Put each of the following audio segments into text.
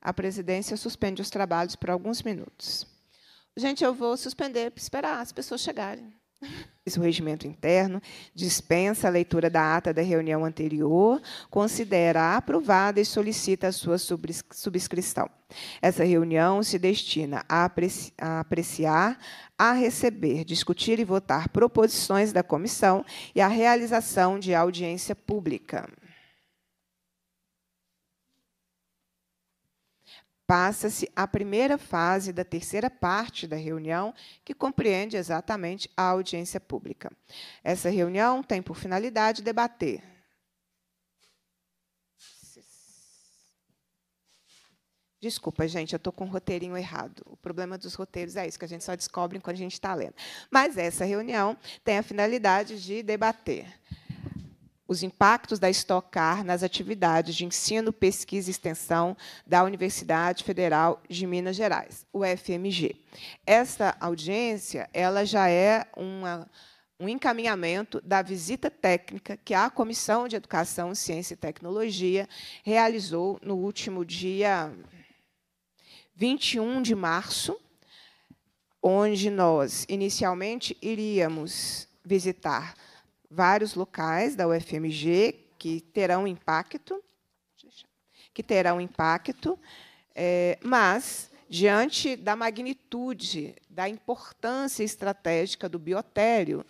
A presidência suspende os trabalhos por alguns minutos. Gente, eu vou suspender para esperar as pessoas chegarem. O regimento interno dispensa a leitura da ata da reunião anterior, considera aprovada e solicita a sua subscrição. Essa reunião se destina a apreciar, a receber, discutir e votar proposições da comissão e a realização de audiência pública. Passa-se a primeira fase da terceira parte da reunião, que compreende exatamente a audiência pública. Essa reunião tem por finalidade debater. Desculpa, gente, eu estou com o roteirinho errado. O problema dos roteiros é isso, que a gente só descobre quando a gente está lendo. Mas essa reunião tem a finalidade de debater os impactos da Stock Car nas atividades de ensino, pesquisa e extensão da Universidade Federal de Minas Gerais, o FMG. Esta audiência ela já é uma um encaminhamento da visita técnica que a Comissão de Educação, Ciência e Tecnologia realizou no último dia 21 de março, onde nós inicialmente iríamos visitar vários locais da UFMG que terão impacto, que terão impacto, é, mas diante da magnitude, da importância estratégica do biotério,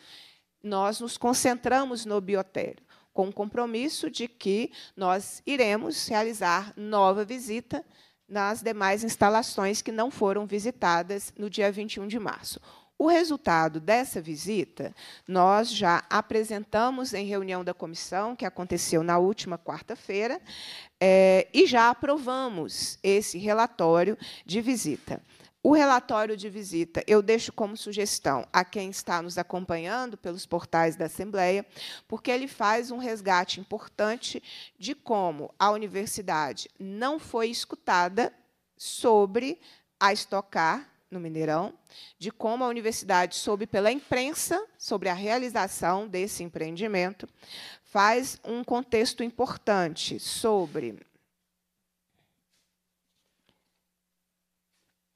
nós nos concentramos no biotério, com o compromisso de que nós iremos realizar nova visita nas demais instalações que não foram visitadas no dia 21 de março. O resultado dessa visita, nós já apresentamos em reunião da comissão, que aconteceu na última quarta-feira, é, e já aprovamos esse relatório de visita. O relatório de visita eu deixo como sugestão a quem está nos acompanhando pelos portais da Assembleia, porque ele faz um resgate importante de como a universidade não foi escutada sobre a estocar no Mineirão, de como a universidade soube pela imprensa sobre a realização desse empreendimento, faz um contexto importante sobre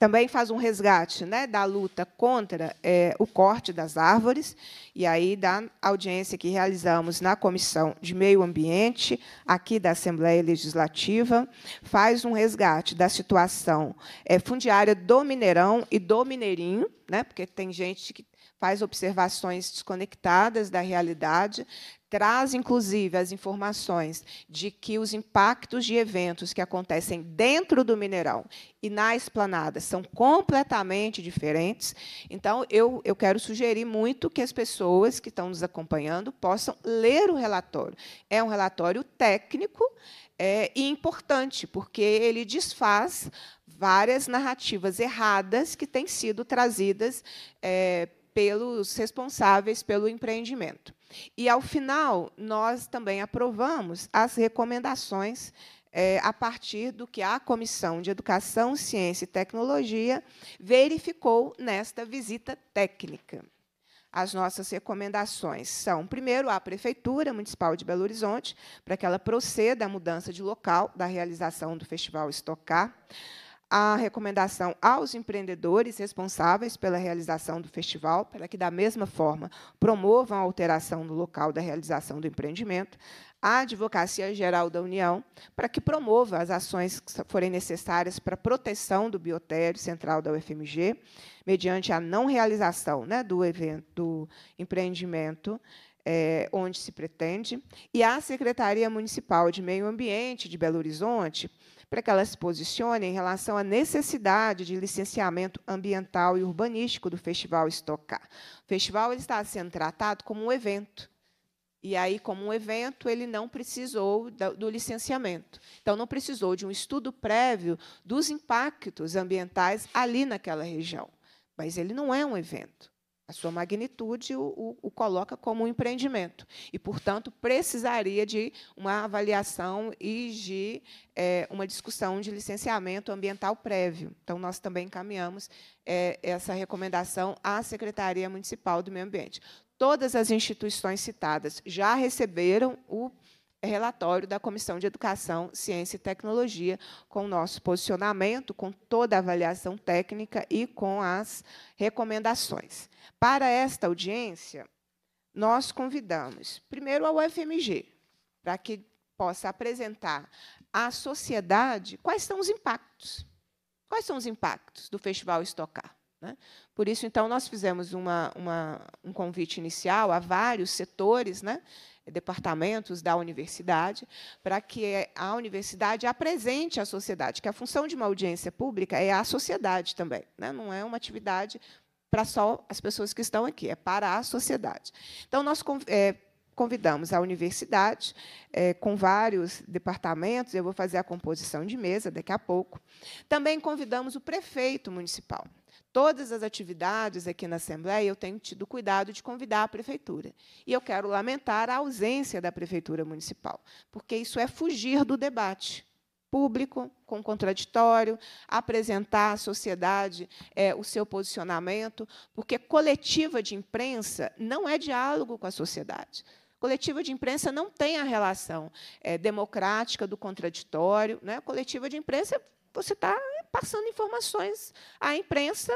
também faz um resgate né, da luta contra é, o corte das árvores, e aí da audiência que realizamos na Comissão de Meio Ambiente, aqui da Assembleia Legislativa, faz um resgate da situação é, fundiária do Mineirão e do Mineirinho, né, porque tem gente que faz observações desconectadas da realidade, traz, inclusive, as informações de que os impactos de eventos que acontecem dentro do mineral e na esplanada são completamente diferentes. Então, eu, eu quero sugerir muito que as pessoas que estão nos acompanhando possam ler o relatório. É um relatório técnico é, e importante, porque ele desfaz várias narrativas erradas que têm sido trazidas é, pelos responsáveis pelo empreendimento. E, ao final, nós também aprovamos as recomendações é, a partir do que a Comissão de Educação, Ciência e Tecnologia verificou nesta visita técnica. As nossas recomendações são, primeiro, à Prefeitura Municipal de Belo Horizonte, para que ela proceda à mudança de local da realização do Festival Estocar a recomendação aos empreendedores responsáveis pela realização do festival, para que, da mesma forma, promovam a alteração no local da realização do empreendimento, a Advocacia Geral da União, para que promova as ações que forem necessárias para a proteção do biotério central da UFMG, mediante a não realização né, do evento, do empreendimento, é, onde se pretende, e a Secretaria Municipal de Meio Ambiente de Belo Horizonte, para que ela se posicione em relação à necessidade de licenciamento ambiental e urbanístico do Festival Estocar. O festival ele está sendo tratado como um evento. E aí, como um evento, ele não precisou do licenciamento. Então, não precisou de um estudo prévio dos impactos ambientais ali naquela região. Mas ele não é um evento a sua magnitude o, o, o, coloca como um empreendimento. E, portanto, precisaria de uma avaliação e de é, uma discussão de licenciamento ambiental prévio. Então, nós também encaminhamos é, essa recomendação à Secretaria Municipal do Meio Ambiente. Todas as instituições citadas já receberam o relatório da Comissão de Educação, Ciência e Tecnologia, com o nosso posicionamento, com toda a avaliação técnica e com as recomendações. Para esta audiência, nós convidamos, primeiro, a UFMG, para que possa apresentar à sociedade quais são os impactos. Quais são os impactos do Festival Estocar? Né? Por isso, então, nós fizemos uma, uma, um convite inicial a vários setores, né, departamentos da universidade, para que a universidade apresente à sociedade, que a função de uma audiência pública é a sociedade também, né? não é uma atividade para só as pessoas que estão aqui, é para a sociedade. Então, nós é, convidamos a universidade, é, com vários departamentos, eu vou fazer a composição de mesa daqui a pouco. Também convidamos o prefeito municipal todas as atividades aqui na Assembleia, eu tenho tido cuidado de convidar a Prefeitura. E eu quero lamentar a ausência da Prefeitura Municipal, porque isso é fugir do debate público, com contraditório, apresentar à sociedade é, o seu posicionamento, porque coletiva de imprensa não é diálogo com a sociedade coletiva de imprensa não tem a relação é, democrática do contraditório. Né? Coletiva de imprensa, você está passando informações à imprensa.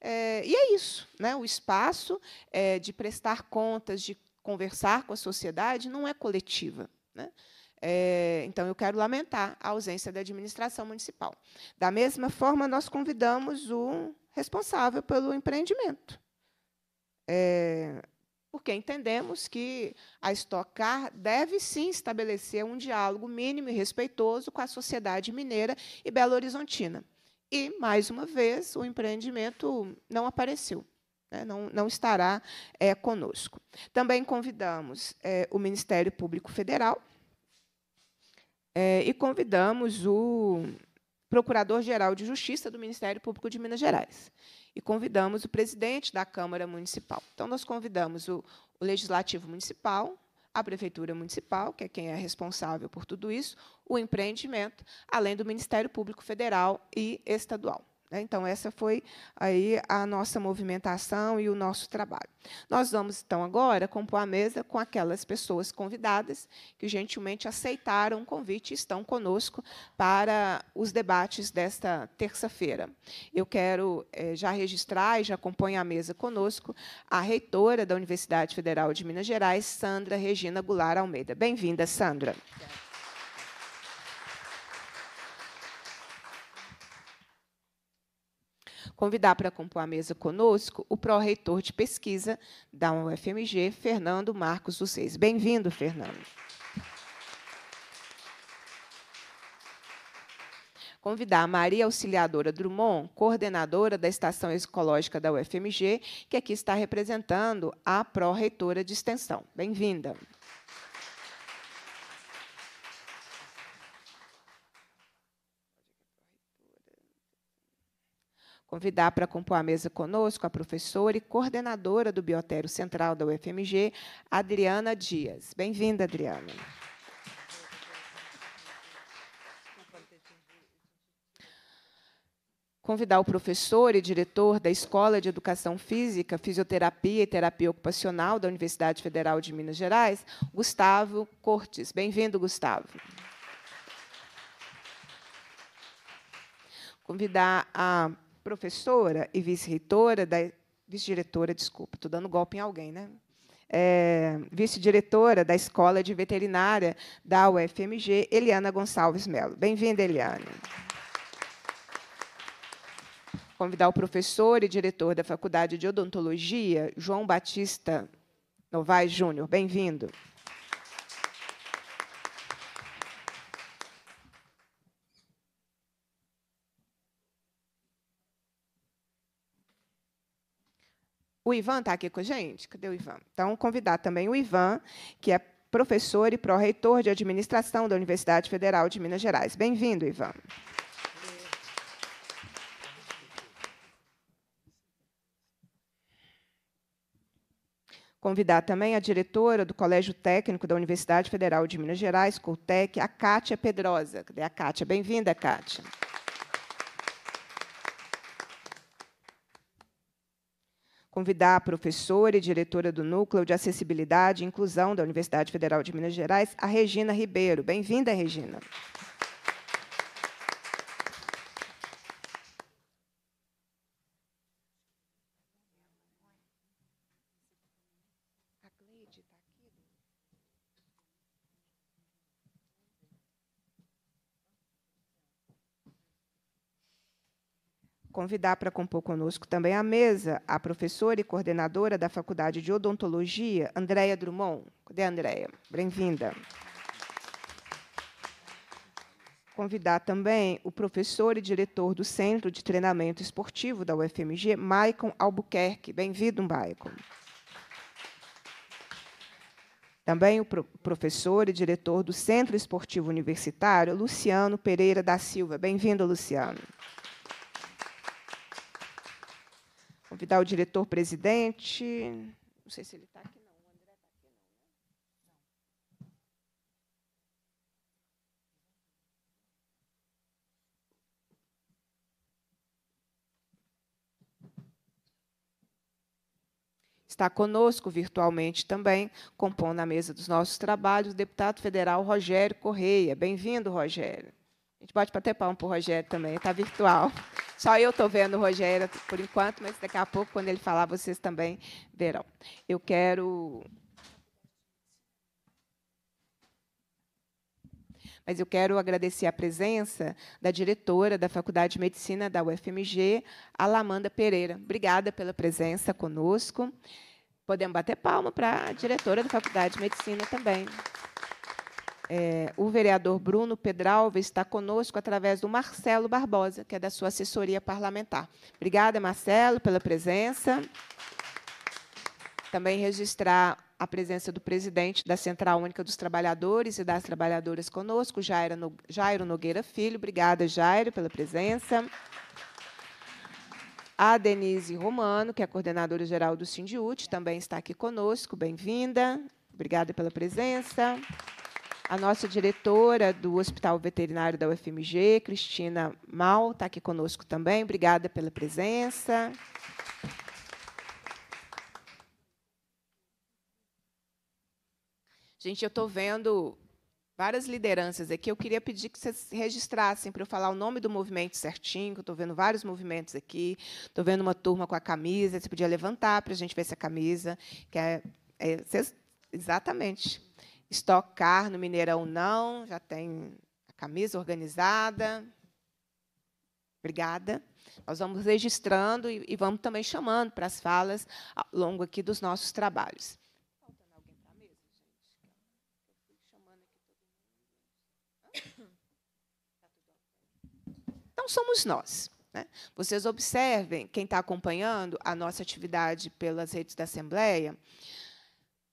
É, e é isso. Né? O espaço é, de prestar contas, de conversar com a sociedade, não é coletiva. Né? É, então, eu quero lamentar a ausência da administração municipal. Da mesma forma, nós convidamos o responsável pelo empreendimento, é, porque entendemos que a Estocar deve sim estabelecer um diálogo mínimo e respeitoso com a sociedade mineira e belo-horizontina. E, mais uma vez, o empreendimento não apareceu. Né, não, não, estará é, conosco. Também convidamos é, o Ministério Público Federal é, e convidamos o Procurador-Geral de Justiça do Ministério Público de Minas Gerais. E convidamos o presidente da Câmara Municipal. Então, nós convidamos o, o Legislativo Municipal, a Prefeitura Municipal, que é quem é responsável por tudo isso, o empreendimento, além do Ministério Público Federal e Estadual. Né? Então, essa foi aí a nossa movimentação e o nosso trabalho. Nós vamos, então, agora compor a mesa com aquelas pessoas convidadas que gentilmente aceitaram o convite e estão conosco para os debates desta terça-feira. Eu quero é, já registrar e já compõe a mesa conosco a reitora da Universidade Federal de Minas Gerais, Sandra Regina Goulart Almeida. Bem-vinda, Sandra. Obrigada. Convidar para compor a mesa conosco o pró-reitor de pesquisa da UFMG, Fernando Marcos dos Reis. Bem-vindo, Fernando. convidar a Maria Auxiliadora Drummond, coordenadora da Estação Ecológica da UFMG, que aqui está representando a pró-reitora de extensão. Bem-vinda. Convidar para compor a mesa conosco a professora e coordenadora do Biotério Central da UFMG, Adriana Dias. Bem-vinda, Adriana. convidar o professor e diretor da Escola de Educação Física, Fisioterapia e Terapia Ocupacional da Universidade Federal de Minas Gerais, Gustavo Cortes. Bem-vindo, Gustavo. Convidar a professora e vice-reitora da vice-diretora, desculpa, estou dando golpe em alguém, né? É, vice-diretora da Escola de Veterinária da UFMG, Eliana Gonçalves Melo. Bem-vinda, Eliane. Convidar o professor e diretor da Faculdade de Odontologia, João Batista Novaes Júnior. Bem-vindo. O Ivan está aqui com a gente? Cadê o Ivan? Então, convidar também o Ivan, que é professor e pró-reitor de administração da Universidade Federal de Minas Gerais. Bem-vindo, Ivan. Convidar também a diretora do Colégio Técnico da Universidade Federal de Minas Gerais, Coltec, a Cátia Pedrosa. Cadê a Cátia? Bem-vinda, Cátia. convidar a professora e diretora do Núcleo de Acessibilidade e Inclusão da Universidade Federal de Minas Gerais, a Regina Ribeiro. Bem-vinda, Regina. Aplausos convidar para compor conosco também a mesa a professora e coordenadora da Faculdade de Odontologia, Andréia Drummond. Cadê a Andréia? Bem-vinda. Convidar também o professor e diretor do Centro de Treinamento Esportivo da UFMG, Maicon Albuquerque. Bem-vindo, Maicon. Também o pro professor e diretor do Centro Esportivo Universitário, Luciano Pereira da Silva. Bem-vindo, Luciano. Convidar o diretor-presidente. Não sei se ele está aqui, não. O André está aqui, né? não, Está conosco virtualmente também, compondo a mesa dos nossos trabalhos, o deputado federal Rogério Correia. Bem-vindo, Rogério. A gente bate até palma para o Rogério também, está virtual. Só eu estou vendo o Rogério por enquanto, mas daqui a pouco, quando ele falar, vocês também verão. Eu quero. Mas eu quero agradecer a presença da diretora da Faculdade de Medicina da UFMG, Alamanda Pereira. Obrigada pela presença conosco. Podemos bater palma para a diretora da Faculdade de Medicina também. É, o vereador Bruno Pedralva está conosco através do Marcelo Barbosa, que é da sua assessoria parlamentar. Obrigada, Marcelo, pela presença. Também registrar a presença do presidente da Central Única dos Trabalhadores e das Trabalhadoras conosco, Jairo Nogueira Filho. Obrigada, Jairo, pela presença. A Denise Romano, que é coordenadora geral do Sindiut, também está aqui conosco. Bem-vinda. Obrigada pela presença a nossa diretora do Hospital Veterinário da UFMG, Cristina Mal, está aqui conosco também. Obrigada pela presença. Gente, eu estou vendo várias lideranças aqui. Eu queria pedir que vocês registrassem para eu falar o nome do movimento certinho, eu estou vendo vários movimentos aqui. Estou vendo uma turma com a camisa. Você podia levantar para a gente ver essa camisa. Que é, é, exatamente estocar no Mineirão não, já tem a camisa organizada. Obrigada. Nós vamos registrando e, e vamos também chamando para as falas ao longo aqui dos nossos trabalhos. Tá então, somos nós. Né? Vocês observem, quem está acompanhando a nossa atividade pelas redes da Assembleia,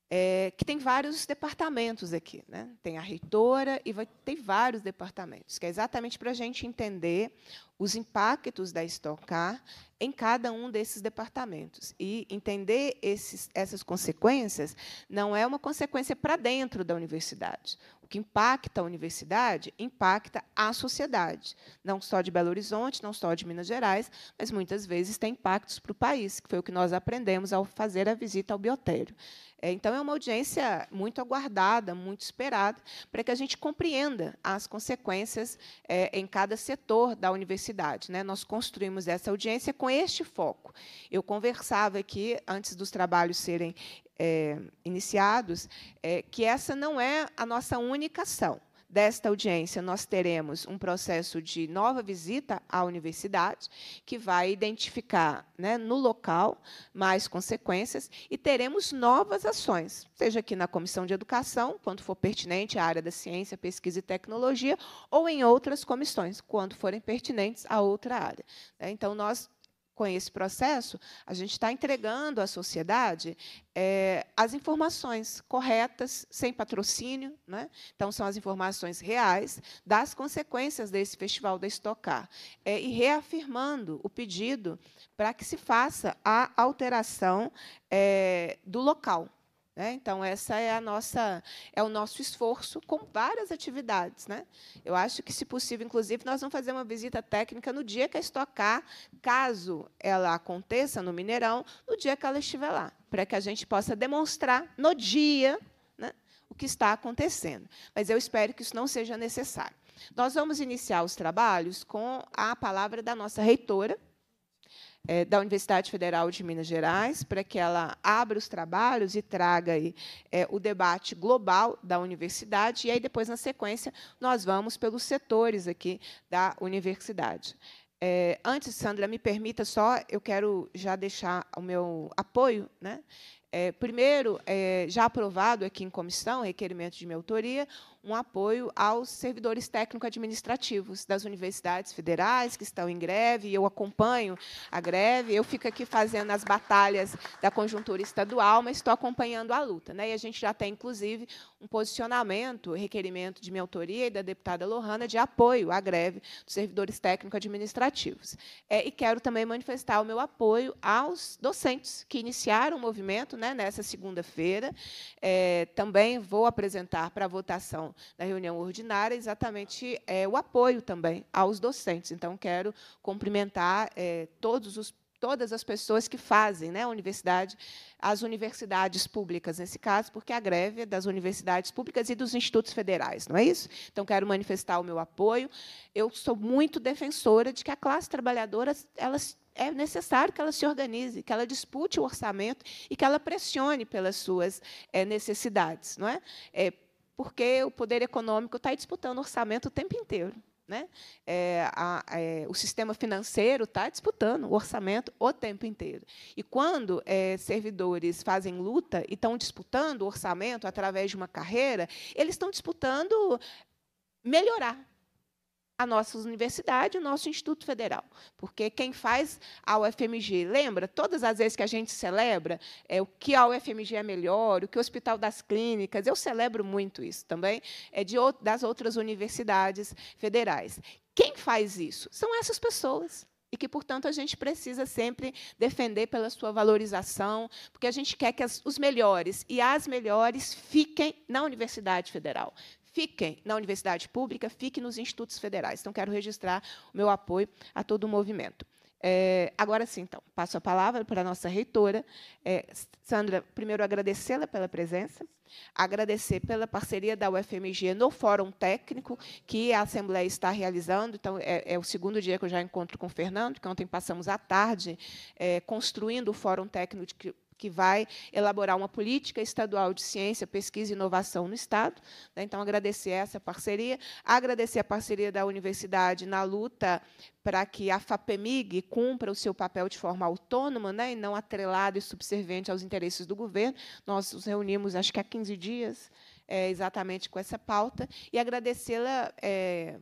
é, que tem vários departamentos aqui. Né? Tem a reitora e vai, tem vários departamentos, que é exatamente para a gente entender os impactos da Estocar em cada um desses departamentos. E entender esses, essas consequências não é uma consequência para dentro da universidade. O que impacta a universidade impacta a sociedade, não só de Belo Horizonte, não só de Minas Gerais, mas muitas vezes tem impactos para o país, que foi o que nós aprendemos ao fazer a visita ao biotério. É, então, é uma audiência muito aguardada, muito esperada, para que a gente compreenda as consequências é, em cada setor da universidade. Né? Nós construímos essa audiência com com este foco. Eu conversava aqui, antes dos trabalhos serem é, iniciados, é, que essa não é a nossa única ação. Desta audiência, nós teremos um processo de nova visita à universidade, que vai identificar né, no local mais consequências, e teremos novas ações, seja aqui na Comissão de Educação, quando for pertinente à área da ciência, pesquisa e tecnologia, ou em outras comissões, quando forem pertinentes a outra área. Né. Então, nós com esse processo, a gente está entregando à sociedade é, as informações corretas, sem patrocínio. Né? Então, são as informações reais das consequências desse Festival da Estocar. É, e reafirmando o pedido para que se faça a alteração é, do local. Né? então, essa é a nossa, é o nosso esforço com várias atividades. Né? Eu acho que, se possível, inclusive, nós vamos fazer uma visita técnica no dia que a estocar, caso ela aconteça no Mineirão, no dia que ela estiver lá, para que a gente possa demonstrar no dia né, o que está acontecendo. Mas eu espero que isso não seja necessário. Nós vamos iniciar os trabalhos com a palavra da nossa reitora, é, da Universidade Federal de Minas Gerais, para que ela abra os trabalhos e traga aí, é, o debate global da universidade. E aí, depois, na sequência, nós vamos pelos setores aqui da universidade. É, antes, Sandra, me permita só, eu quero já deixar o meu apoio. Né? É, primeiro, é, já aprovado aqui em comissão, requerimento de minha autoria, um apoio aos servidores técnico-administrativos das universidades federais que estão em greve, eu acompanho a greve, eu fico aqui fazendo as batalhas da conjuntura estadual, mas estou acompanhando a luta. Né? E a gente já tem, inclusive, um posicionamento, requerimento de minha autoria e da deputada Lohana de apoio à greve dos servidores técnico-administrativos. É, e quero também manifestar o meu apoio aos docentes que iniciaram o movimento né, nessa segunda-feira. É, também vou apresentar para votação da reunião ordinária exatamente é, o apoio também aos docentes. Então, quero cumprimentar é, todos os todas as pessoas que fazem né, a universidade, as universidades públicas, nesse caso, porque a greve é das universidades públicas e dos institutos federais, não é isso? Então, quero manifestar o meu apoio. Eu sou muito defensora de que a classe trabalhadora elas é necessário que ela se organize, que ela dispute o orçamento e que ela pressione pelas suas é, necessidades, não é? é? porque o poder econômico está disputando orçamento o tempo inteiro. Né? É, a, é, o sistema financeiro está disputando o orçamento o tempo inteiro. E quando é, servidores fazem luta e estão disputando o orçamento através de uma carreira, eles estão disputando melhorar, a nossa universidade, o nosso Instituto Federal. Porque quem faz a UFMG, lembra? Todas as vezes que a gente celebra é, o que a UFMG é melhor, o que o Hospital das Clínicas, eu celebro muito isso também, é de, das outras universidades federais. Quem faz isso? São essas pessoas e que, portanto, a gente precisa sempre defender pela sua valorização, porque a gente quer que as, os melhores e as melhores fiquem na Universidade Federal, fiquem na universidade pública, fiquem nos institutos federais. Então, quero registrar o meu apoio a todo o movimento. É, agora sim, então, passo a palavra para a nossa reitora. É, Sandra, primeiro agradecê-la pela presença, agradecer pela parceria da UFMG no Fórum Técnico que a Assembleia está realizando. Então, é, é o segundo dia que eu já encontro com o Fernando, que ontem passamos a tarde é, construindo o Fórum Técnico de, que vai elaborar uma política estadual de ciência, pesquisa e inovação no Estado. Né? Então, agradecer essa parceria, agradecer a parceria da universidade na luta para que a FAPEMIG cumpra o seu papel de forma autônoma né, e não atrelado e subserviente aos interesses do governo. Nós nos reunimos, acho que há 15 dias, é, exatamente com essa pauta, e agradecê-la é,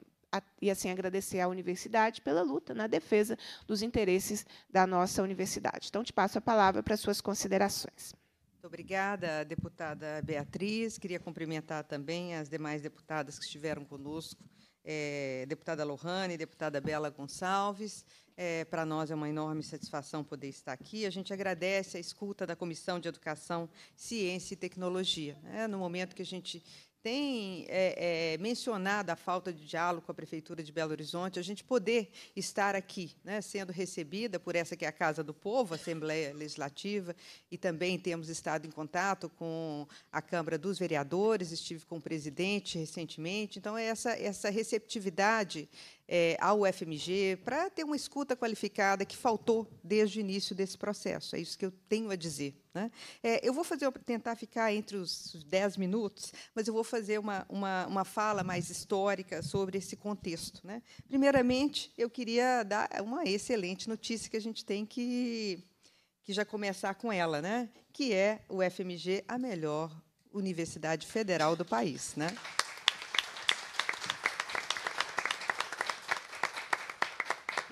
e assim agradecer à universidade pela luta na defesa dos interesses da nossa universidade. Então, te passo a palavra para suas considerações. Muito obrigada, deputada Beatriz. Queria cumprimentar também as demais deputadas que estiveram conosco, é, deputada Lohane, deputada Bela Gonçalves. É, para nós é uma enorme satisfação poder estar aqui. A gente agradece a escuta da Comissão de Educação, Ciência e Tecnologia. É, no momento que a gente tem é, é, mencionado a falta de diálogo com a Prefeitura de Belo Horizonte, a gente poder estar aqui, né, sendo recebida por essa que é a Casa do Povo, a Assembleia Legislativa, e também temos estado em contato com a Câmara dos Vereadores, estive com o presidente recentemente, então é essa, essa receptividade é, à UFMG, para ter uma escuta qualificada que faltou desde o início desse processo. É isso que eu tenho a dizer. Né? É, eu vou fazer, tentar ficar entre os dez minutos, mas eu vou fazer uma, uma, uma fala mais histórica sobre esse contexto. Né? Primeiramente, eu queria dar uma excelente notícia que a gente tem que, que já começar com ela, né? que é o FMG a melhor universidade federal do país. Né?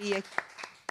E aqui.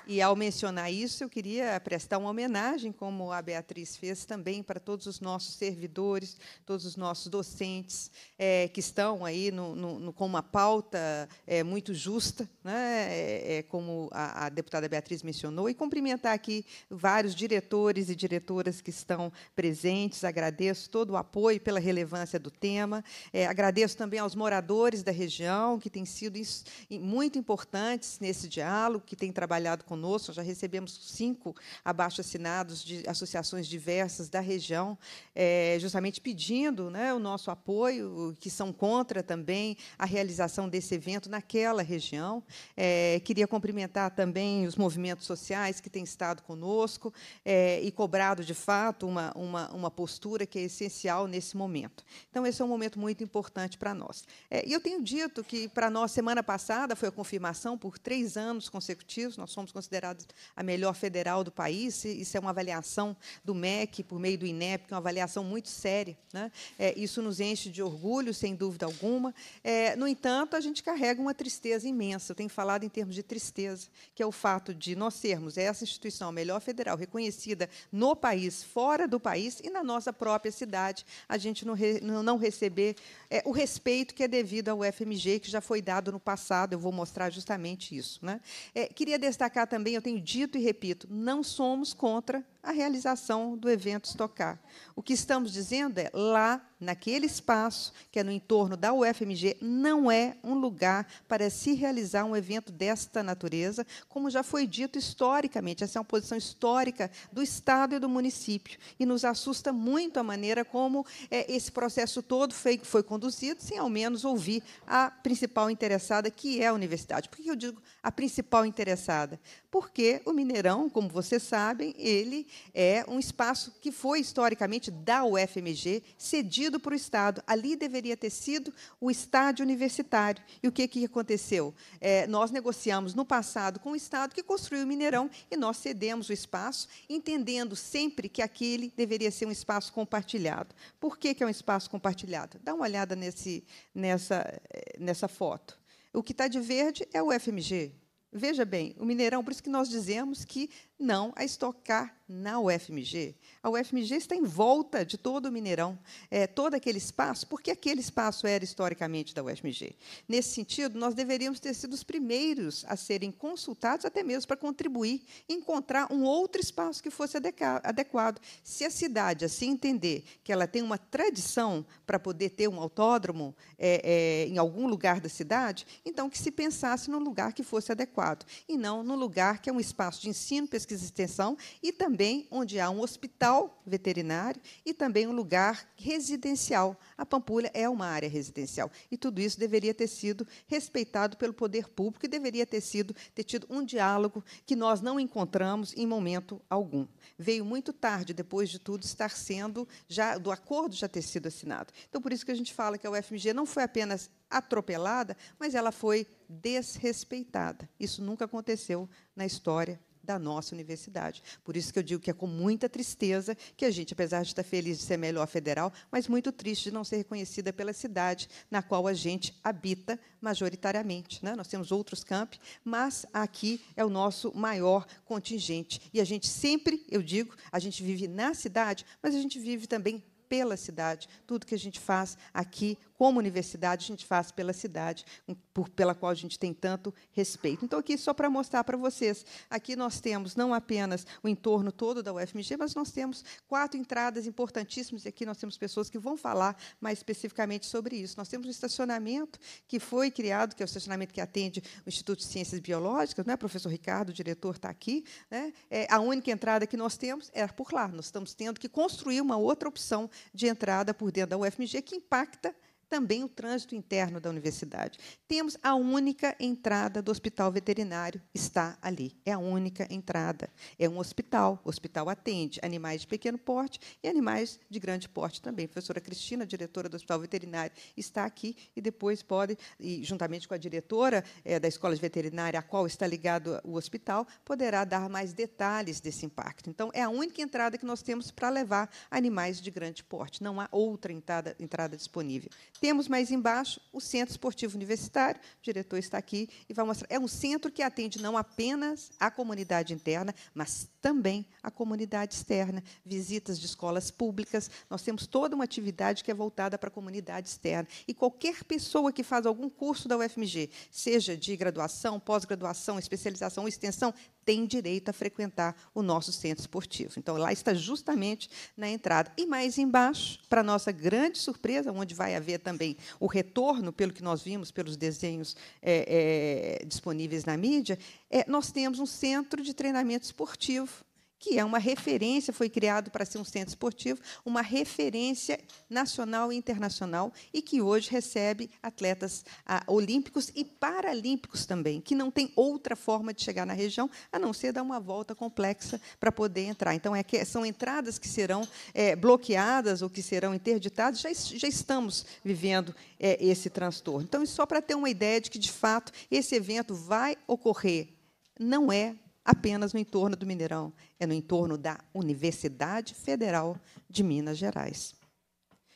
E, ao mencionar isso, eu queria prestar uma homenagem, como a Beatriz fez também, para todos os nossos servidores, todos os nossos docentes é, que estão aí no, no, com uma pauta é, muito justa, né, é, como a, a, deputada Beatriz mencionou, e cumprimentar aqui vários diretores e diretoras que estão presentes. Agradeço todo o apoio pela relevância do tema. agradeço também aos moradores da região, que têm sido isso, muito importantes nesse diálogo, que têm trabalhado conosco, já recebemos cinco abaixo-assinados de associações diversas da região, é, justamente pedindo né, o nosso apoio, que são contra também a realização desse evento naquela região. É, queria cumprimentar também os movimentos sociais que têm estado conosco é, e cobrado, de fato, uma, uma, uma postura que é essencial nesse momento. Então, esse é um momento muito importante para nós. e eu tenho dito que, para nós, semana passada foi a confirmação por três anos consecutivos, nós somos considerado a melhor federal do país. Isso é uma avaliação do MEC por meio do INEP, que é uma avaliação muito séria. Né? É, isso nos enche de orgulho, sem dúvida alguma. É, no entanto, a gente carrega uma tristeza imensa. Eu tenho falado em termos de tristeza, que é o fato de nós sermos essa instituição, a melhor federal, reconhecida no país, fora do país e na nossa própria cidade, a gente não, re, não receber é, o respeito que é devido ao FMG, que já foi dado no passado. Eu vou mostrar justamente isso. Né? É, queria destacar também, eu tenho dito e repito, não somos contra a realização do evento Estocar. O que estamos dizendo é, lá, naquele espaço, que é no entorno da UFMG, não é um lugar para se realizar um evento desta natureza, como já foi dito historicamente. Essa é uma posição histórica do Estado e do município. E nos assusta muito a maneira como é, esse processo todo foi, foi conduzido, sem ao menos ouvir a principal interessada, que é a universidade. Por que eu digo a principal interessada? porque o Mineirão, como vocês sabem, ele é um espaço que foi historicamente da UFMG, cedido para o Estado. Ali deveria ter sido o estádio universitário. E o que, que aconteceu? É, nós negociamos no passado com o Estado que construiu o Mineirão e nós cedemos o espaço, entendendo sempre que aquele deveria ser um espaço compartilhado. Por que, que é um espaço compartilhado? Dá uma olhada nesse, nessa, eh, nessa foto. O que está de verde é o FMG, Veja bem, o Mineirão, por isso que nós dizemos que não a estocar na UFMG. A UFMG está em volta de todo o Mineirão, é, todo aquele espaço, porque aquele espaço era historicamente da UFMG. Nesse sentido, nós deveríamos ter sido os primeiros a serem consultados, até mesmo para contribuir, encontrar um outro espaço que fosse adequado. Se a cidade assim entender que ela tem uma tradição para poder ter um autódromo é, é, em algum lugar da cidade, então que se pensasse num lugar que fosse adequado, e não num lugar que é um espaço de ensino, pesquisa, pesquisa e extensão, e também onde há um hospital veterinário e também um lugar residencial. A Pampulha é uma área residencial. E tudo isso deveria ter sido respeitado pelo poder público e deveria ter sido ter tido um diálogo que nós não encontramos em momento algum. Veio muito tarde, depois de tudo estar sendo já do acordo já ter sido assinado. Então por isso que a gente fala que a UFMG não foi apenas atropelada, mas ela foi desrespeitada. Isso nunca aconteceu na história da nossa universidade. Por isso que eu digo que é com muita tristeza que a gente, apesar de estar feliz de ser melhor federal, mas muito triste de não ser reconhecida pela cidade na qual a gente habita majoritariamente. Né? Nós temos outros campi, mas aqui é o nosso maior contingente. E a gente sempre, eu digo, a gente vive na cidade, mas a gente vive também pela cidade. Tudo que a gente faz aqui como universidade a gente faz pela cidade, por, pela qual a gente tem tanto respeito. Então, aqui só para mostrar para vocês, aqui nós temos não apenas o entorno todo da UFMG, mas nós temos quatro entradas importantíssimas, e aqui nós temos pessoas que vão falar mais especificamente sobre isso. Nós temos um estacionamento que foi criado, que é o estacionamento que atende o Instituto de Ciências Biológicas, né? o professor Ricardo, o diretor, está aqui. Né? É, a única entrada que nós temos era é por lá. Nós estamos tendo que construir uma outra opção de entrada por dentro da UFMG que impacta também o trânsito interno da universidade. Temos a única entrada do hospital veterinário, está ali. É a única entrada. É um hospital. O hospital atende animais de pequeno porte e animais de grande porte também. A professora Cristina, diretora do hospital veterinário, está aqui e depois pode, e juntamente com a diretora é, da escola de veterinária, a qual está ligado o hospital, poderá dar mais detalhes desse impacto. Então, é a única entrada que nós temos para levar animais de grande porte. Não há outra entrada, entrada disponível. Temos mais embaixo o Centro Esportivo Universitário, o diretor está aqui e vai mostrar. É um centro que atende não apenas a comunidade interna, mas também a comunidade externa, visitas de escolas públicas. Nós temos toda uma atividade que é voltada para a comunidade externa. E qualquer pessoa que faz algum curso da UFMG, seja de graduação, pós-graduação, especialização ou extensão, tem direito a frequentar o nosso centro esportivo. Então, lá está justamente na entrada. E mais embaixo, para nossa grande surpresa, onde vai haver também o retorno, pelo que nós vimos pelos desenhos é, é, disponíveis na mídia, é, nós temos um centro de treinamento esportivo que é uma referência, foi criado para ser um centro esportivo, uma referência nacional e internacional, e que hoje recebe atletas ah, olímpicos e paralímpicos também, que não tem outra forma de chegar na região, a não ser dar uma volta complexa para poder entrar. Então, é que, são entradas que serão é, bloqueadas ou que serão interditadas, já, já estamos vivendo é, esse transtorno. Então, só para ter uma ideia de que, de fato, esse evento vai ocorrer, não é apenas no entorno do Mineirão, é no entorno da Universidade Federal de Minas Gerais.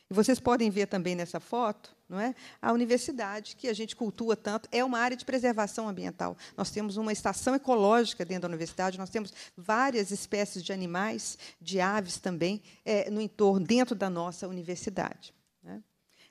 E vocês podem ver também nessa foto, não é? A universidade que a gente cultua tanto é uma área de preservação ambiental. Nós temos uma estação ecológica dentro da universidade, nós temos várias espécies de animais, de aves também, é, no entorno, dentro da nossa universidade. Né?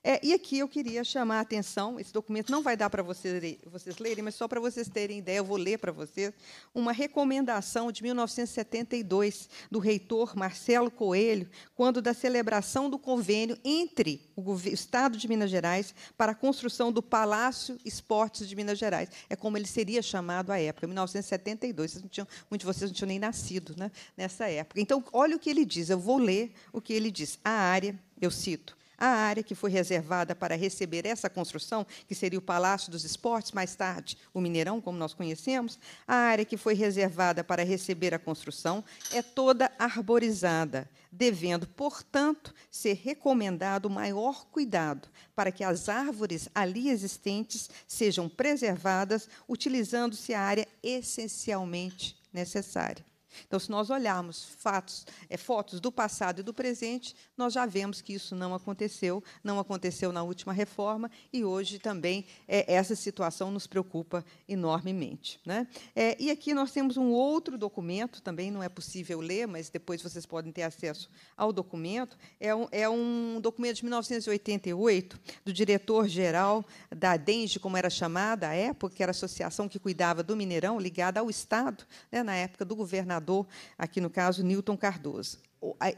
É, e aqui eu queria chamar a atenção, esse documento não vai dar para vocês, vocês lerem, mas só para vocês terem ideia, eu vou ler para vocês, uma recomendação de 1972 do reitor Marcelo Coelho, quando da celebração do convênio entre o Estado de Minas Gerais para a construção do Palácio Esportes de Minas Gerais. É como ele seria chamado à época, 1972. muitos de vocês não tinham nem nascido né, nessa época. Então, olha o que ele diz, eu vou ler o que ele diz. A área, eu cito, a área que foi reservada para receber essa construção, que seria o Palácio dos Esportes, mais tarde o Mineirão, como nós conhecemos, a área que foi reservada para receber a construção é toda arborizada, devendo, portanto, ser recomendado maior cuidado para que as árvores ali existentes sejam preservadas, utilizando-se a área essencialmente necessária. Então, se nós olharmos fatos, é, fotos do passado e do presente, nós já vemos que isso não aconteceu, não aconteceu na última reforma, e hoje também é, essa situação nos preocupa enormemente. Né? É, e aqui nós temos um outro documento, também não é possível ler, mas depois vocês podem ter acesso ao documento. É um, é um documento de 1988, do diretor-geral da DENGE, como era chamada à época, que era a associação que cuidava do Mineirão, ligada ao Estado, né, na época do governador senador, aqui no caso, Newton Cardoso.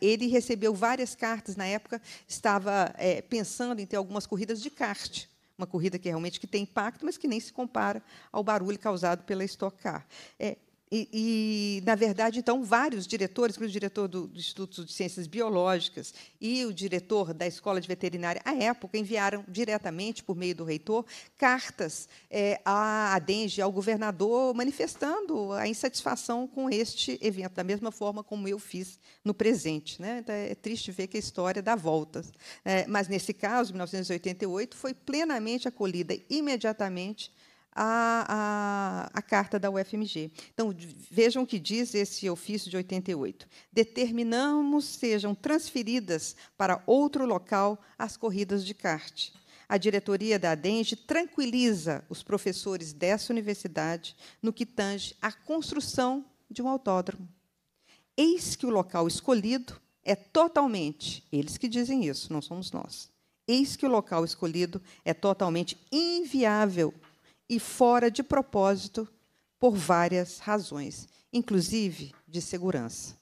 Ele recebeu várias cartas na época, estava é, pensando em ter algumas corridas de kart, uma corrida que realmente que tem impacto, mas que nem se compara ao barulho causado pela Stock Car. É, e, e, na verdade, então, vários diretores, como o diretor do, Instituto de Ciências Biológicas e o diretor da Escola de Veterinária, à época, enviaram diretamente, por meio do reitor, cartas é, à ADENGE, ao governador, manifestando a insatisfação com este evento, da mesma forma como eu fiz no presente. Né? Então, é triste ver que a história dá voltas. É, mas, nesse caso, 1988, foi plenamente acolhida imediatamente a, a, a, carta da UFMG. Então, vejam o que diz esse ofício de 88. Determinamos sejam transferidas para outro local as corridas de kart. A diretoria da ADENGE tranquiliza os professores dessa universidade no que tange à construção de um autódromo. Eis que o local escolhido é totalmente, eles que dizem isso, não somos nós. Eis que o local escolhido é totalmente inviável e fora de propósito por várias razões, inclusive de segurança.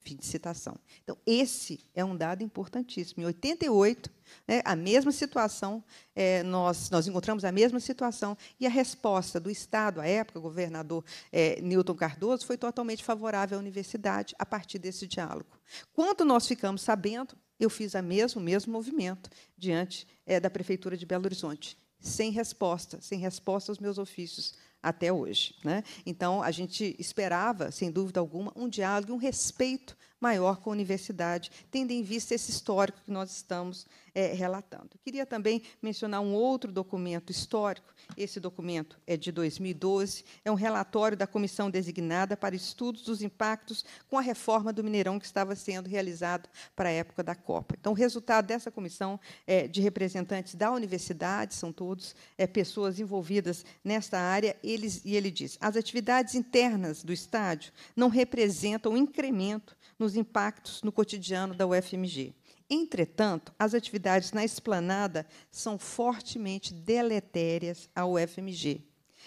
Fim de citação. Então, esse é um dado importantíssimo. Em 88, né, a mesma situação, é, nós, nós encontramos a mesma situação, e a resposta do Estado, à época, o governador é, Newton Cardoso, foi totalmente favorável à universidade a partir desse diálogo. Quando nós ficamos sabendo, eu fiz a mesmo, o mesmo movimento diante é, da Prefeitura de Belo Horizonte sem resposta, sem resposta aos meus ofícios até hoje. Né? Então, a gente esperava, sem dúvida alguma, um diálogo, um respeito maior com a universidade, tendo em vista esse histórico que nós estamos é, relatando. Queria também mencionar um outro documento histórico. Esse documento é de 2012, é um relatório da comissão designada para estudos dos impactos com a reforma do Mineirão que estava sendo realizado para a época da Copa. Então, o resultado dessa comissão é, de representantes da universidade, são todos é, pessoas envolvidas nesta área, eles, e ele diz: as atividades internas do estádio não representam incremento nos impactos no cotidiano da UFMG. Entretanto, as atividades na esplanada são fortemente deletérias ao UFMG,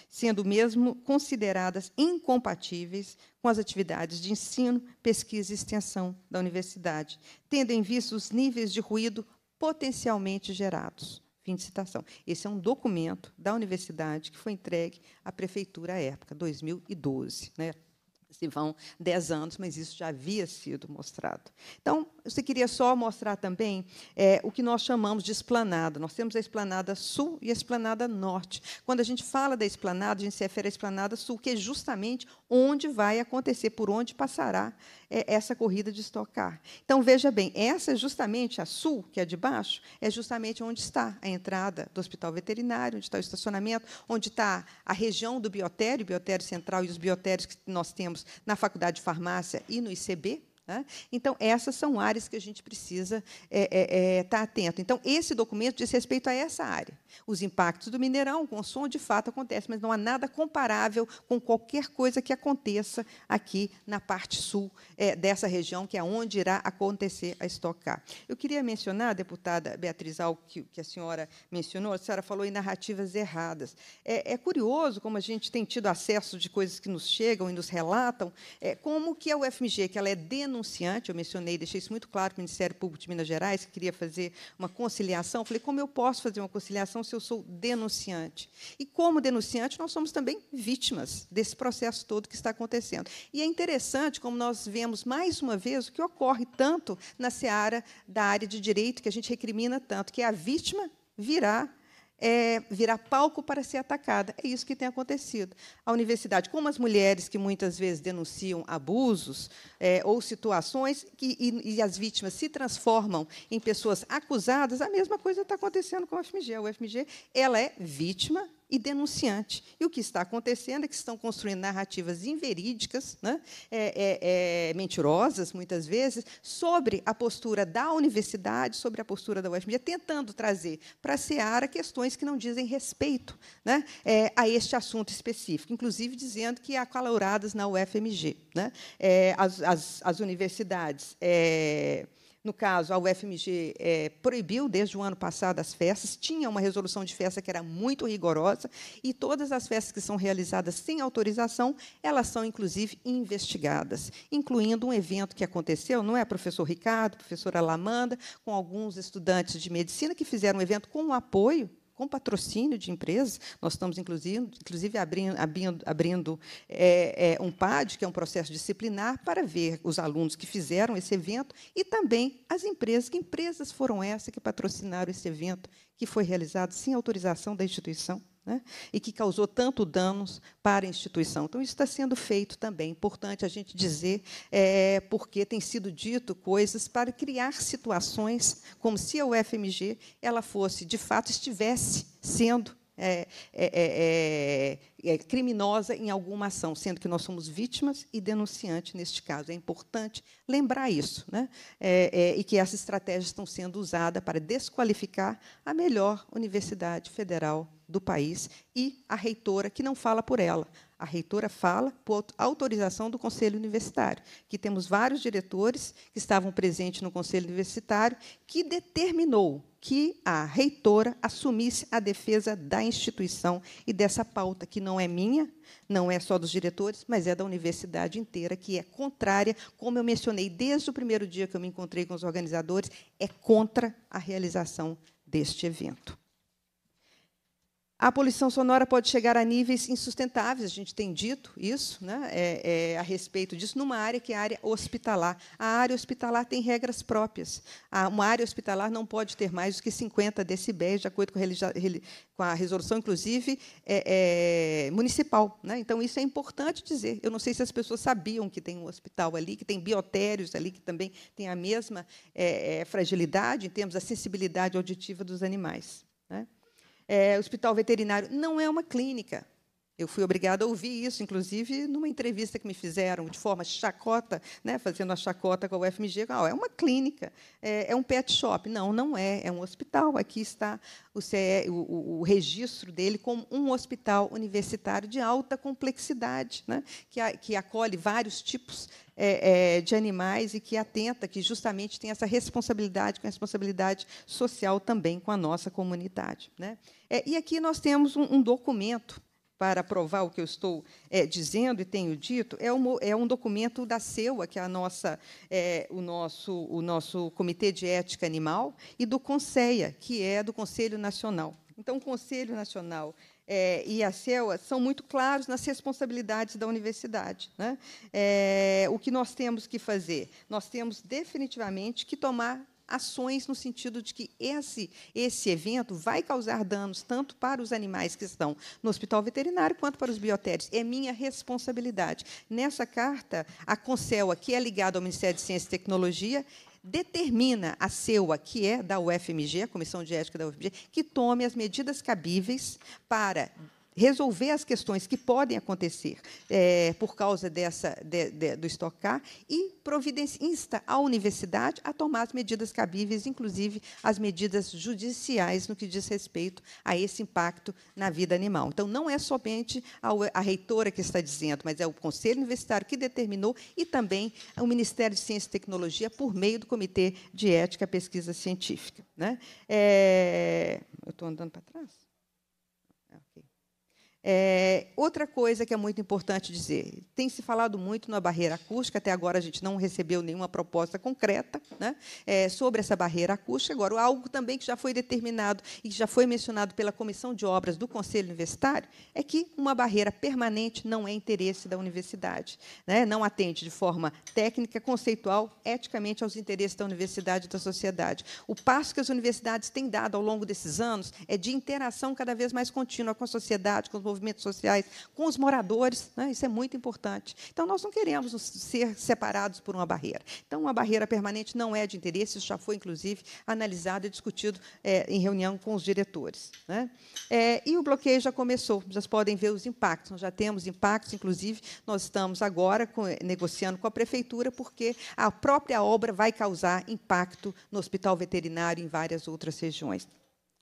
sendo mesmo consideradas incompatíveis com as atividades de ensino, pesquisa e extensão da universidade, tendo em vista os níveis de ruído potencialmente gerados. Fim de citação. Esse é um documento da universidade que foi entregue à prefeitura à época, 2012, né? se vão 10 anos, mas isso já havia sido mostrado. Então, eu queria só mostrar também é, o que nós chamamos de esplanada. Nós temos a esplanada sul e a esplanada norte. Quando a gente fala da esplanada, a gente se refere à esplanada sul, que é justamente onde vai acontecer, por onde passará é, essa corrida de estocar. Então, veja bem, essa é justamente a sul, que é de baixo, é justamente onde está a entrada do hospital veterinário, onde está o estacionamento, onde está a região do biotério, biotério central e os biotérios que nós temos na Faculdade de Farmácia e no ICB, então, essas são áreas que a gente precisa estar é, é, é, tá atento. Então, esse documento diz respeito a essa área. Os impactos do Mineirão, o consumo de fato, acontece, mas não há nada comparável com qualquer coisa que aconteça aqui na parte sul dessa região, que é onde irá acontecer a estocar. Eu queria mencionar, deputada Beatriz, algo que, que a senhora mencionou, a senhora falou em narrativas erradas. É, curioso como a gente tem tido acesso de coisas que nos chegam e nos relatam, como que a UFMG, que ela é denunciada, denunciante, eu mencionei, deixei isso muito claro para o Ministério Público de Minas Gerais, que queria fazer uma conciliação. Falei, como eu posso fazer uma conciliação se eu sou denunciante? E, como denunciante, nós somos também vítimas desse processo todo que está acontecendo. E é interessante como nós vemos, mais uma vez, o que ocorre tanto na seara da área de direito, que a gente recrimina tanto, que é a vítima virá é, virar palco para ser atacada. É isso que tem acontecido. A universidade, como as mulheres que muitas vezes denunciam abusos é, ou situações que, e, e, as vítimas se transformam em pessoas acusadas, a mesma coisa está acontecendo com a UFMG. A UFMG ela é vítima e denunciante. E o que está acontecendo é que estão construindo narrativas inverídicas, né? é, é, é, mentirosas, muitas vezes, sobre a postura da universidade, sobre a postura da UFMG, tentando trazer para a Seara questões que não dizem respeito né? É, a este assunto específico, inclusive dizendo que há calouradas na UFMG. Né? É, as, as, as, universidades é, no caso, a UFMG é, proibiu desde o ano passado as festas, tinha uma resolução de festa que era muito rigorosa, e todas as festas que são realizadas sem autorização, elas são, inclusive, investigadas, incluindo um evento que aconteceu, não é, professor Ricardo, professora Lamanda, com alguns estudantes de medicina que fizeram um evento com o apoio com patrocínio de empresas. Nós estamos, inclusive, inclusive abrindo, abrindo, abrindo é, é, um PAD, que é um processo disciplinar, para ver os alunos que fizeram esse evento e também as empresas. Que empresas foram essas que patrocinaram esse evento, que foi realizado sem autorização da instituição? né? e que causou tanto danos para a instituição. Então, isso está sendo feito também. Importante a gente dizer, é, porque tem sido dito coisas para criar situações como se a UFMG ela fosse, de fato, estivesse sendo é é, é, é, é, criminosa em alguma ação, sendo que nós somos vítimas e denunciante neste caso. É importante lembrar isso, né? É, e que essas estratégias estão sendo usadas para desqualificar a melhor universidade federal do país e a reitora, que não fala por ela. A reitora fala por autorização do Conselho Universitário, que temos vários diretores que estavam presentes no Conselho Universitário, que determinou que a reitora assumisse a defesa da instituição e dessa pauta, que não é minha, não é só dos diretores, mas é da universidade inteira, que é contrária, como eu mencionei desde o primeiro dia que eu me encontrei com os organizadores, é contra a realização deste evento. A poluição sonora pode chegar a níveis insustentáveis, a gente tem dito isso, né, é, é, a respeito disso, numa área que é a área hospitalar. A área hospitalar tem regras próprias. A, uma área hospitalar não pode ter mais do que 50 decibéis, de acordo com a, com a resolução, inclusive, é, é, municipal. Né? Então, isso é importante dizer. Eu não sei se as pessoas sabiam que tem um hospital ali, que tem biotérios ali, que também tem a mesma é, é, fragilidade em termos da sensibilidade auditiva dos animais. Né? é, hospital veterinário. Não é uma clínica. Eu fui obrigada a ouvir isso, inclusive numa entrevista que me fizeram de forma chacota, né, fazendo a chacota com a UFMG. Ah, é uma clínica, é, é, um pet shop. Não, não é, é um hospital. Aqui está o, CE, o, o registro dele como um hospital universitário de alta complexidade, né, que, a, que acolhe vários tipos é, é, de animais e que atenta, que justamente tem essa responsabilidade, com a responsabilidade social também com a nossa comunidade. Né. É, e aqui nós temos um, um, documento para provar o que eu estou é, dizendo e tenho dito. É, é um documento da CEUA, que é, a nossa, é, o, nosso, o nosso Comitê de Ética Animal, e do CONSEIA, que é do Conselho Nacional. Então, o Conselho Nacional é, e a CEUA são muito claros nas responsabilidades da universidade. Né? É, o que nós temos que fazer? Nós temos definitivamente que tomar ações no sentido de que esse, esse evento vai causar danos tanto para os animais que estão no hospital veterinário quanto para os biotérios É minha responsabilidade. Nessa carta, a Concel, que é ligada ao Ministério de Ciência e Tecnologia, determina a CEUA, que é da UFMG, a Comissão de Ética da UFMG, que tome as medidas cabíveis para resolver as questões que podem acontecer é, por causa dessa, de, de, do estocar e insta a universidade a tomar as medidas cabíveis, inclusive as medidas judiciais no que diz respeito a esse impacto na vida animal. Então, não é somente a, a reitora que está dizendo, mas é o Conselho Universitário que determinou e também o Ministério de Ciência e Tecnologia por meio do Comitê de Ética e Pesquisa Científica. Né? É... Eu estou andando para trás? É, outra coisa que é muito importante dizer: tem se falado muito na barreira acústica, até agora a gente não recebeu nenhuma proposta concreta né, é, sobre essa barreira acústica. Agora, algo também que já foi determinado e que já foi mencionado pela Comissão de Obras do Conselho Universitário é que uma barreira permanente não é interesse da universidade, né, não atende de forma técnica, conceitual, eticamente aos interesses da universidade e da sociedade. O passo que as universidades têm dado ao longo desses anos é de interação cada vez mais contínua com a sociedade, com os movimentos sociais, com os moradores. Né? Isso é muito importante. Então, nós não queremos ser separados por uma barreira. Então, uma barreira permanente não é de interesse, isso já foi, inclusive, analisado e discutido é, em reunião com os diretores. Né? É, e o bloqueio já começou, vocês podem ver os impactos. Nós já temos impactos, inclusive, nós estamos agora com, negociando com a prefeitura, porque a própria obra vai causar impacto no hospital veterinário e em várias outras regiões.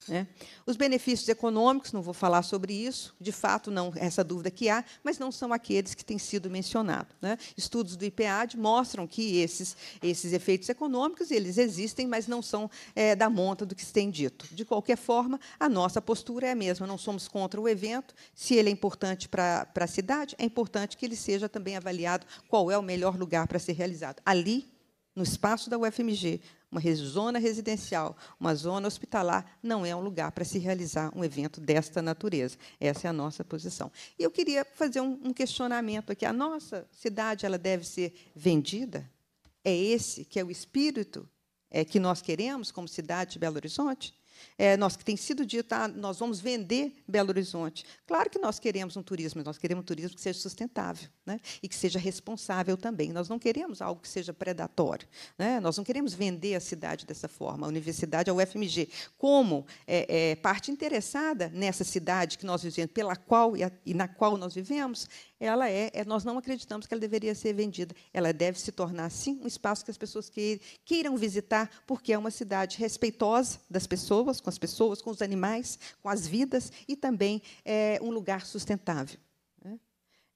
Né? Os benefícios econômicos, não vou falar sobre isso, de fato, não essa dúvida que há, mas não são aqueles que têm sido mencionados. Né? Estudos do IPAD mostram que esses, esses efeitos econômicos eles existem, mas não são é, da monta do que se tem dito. De qualquer forma, a nossa postura é a mesma, não somos contra o evento, se ele é importante para a cidade, é importante que ele seja também avaliado qual é o melhor lugar para ser realizado. Ali, no espaço da UFMG, uma zona residencial, uma zona hospitalar, não é um lugar para se realizar um evento desta natureza. Essa é a nossa posição. E eu queria fazer um, um questionamento aqui. A nossa cidade ela deve ser vendida? É esse que é o espírito é, que nós queremos como cidade de Belo Horizonte? É, nós que tem sido dito, ah, nós vamos vender Belo Horizonte. Claro que nós queremos um turismo, nós queremos um turismo que seja sustentável né? e que seja responsável também. Nós não queremos algo que seja predatório. Né? Nós não queremos vender a cidade dessa forma. A universidade, a UFMG, como é, é, parte interessada nessa cidade que nós vivemos, pela qual e, a, e na qual nós vivemos, ela é, é, nós não acreditamos que ela deveria ser vendida. Ela deve se tornar, sim, um espaço que as pessoas queiram visitar, porque é uma cidade respeitosa das pessoas, com as pessoas, com os animais, com as vidas e também é um lugar sustentável.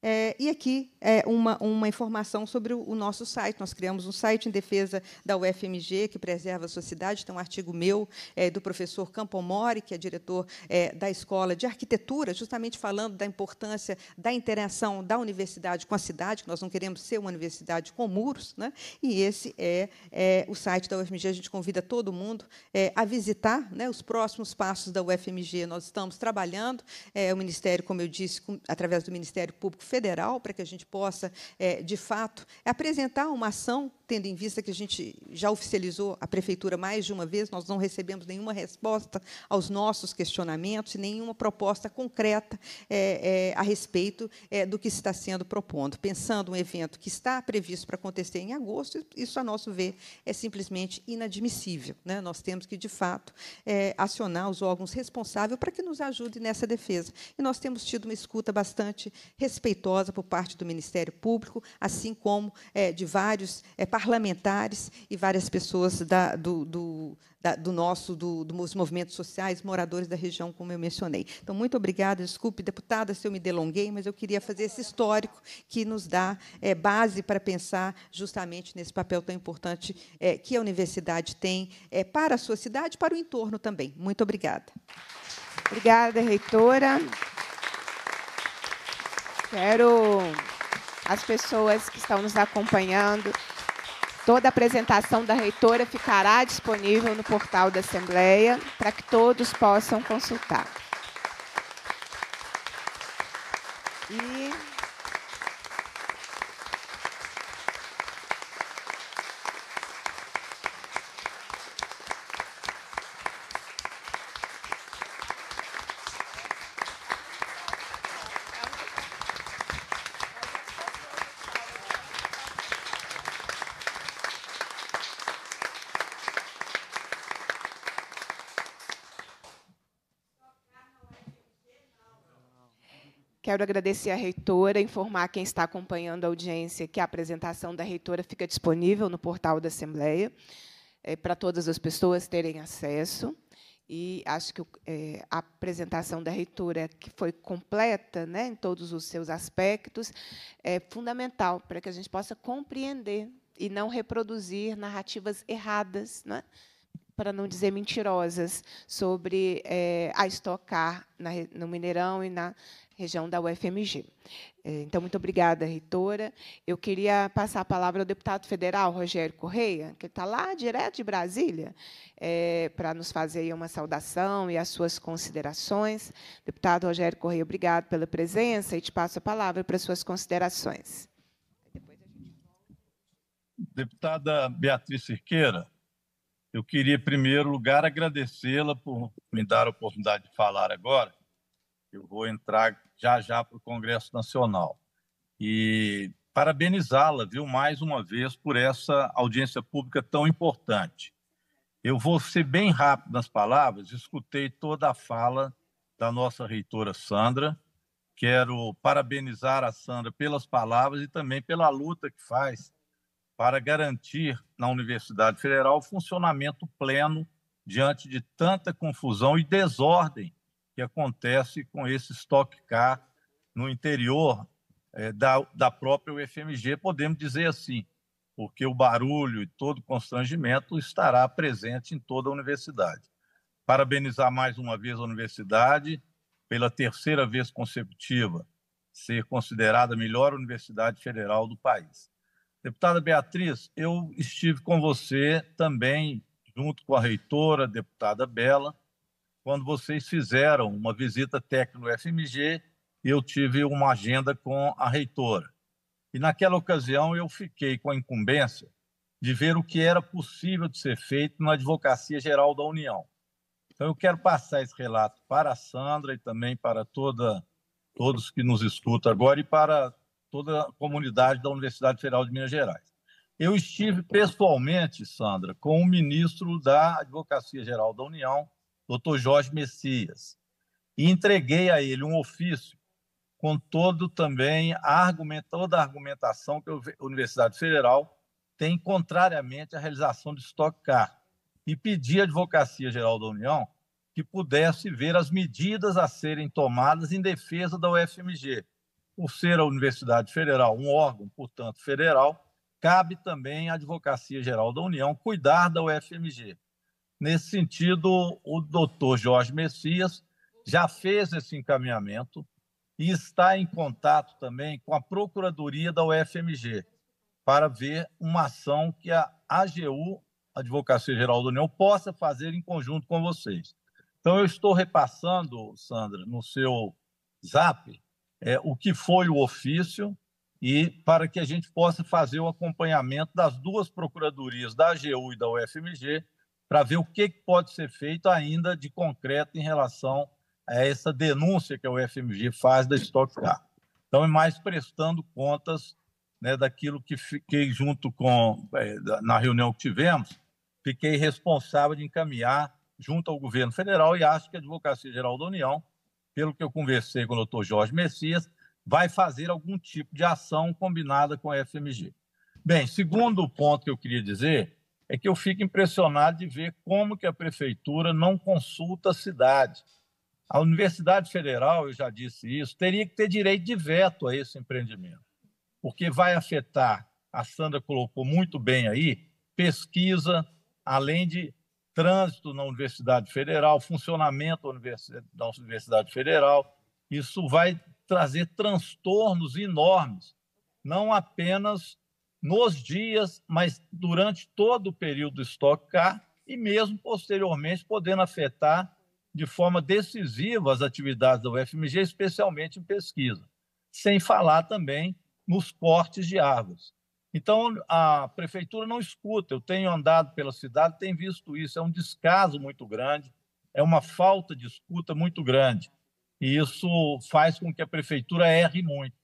É, e aqui é uma, uma informação sobre o, o, nosso site. Nós criamos um site em defesa da UFMG, que preserva a sociedade. Tem um artigo meu, é, do professor Campo Campomori, que é diretor é, da Escola de Arquitetura, justamente falando da importância da interação da universidade com a cidade, que nós não queremos ser uma universidade com muros. Né? E esse é, é o site da UFMG. A gente convida todo mundo é, a visitar né, os próximos passos da UFMG. Nós estamos trabalhando, é, o Ministério, como eu disse, com, através do Ministério Público federal, para que a gente possa, é, de fato, apresentar uma ação tendo em vista que a gente já oficializou a prefeitura mais de uma vez, nós não recebemos nenhuma resposta aos nossos questionamentos e nenhuma proposta concreta é, é, a respeito é, do que está sendo propondo. Pensando um evento que está previsto para acontecer em agosto, isso, a nosso ver, é simplesmente inadmissível. Né? Nós temos que, de fato, é, acionar os órgãos responsáveis para que nos ajudem nessa defesa. E nós temos tido uma escuta bastante respeitosa por parte do Ministério Público, assim como é, de vários é, parlamentares e várias pessoas da, do, do, da, do, nosso, do, dos movimentos sociais, moradores da região, como eu mencionei. Então, muito obrigada. Desculpe, deputada, se eu me delonguei, mas eu queria fazer esse histórico que nos dá é, base para pensar justamente nesse papel tão importante é, que a universidade tem é, para a sua cidade para o entorno também. Muito obrigada. Obrigada, reitora. Quero as pessoas que estão nos acompanhando Toda a apresentação da reitora ficará disponível no portal da Assembleia para que todos possam consultar. Quero agradecer à reitora, informar quem está acompanhando a audiência que a apresentação da reitora fica disponível no portal da Assembleia, é, para todas as pessoas terem acesso. E acho que é, a apresentação da reitora, que foi completa né, em todos os seus aspectos, é fundamental para que a gente possa compreender e não reproduzir narrativas erradas. Né? para não dizer mentirosas, sobre é, a estocar na, no Mineirão e na região da UFMG. Eh, então, muito obrigada, reitora. Eu queria passar a palavra ao deputado federal, Rogério Correia, que está lá direto de Brasília, é, eh, para nos fazer uma saudação e as suas considerações. Deputado Rogério Correia, obrigado pela presença e te passo a palavra para as suas considerações. Deputada Beatriz Cerqueira, eu queria, em primeiro lugar, agradecê-la por me dar a oportunidade de falar agora. Eu vou entrar já já para o Congresso Nacional. E parabenizá-la, viu, mais uma vez, por essa audiência pública tão importante. Eu vou ser bem rápido nas palavras, escutei toda a fala da nossa reitora Sandra. Quero parabenizar a Sandra pelas palavras e também pela luta que faz para garantir na Universidade Federal o funcionamento pleno diante de tanta confusão e desordem que acontece com esse estoque car no interior é, da, da própria UFMG, podemos dizer assim, porque o barulho e todo constrangimento estará presente em toda a universidade. Parabenizar mais uma vez a universidade pela terceira vez consecutiva ser considerada a melhor universidade federal do país. Deputada Beatriz, eu estive com você também, junto com a reitora, deputada Bela, quando vocês fizeram uma visita técnica no FMG, eu tive uma agenda com a reitora. E naquela ocasião eu fiquei com a incumbência de ver o que era possível de ser feito na Advocacia Geral da União. Então eu quero passar esse relato para a Sandra e também para toda todos que nos escutam agora e para toda a comunidade da Universidade Federal de Minas Gerais. Eu estive pessoalmente, Sandra, com o ministro da Advocacia Geral da União, doutor Jorge Messias, e entreguei a ele um ofício com todo também a toda a argumentação que a Universidade Federal tem contrariamente à realização de Stock Car e pedi à Advocacia Geral da União que pudesse ver as medidas a serem tomadas em defesa da UFMG, por ser a Universidade Federal um órgão, portanto, federal, cabe também à Advocacia Geral da União cuidar da UFMG. Nesse sentido, o doutor Jorge Messias já fez esse encaminhamento e está em contato também com a Procuradoria da UFMG para ver uma ação que a AGU, Advocacia Geral da União, possa fazer em conjunto com vocês. Então, eu estou repassando, Sandra, no seu zap, é, o que foi o ofício e para que a gente possa fazer o acompanhamento das duas procuradorias, da AGU e da UFMG, para ver o que pode ser feito ainda de concreto em relação a essa denúncia que a UFMG faz da Stock Car. Então, é mais prestando contas né, daquilo que fiquei junto com, é, na reunião que tivemos, fiquei responsável de encaminhar junto ao governo federal e acho que a Advocacia Geral da União pelo que eu conversei com o doutor Jorge Messias, vai fazer algum tipo de ação combinada com a FMG. Bem, segundo ponto que eu queria dizer é que eu fico impressionado de ver como que a prefeitura não consulta a cidade. A Universidade Federal, eu já disse isso, teria que ter direito de veto a esse empreendimento, porque vai afetar, a Sandra colocou muito bem aí, pesquisa, além de trânsito na Universidade Federal, funcionamento da Universidade Federal. Isso vai trazer transtornos enormes, não apenas nos dias, mas durante todo o período Stock Car e mesmo posteriormente podendo afetar de forma decisiva as atividades da UFMG, especialmente em pesquisa. Sem falar também nos cortes de árvores. Então, a prefeitura não escuta. Eu tenho andado pela cidade, tenho visto isso. É um descaso muito grande, é uma falta de escuta muito grande. E isso faz com que a prefeitura erre muito.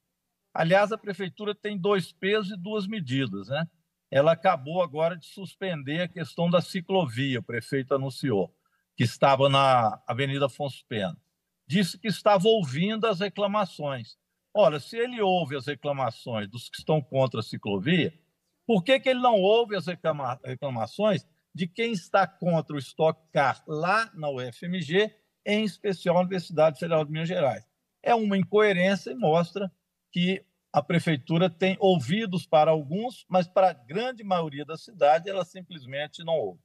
Aliás, a prefeitura tem dois pesos e duas medidas, né? Ela acabou agora de suspender a questão da ciclovia, o prefeito anunciou, que estava na Avenida Afonso Pena. Disse que estava ouvindo as reclamações Olha, se ele ouve as reclamações dos que estão contra a ciclovia, por que, que ele não ouve as reclama reclamações de quem está contra o Stock Car lá na UFMG, em especial na Universidade Federal de Minas Gerais? É uma incoerência e mostra que a prefeitura tem ouvidos para alguns, mas para a grande maioria da cidade ela simplesmente não ouve.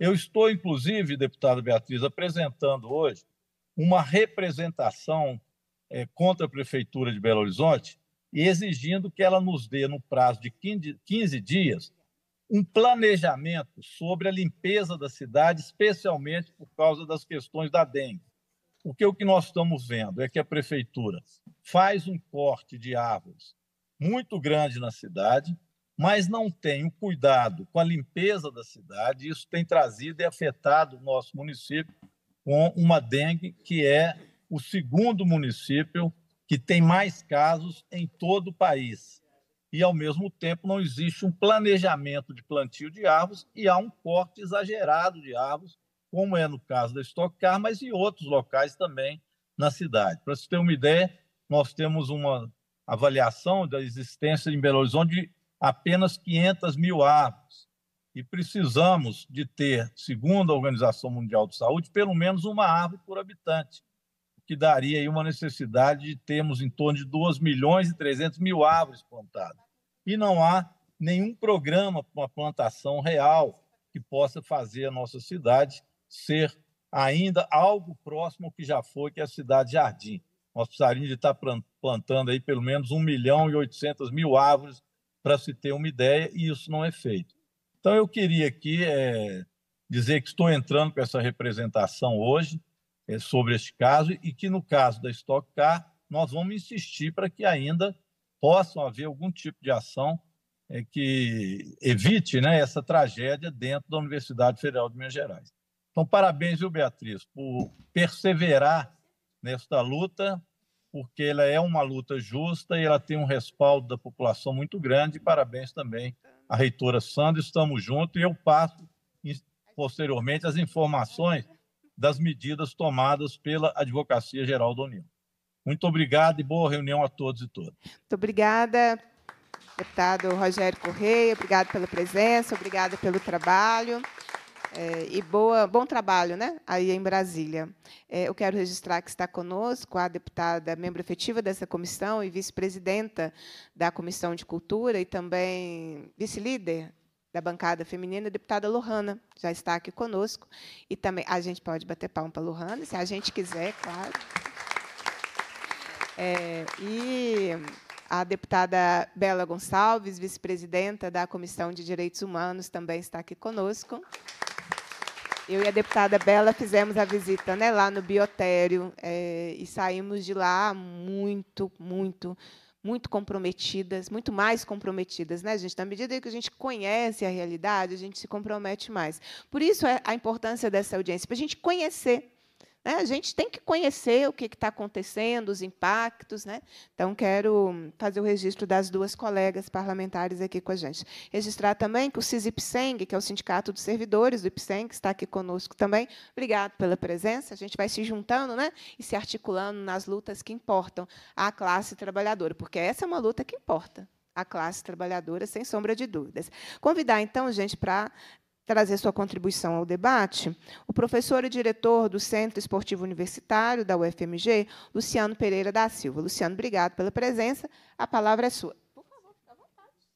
Eu estou, inclusive, deputada Beatriz, apresentando hoje uma representação é, contra a Prefeitura de Belo Horizonte, exigindo que ela nos dê, no prazo de 15 dias, um planejamento sobre a limpeza da cidade, especialmente por causa das questões da dengue. Porque o que nós estamos vendo é que a prefeitura faz um corte de árvores muito grande na cidade, mas não tem o cuidado com a limpeza da cidade. Isso tem trazido e afetado o nosso município com uma dengue que é o segundo município que tem mais casos em todo o país. E, ao mesmo tempo, não existe um planejamento de plantio de árvores e há um corte exagerado de árvores, como é no caso da Estocar, mas em outros locais também na cidade. Para se ter uma ideia, nós temos uma avaliação da existência em Belo Horizonte de apenas 500 mil árvores. E precisamos de ter, segundo a Organização Mundial de Saúde, pelo menos uma árvore por habitante que daria aí uma necessidade de termos em torno de 2 milhões e 300 mil árvores plantadas. E não há nenhum programa para uma plantação real que possa fazer a nossa cidade ser ainda algo próximo ao que já foi, que é a cidade jardim. Nós precisaríamos de estar plantando aí pelo menos 1 milhão e 800 mil árvores para se ter uma ideia, e isso não é feito. Então, eu queria aqui é, dizer que estou entrando com essa representação hoje, é, sobre este caso e que, no caso da Stock Car, nós vamos insistir para que ainda possam haver algum tipo de ação é, que evite né, essa tragédia dentro da Universidade Federal de Minas Gerais. Então, parabéns, viu, Beatriz, por perseverar nesta luta, porque ela é uma luta justa e ela tem um respaldo da população muito grande. Parabéns também à reitora Sandra, estamos juntos e eu passo posteriormente as informações das medidas tomadas pela Advocacia Geral da União. Muito obrigado e boa reunião a todos e todas. Muito obrigada, deputado Rogério Correia. Obrigado pela presença, obrigada pelo trabalho. É, e boa, bom trabalho né? aí em Brasília. É, eu quero registrar que está conosco a deputada, membro efetiva dessa comissão e vice-presidenta da Comissão de Cultura e também vice-líder da bancada feminina, a deputada Lohana, já está aqui conosco. E também a gente pode bater palma para a Lohana, se a gente quiser, claro. É, e a deputada Bela Gonçalves, vice-presidenta da Comissão de Direitos Humanos, também está aqui conosco. Eu e a deputada Bela fizemos a visita né, lá no Biotério é, e saímos de lá muito, muito muito comprometidas, muito mais comprometidas, né, gente? Na medida que a gente conhece a realidade, a gente se compromete mais. Por isso é a importância dessa audiência, para a gente conhecer né? A gente tem que conhecer o que está acontecendo, os impactos. Né? Então, quero fazer o registro das duas colegas parlamentares aqui com a gente. Registrar também que o CISIPSENG, que é o Sindicato dos Servidores do IPSENG, está aqui conosco também. Obrigado pela presença. A gente vai se juntando né? e se articulando nas lutas que importam à classe trabalhadora, porque essa é uma luta que importa a classe trabalhadora, sem sombra de dúvidas. Convidar, então, gente, para trazer sua contribuição ao debate o professor e diretor do Centro Esportivo Universitário da UFMG, Luciano Pereira da Silva. Luciano, obrigado pela presença. A palavra é sua. Por favor, à vontade.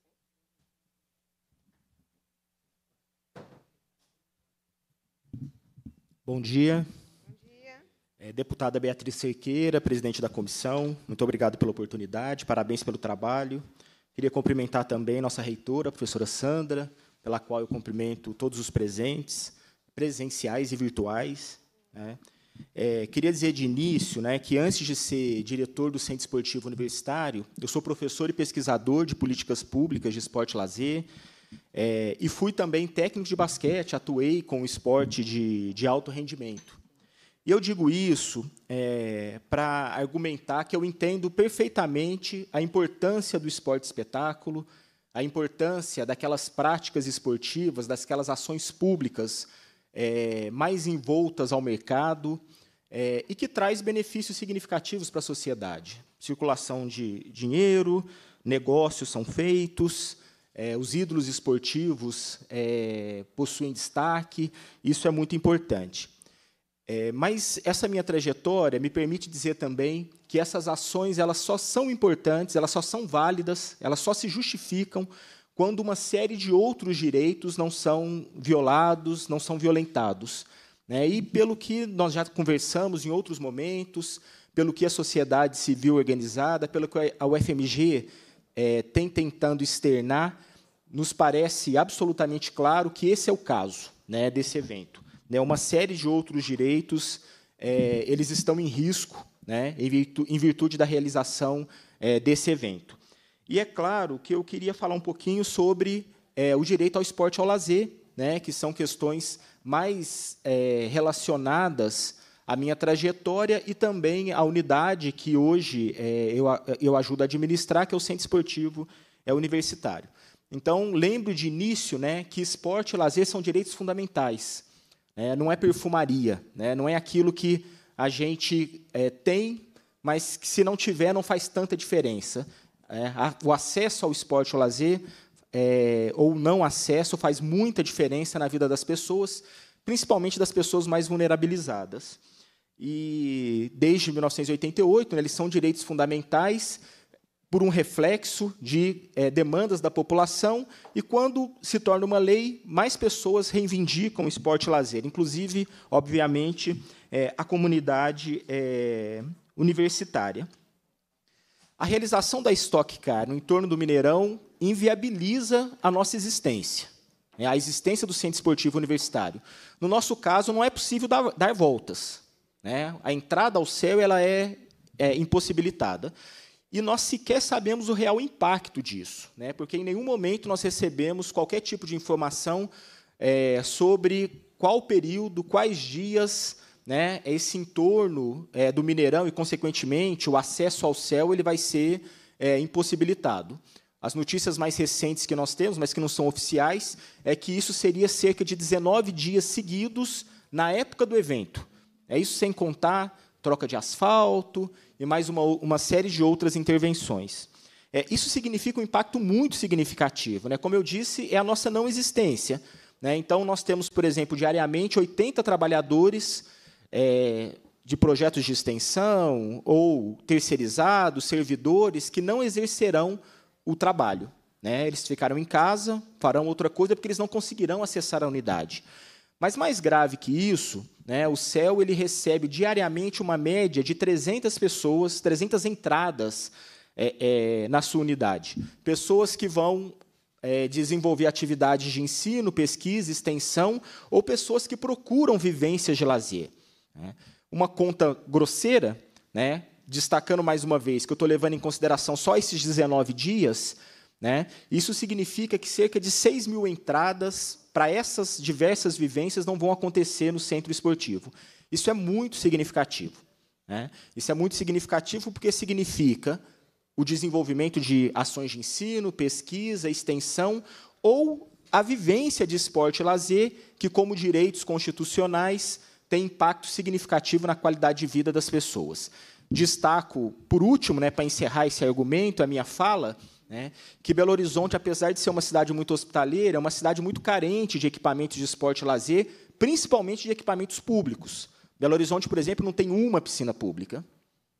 Bom dia. É, deputada Beatriz Cerqueira, presidente da comissão, muito obrigado pela oportunidade, parabéns pelo trabalho. Queria cumprimentar também nossa reitora, professora Sandra, pela qual eu cumprimento todos os presentes, presenciais e virtuais. Né? É, queria dizer de início né, que, antes de ser diretor do Centro Esportivo Universitário, eu sou professor e pesquisador de políticas públicas de esporte e lazer, é, e fui também técnico de basquete, atuei com o esporte de, de alto rendimento. E eu digo isso é, para argumentar que eu entendo perfeitamente a importância do esporte espetáculo, a importância daquelas práticas esportivas, daquelas ações públicas é, mais envoltas ao mercado é, e que traz benefícios significativos para a sociedade. Circulação de dinheiro, negócios são feitos, é, os ídolos esportivos é, possuem destaque, isso é muito importante. É, mas essa minha trajetória me permite dizer também que essas ações elas só são importantes, elas só são válidas, elas só se justificam quando uma série de outros direitos não são violados, não são violentados. Né? E pelo que nós já conversamos em outros momentos, pelo que a sociedade civil organizada, pelo que a UFMG é, tem tentando externar, nos parece absolutamente claro que esse é o caso né, desse evento né, uma série de outros direitos, é, eles estão em risco né, em, virtu em virtude da realização é, desse evento. E é claro que eu queria falar um pouquinho sobre é, o direito ao esporte e ao lazer, né, que são questões mais é, relacionadas à minha trajetória e também à unidade que hoje é, eu, eu ajudo a administrar, que é o Centro Esportivo é, Universitário. Então, lembro de início né, que esporte e lazer são direitos fundamentais. É, não é perfumaria, né? não é aquilo que a gente é, tem, mas que se não tiver não faz tanta diferença. É, a, o acesso ao esporte ao lazer eh, ou não acesso faz muita diferença na vida das pessoas, principalmente das pessoas mais vulnerabilizadas. E desde 1988, né, eles são direitos fundamentais por um reflexo de é, demandas da população, e quando se torna uma lei, mais pessoas reivindicam o esporte e lazer, inclusive, obviamente, é, a comunidade é, universitária. A realização da Stock Car no entorno do Mineirão inviabiliza a nossa existência, né, a existência do centro esportivo universitário. No nosso caso, não é possível dar, dar voltas. Né? A entrada ao céu ela é, é impossibilitada. E nós sequer sabemos o real impacto disso, né? porque em nenhum momento nós recebemos qualquer tipo de informação é, sobre qual período, quais dias né, esse entorno é, do Mineirão e, consequentemente, o acesso ao céu ele vai ser é, impossibilitado. As notícias mais recentes que nós temos, mas que não são oficiais, é que isso seria cerca de 19 dias seguidos na época do evento. É isso sem contar troca de asfalto e mais uma, uma série de outras intervenções. É, isso significa um impacto muito significativo. Né? Como eu disse, é a nossa não existência. Né? Então, nós temos, por exemplo, diariamente 80 trabalhadores é, de projetos de extensão ou terceirizados, servidores, que não exercerão o trabalho. Né? Eles ficarão em casa, farão outra coisa, porque eles não conseguirão acessar a unidade. Mas mais grave que isso, né, o céu ele recebe diariamente uma média de 300 pessoas, 300 entradas é, é, na sua unidade. Pessoas que vão é, desenvolver atividades de ensino, pesquisa, extensão, ou pessoas que procuram vivências de lazer. Né? Uma conta grosseira, né, destacando mais uma vez que eu estou levando em consideração só esses 19 dias, né, isso significa que cerca de 6 mil entradas para essas diversas vivências não vão acontecer no centro esportivo. Isso é muito significativo. Né? Isso é muito significativo porque significa o desenvolvimento de ações de ensino, pesquisa, extensão ou a vivência de esporte e lazer, que, como direitos constitucionais, tem impacto significativo na qualidade de vida das pessoas. Destaco, por último, né, para encerrar esse argumento, a minha fala, né? Que Belo Horizonte, apesar de ser uma cidade muito hospitaleira, é uma cidade muito carente de equipamentos de esporte e lazer, principalmente de equipamentos públicos. Belo Horizonte, por exemplo, não tem uma piscina pública.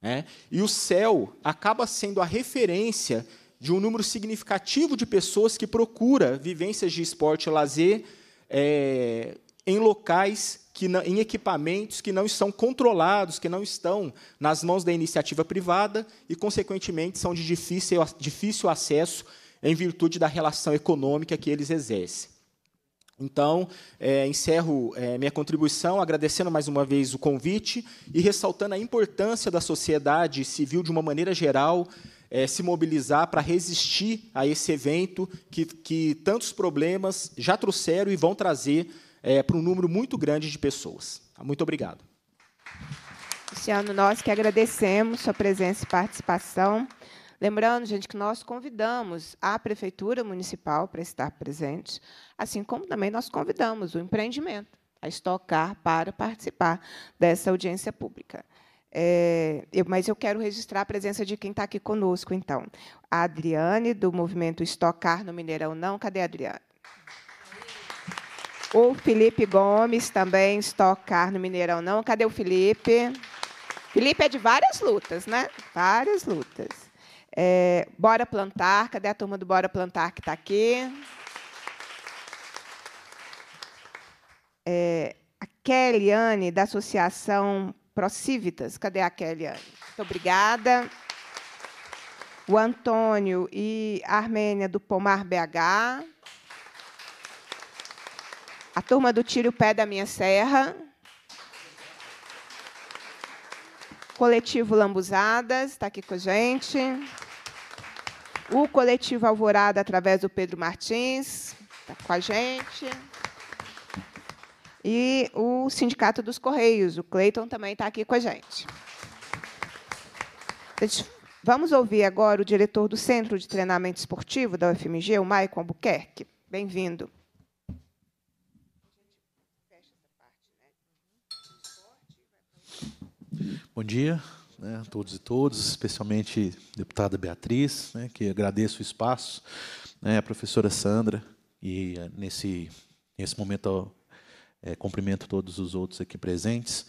Né? E o céu acaba sendo a referência de um número significativo de pessoas que procura vivências de esporte e lazer é, em locais que não, em equipamentos que não são controlados, que não estão nas mãos da iniciativa privada e, consequentemente, são de difícil, difícil acesso em virtude da relação econômica que eles exercem. Então, é, encerro é, minha contribuição agradecendo mais uma vez o convite e ressaltando a importância da sociedade civil, de uma maneira geral, é, se mobilizar para resistir a esse evento que, que tantos problemas já trouxeram e vão trazer é, para um número muito grande de pessoas. Tá? Muito obrigado. Luciano, nós que agradecemos sua presença e participação. Lembrando, gente, que nós convidamos a Prefeitura Municipal para estar presente, assim como também nós convidamos o empreendimento a estocar para participar dessa audiência pública. É, eu, mas eu quero registrar a presença de quem está aqui conosco, então. A Adriane, do movimento Estocar no Mineirão Não. Cadê a Adriane? O Felipe Gomes também, Stock Car no Mineirão não. Cadê o Felipe? Felipe é de várias lutas, né? Várias lutas. É, Bora Plantar, cadê a turma do Bora Plantar que está aqui? É, a Kellyanne, da Associação Procívitas, Cadê a Kellyanne? Muito obrigada. O Antônio e a Armênia do Pomar BH. A turma do Tire o Pé da Minha Serra. Coletivo Lambuzadas está aqui com a gente. O Coletivo Alvorada, através do Pedro Martins, está com a gente. E o Sindicato dos Correios, o Cleiton, também está aqui com a gente. Vamos ouvir agora o diretor do Centro de Treinamento Esportivo da UFMG, o Maicon Albuquerque. Bem-vindo. Bom dia né, a todos e todas, especialmente a deputada Beatriz, né, que agradeço o espaço, né, a professora Sandra, e eh, nesse, nesse momento é, cumprimento todos os outros aqui presentes.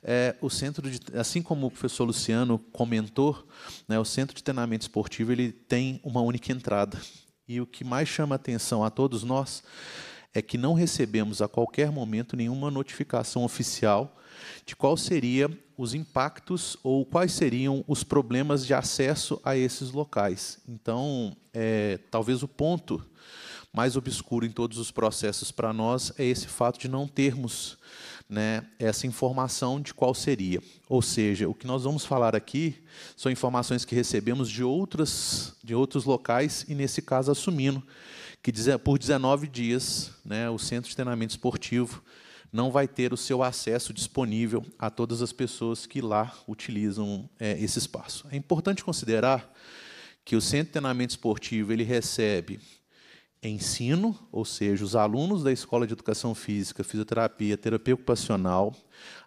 É, o centro, de, assim como o professor Luciano comentou, né, o centro de treinamento esportivo ele tem uma única entrada. E o que mais chama atenção a todos nós é que não recebemos a qualquer momento nenhuma notificação oficial de quais seriam os impactos ou quais seriam os problemas de acesso a esses locais. Então, é, talvez o ponto mais obscuro em todos os processos para nós é esse fato de não termos né, essa informação de qual seria. Ou seja, o que nós vamos falar aqui são informações que recebemos de, outras, de outros locais e, nesse caso, assumindo que por 19 dias né, o Centro de Treinamento Esportivo não vai ter o seu acesso disponível a todas as pessoas que lá utilizam é, esse espaço. É importante considerar que o centro de treinamento esportivo ele recebe ensino, ou seja, os alunos da escola de educação física, fisioterapia, terapia ocupacional,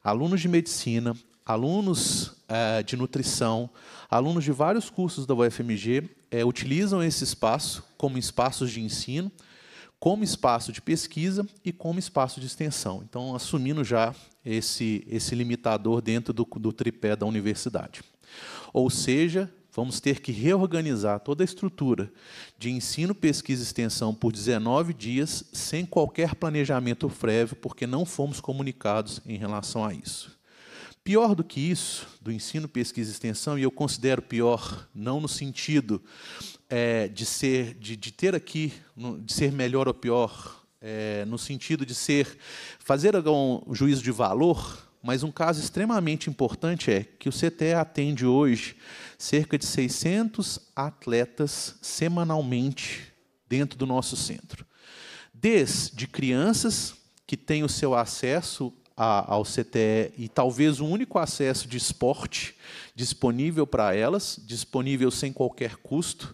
alunos de medicina, alunos é, de nutrição, alunos de vários cursos da UFMG é, utilizam esse espaço como espaços de ensino como espaço de pesquisa e como espaço de extensão. Então, assumindo já esse, esse limitador dentro do, do tripé da universidade. Ou seja, vamos ter que reorganizar toda a estrutura de ensino, pesquisa e extensão por 19 dias, sem qualquer planejamento prévio, porque não fomos comunicados em relação a isso. Pior do que isso, do ensino, pesquisa e extensão, e eu considero pior não no sentido é, de ser, de, de, ter aqui, de ser melhor ou pior, é, no sentido de ser, fazer um juízo de valor, mas um caso extremamente importante é que o CTE atende hoje cerca de 600 atletas semanalmente dentro do nosso centro. Desde crianças que têm o seu acesso a, ao CTE e talvez o único acesso de esporte disponível para elas, disponível sem qualquer custo,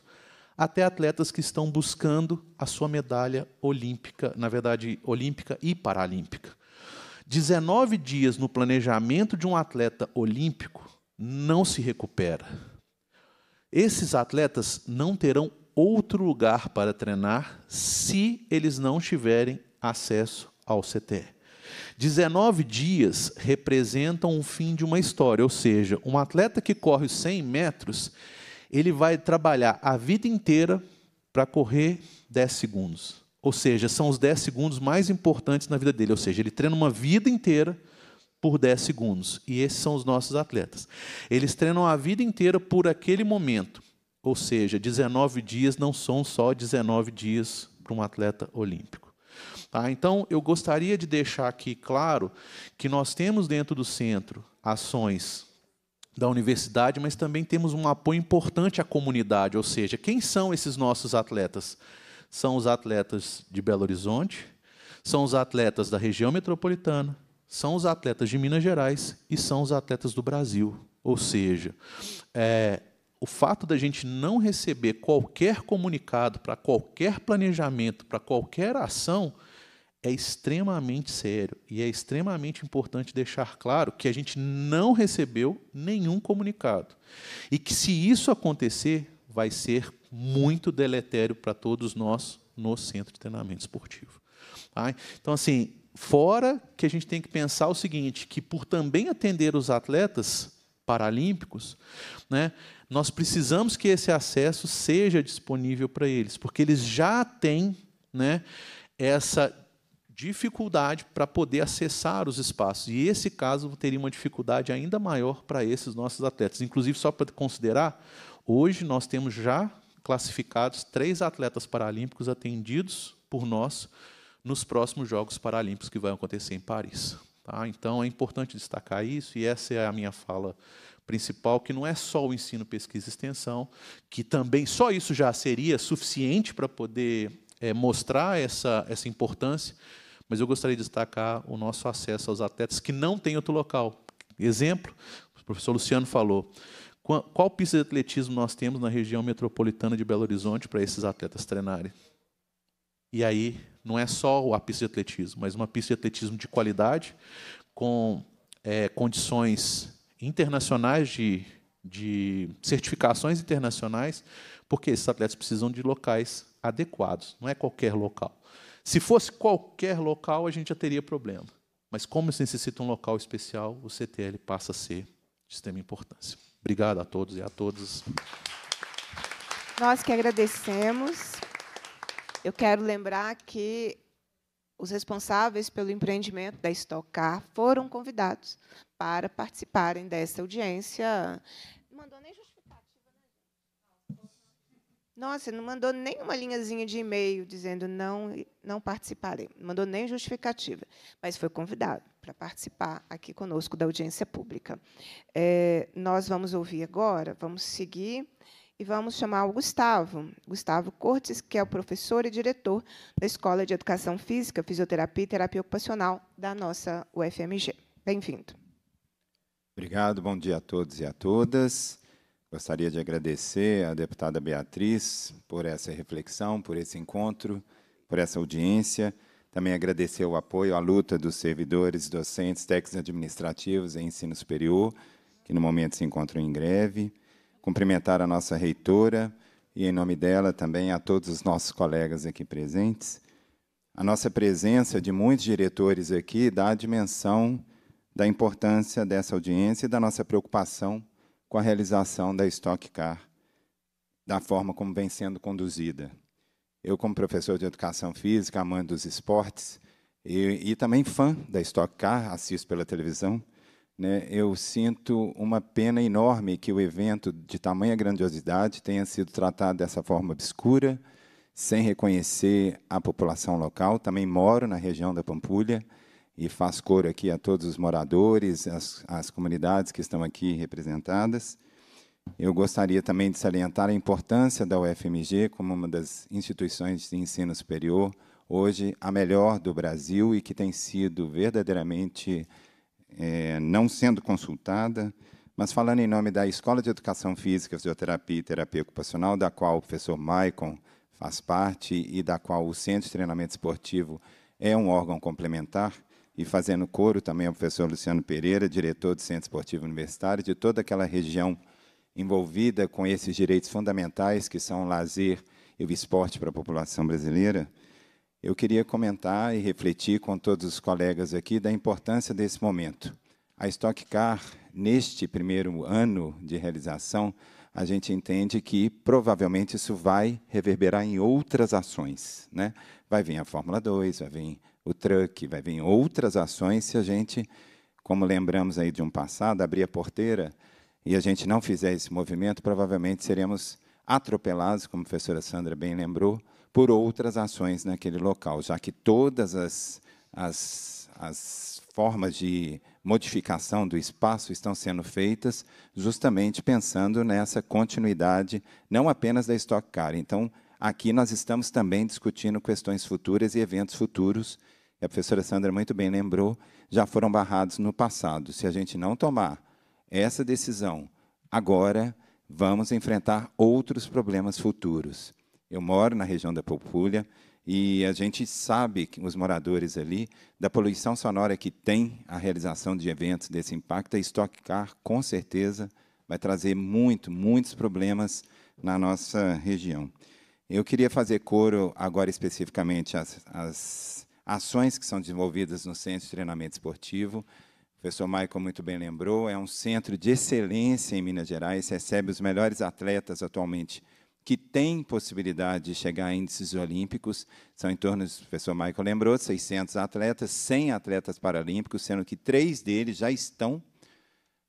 até atletas que estão buscando a sua medalha olímpica, na verdade, olímpica e paralímpica. 19 dias no planejamento de um atleta olímpico não se recupera. Esses atletas não terão outro lugar para treinar se eles não tiverem acesso ao CTE. 19 dias representam o fim de uma história, ou seja, um atleta que corre 100 metros, ele vai trabalhar a vida inteira para correr 10 segundos. Ou seja, são os 10 segundos mais importantes na vida dele. Ou seja, ele treina uma vida inteira por 10 segundos. E esses são os nossos atletas. Eles treinam a vida inteira por aquele momento. Ou seja, 19 dias não são só 19 dias para um atleta olímpico. Tá? Então, eu gostaria de deixar aqui claro que nós temos dentro do centro ações da universidade, mas também temos um apoio importante à comunidade, ou seja, quem são esses nossos atletas? São os atletas de Belo Horizonte, são os atletas da região metropolitana, são os atletas de Minas Gerais e são os atletas do Brasil. Ou seja, é, o fato da gente não receber qualquer comunicado para qualquer planejamento, para qualquer ação, é extremamente sério e é extremamente importante deixar claro que a gente não recebeu nenhum comunicado. E que se isso acontecer, vai ser muito deletério para todos nós no centro de treinamento esportivo. Tá? Então, assim, fora que a gente tem que pensar o seguinte: que por também atender os atletas paralímpicos, né, nós precisamos que esse acesso seja disponível para eles, porque eles já têm né, essa dificuldade para poder acessar os espaços. E esse caso teria uma dificuldade ainda maior para esses nossos atletas. Inclusive, só para considerar, hoje nós temos já classificados três atletas paralímpicos atendidos por nós nos próximos Jogos Paralímpicos que vão acontecer em Paris. Tá? Então é importante destacar isso e essa é a minha fala principal, que não é só o ensino, pesquisa e extensão, que também só isso já seria suficiente para poder é, mostrar essa, essa importância, mas eu gostaria de destacar o nosso acesso aos atletas que não têm outro local. Exemplo, o professor Luciano falou. Qual pista de atletismo nós temos na região metropolitana de Belo Horizonte para esses atletas treinarem? E aí, não é só a pista de atletismo, mas uma pista de atletismo de qualidade, com é, condições internacionais de, de certificações internacionais, porque esses atletas precisam de locais adequados, não é qualquer local. Se fosse qualquer local, a gente já teria problema. Mas como se necessita um local especial, o CTL passa a ser de extrema importância. Obrigado a todos e a todas. Nós que agradecemos. Eu quero lembrar que os responsáveis pelo empreendimento da Stock Car foram convidados para participarem dessa audiência. mandou nem nossa, não mandou nenhuma linhazinha de e-mail dizendo não, não participarei. Não mandou nem justificativa, mas foi convidado para participar aqui conosco da audiência pública. É, nós vamos ouvir agora, vamos seguir e vamos chamar o Gustavo, Gustavo Cortes, que é o professor e diretor da Escola de Educação Física, Fisioterapia e Terapia Ocupacional da nossa UFMG. Bem-vindo. Obrigado, bom dia a todos e a todas. Gostaria de agradecer à deputada Beatriz por essa reflexão, por esse encontro, por essa audiência. Também agradecer o apoio à luta dos servidores, docentes, técnicos administrativos em ensino superior, que no momento se encontram em greve. Cumprimentar a nossa reitora e, em nome dela, também a todos os nossos colegas aqui presentes. A nossa presença de muitos diretores aqui dá a dimensão da importância dessa audiência e da nossa preocupação com a realização da Stock Car, da forma como vem sendo conduzida. Eu, como professor de educação física, amante dos esportes, e, e também fã da Stock Car, assisto pela televisão, né, eu sinto uma pena enorme que o evento de tamanha grandiosidade tenha sido tratado dessa forma obscura, sem reconhecer a população local. Também moro na região da Pampulha, e faz coro aqui a todos os moradores, as, as comunidades que estão aqui representadas. Eu gostaria também de salientar a importância da UFMG como uma das instituições de ensino superior, hoje a melhor do Brasil e que tem sido verdadeiramente, é, não sendo consultada, mas falando em nome da Escola de Educação Física, Fisioterapia e Terapia Ocupacional, da qual o professor Maicon faz parte e da qual o Centro de Treinamento Esportivo é um órgão complementar, e fazendo coro também ao professor Luciano Pereira, diretor do Centro Esportivo Universitário, de toda aquela região envolvida com esses direitos fundamentais que são o lazer e o esporte para a população brasileira, eu queria comentar e refletir com todos os colegas aqui da importância desse momento. A Stock Car, neste primeiro ano de realização, a gente entende que provavelmente isso vai reverberar em outras ações. Né? Vai vir a Fórmula 2, vai vir o truck, vai vir outras ações se a gente, como lembramos aí de um passado, abrir a porteira e a gente não fizer esse movimento, provavelmente seremos atropelados, como a professora Sandra bem lembrou, por outras ações naquele local, já que todas as, as, as formas de modificação do espaço estão sendo feitas justamente pensando nessa continuidade, não apenas da Stock Car. Então, aqui nós estamos também discutindo questões futuras e eventos futuros e a professora Sandra muito bem lembrou, já foram barrados no passado. Se a gente não tomar essa decisão agora, vamos enfrentar outros problemas futuros. Eu moro na região da Pampulha e a gente sabe, os moradores ali, da poluição sonora que tem a realização de eventos desse impacto. A Stock Car, com certeza, vai trazer muito, muitos problemas na nossa região. Eu queria fazer coro agora especificamente às, às ações que são desenvolvidas no Centro de Treinamento Esportivo. O professor Maicon muito bem lembrou, é um centro de excelência em Minas Gerais, recebe os melhores atletas atualmente que têm possibilidade de chegar a índices olímpicos. São em torno, o professor Michael lembrou, 600 atletas, 100 atletas paralímpicos, sendo que três deles já estão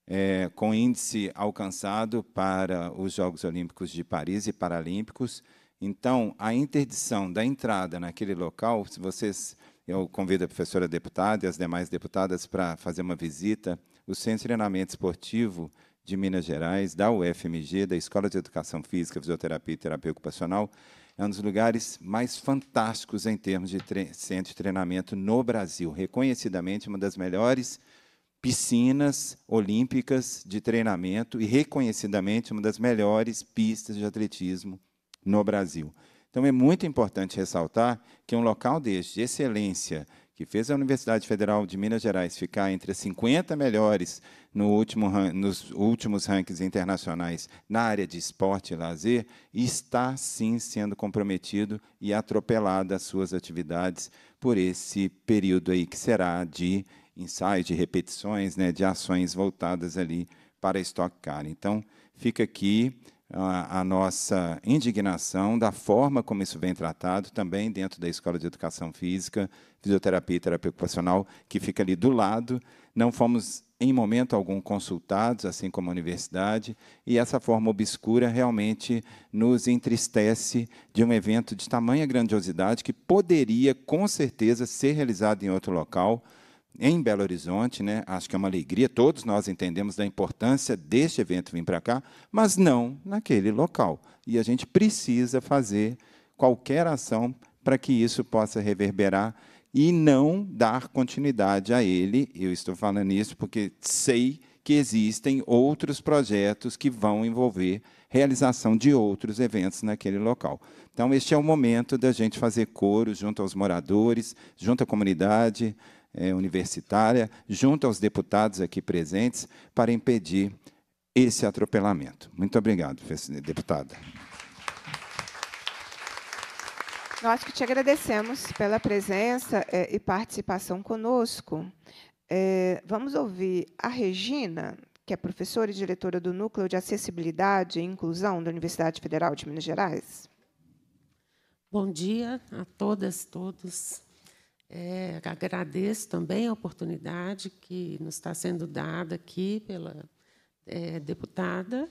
é, com índice alcançado para os Jogos Olímpicos de Paris e Paralímpicos. Então, a interdição da entrada naquele local, se vocês eu convido a professora deputada e as demais deputadas para fazer uma visita. O Centro de Treinamento Esportivo de Minas Gerais, da UFMG, da Escola de Educação Física, Fisioterapia e Terapia Ocupacional, é um dos lugares mais fantásticos em termos de centro de treinamento no Brasil. Reconhecidamente, uma das melhores piscinas olímpicas de treinamento e, reconhecidamente, uma das melhores pistas de atletismo no Brasil. Então é muito importante ressaltar que um local deste de excelência, que fez a Universidade Federal de Minas Gerais ficar entre as 50 melhores no último, nos últimos rankings internacionais na área de esporte e lazer, está sim sendo comprometido e atropelado as suas atividades por esse período aí que será de ensaios, de repetições, né, de ações voltadas ali para a Stock Car. Então, fica aqui a, a, nossa indignação da forma como isso vem tratado também dentro da Escola de Educação Física, Fisioterapia e Terapia Ocupacional, que fica ali do lado. Não fomos, em momento algum, consultados, assim como a universidade, e essa forma obscura realmente nos entristece de um evento de tamanha grandiosidade que poderia, com certeza, ser realizado em outro local em Belo Horizonte, né? Acho que é uma alegria, todos nós entendemos da importância deste evento vir para cá, mas não naquele local. E a gente precisa fazer qualquer ação para que isso possa reverberar e não dar continuidade a ele. Eu estou falando isso porque sei que existem outros projetos que vão envolver realização de outros eventos naquele local. Então, este é o momento da gente fazer coro junto aos moradores, junto à comunidade, é, universitária, junto aos deputados aqui presentes, para impedir esse atropelamento. Muito obrigado, deputada. Nós que te agradecemos pela presença é, e participação conosco. É, vamos ouvir a Regina, que é professora e diretora do Núcleo de Acessibilidade e Inclusão da Universidade Federal de Minas Gerais. Bom dia a todas, todos. É, agradeço também a oportunidade que nos está sendo dada aqui pela é, deputada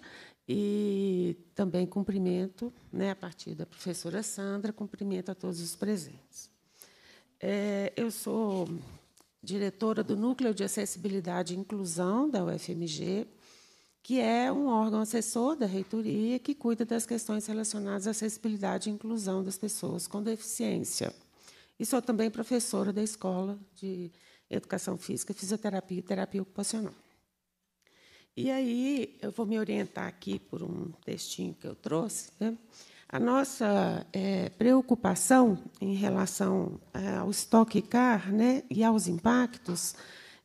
e também cumprimento, né, a partir da professora Sandra, cumprimento a todos os presentes. É, eu sou diretora do Núcleo de Acessibilidade e Inclusão da UFMG, que é um órgão assessor da reitoria que cuida das questões relacionadas à acessibilidade e inclusão das pessoas com deficiência. E sou também professora da Escola de Educação Física, Fisioterapia e Terapia Ocupacional. E aí eu vou me orientar aqui por um textinho que eu trouxe. Né? A nossa é, preocupação em relação é, ao estoque car né, e aos impactos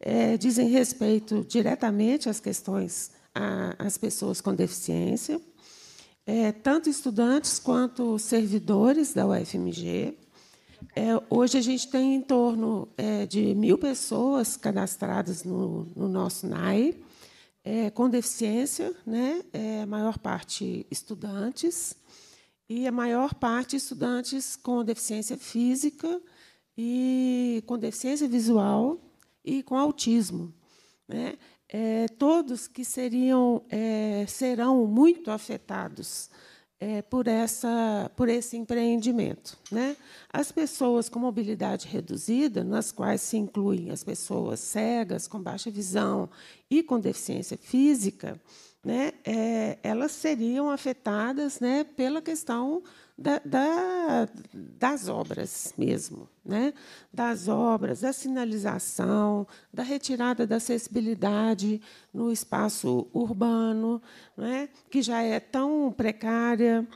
é, dizem respeito diretamente às questões às pessoas com deficiência, é, tanto estudantes quanto servidores da UFMG, é, hoje a gente tem em torno é, de mil pessoas cadastradas no, no nosso NAI, é, com deficiência, né? É, a maior parte estudantes, e a maior parte estudantes com deficiência física e com deficiência visual e com autismo. Né? É, todos que seriam, é, serão muito afetados é, por, essa, por esse empreendimento. Né? As pessoas com mobilidade reduzida, nas quais se incluem as pessoas cegas, com baixa visão e com deficiência física, né, é, elas seriam afetadas né, pela questão da, da, das obras mesmo, né? das obras, da sinalização, da retirada da acessibilidade no espaço urbano, né? que já é tão precária.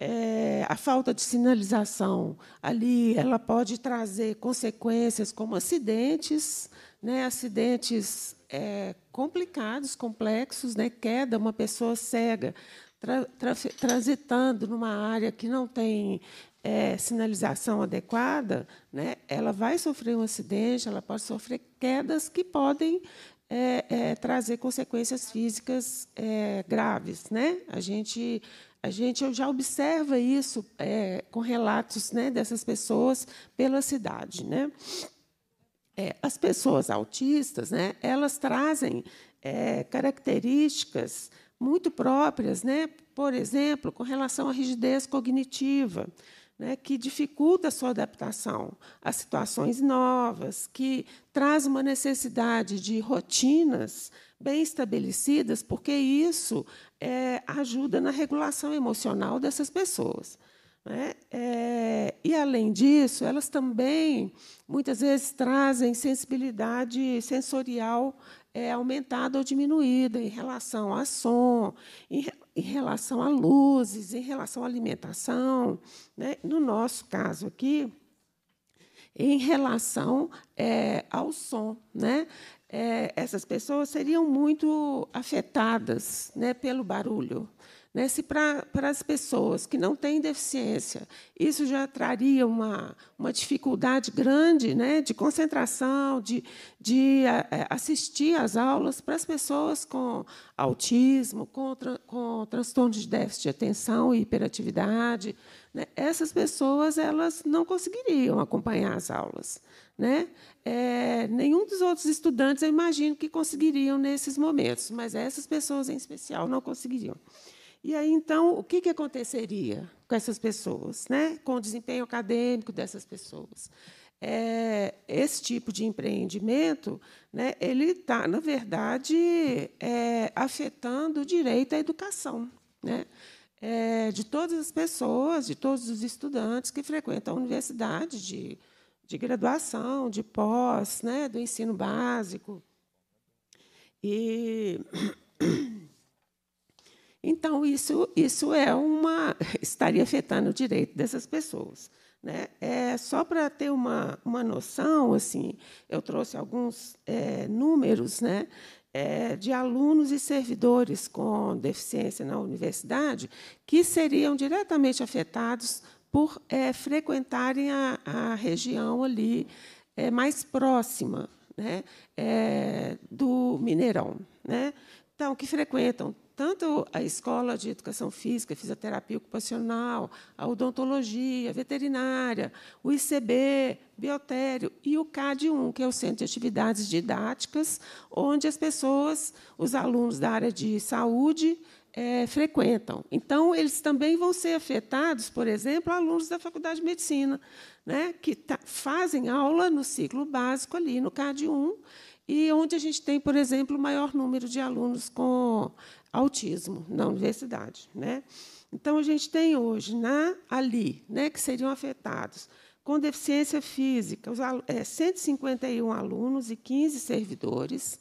É, a falta de sinalização ali ela pode trazer consequências como acidentes, né? acidentes é, complicados, complexos, né? queda, uma pessoa cega tra tra transitando numa área que não tem é, sinalização adequada, né, ela vai sofrer um acidente, ela pode sofrer quedas que podem é, é, trazer consequências físicas é, graves, né? A gente, a gente eu já observa isso é, com relatos né, dessas pessoas pela cidade, né? É, as pessoas autistas, né? Elas trazem é, características muito próprias, né? por exemplo, com relação à rigidez cognitiva, né? que dificulta a sua adaptação a situações novas, que traz uma necessidade de rotinas bem estabelecidas, porque isso é, ajuda na regulação emocional dessas pessoas. Né? É, e, além disso, elas também, muitas vezes, trazem sensibilidade sensorial é, aumentada ou diminuída em relação a som, em, em relação a luzes, em relação à alimentação. Né? No nosso caso aqui, em relação é, ao som. Né? É, essas pessoas seriam muito afetadas né, pelo barulho. Né? Se para as pessoas que não têm deficiência, isso já traria uma, uma dificuldade grande né? de concentração, de, de a, eh, eh, assistir às aulas, para as pessoas com autismo, com, tra, com transtorno de déficit de atenção e hiperatividade, né? essas pessoas elas não conseguiriam acompanhar as aulas. Né? É, nenhum dos outros estudantes, eu imagino, que conseguiriam nesses momentos, mas essas pessoas em especial não conseguiriam. E aí, então, o que, que aconteceria com essas pessoas, né? com o desempenho acadêmico dessas pessoas? É, esse tipo de empreendimento, né, ele está, na verdade, é, afetando o direito à educação né, é, de todas as pessoas, de todos os estudantes que frequentam a universidade de, de graduação, de pós, né, do ensino básico. E Então, isso, isso é uma. estaria afetando o direito dessas pessoas. Né? É, só para ter uma, uma noção, assim, eu trouxe alguns é, números né, é, de alunos e servidores com deficiência na universidade que seriam diretamente afetados por é, frequentarem a, a, região ali é, mais próxima né, é, do Mineirão. Né? Então, que frequentam tanto a escola de educação física, fisioterapia ocupacional, a odontologia, a veterinária, o ICB, biotério e o CAD1, que é o Centro de Atividades Didáticas, onde as pessoas, os alunos da área de saúde, é, frequentam. Então, eles também vão ser afetados, por exemplo, alunos da Faculdade de Medicina, né, que tá, fazem aula no ciclo básico ali, no CAD1, e onde a gente tem, por exemplo, o maior número de alunos com autismo na universidade. Né? Então, a gente tem hoje na, né, ali, né, que seriam afetados com deficiência física, os, é, 151 alunos e 15 servidores,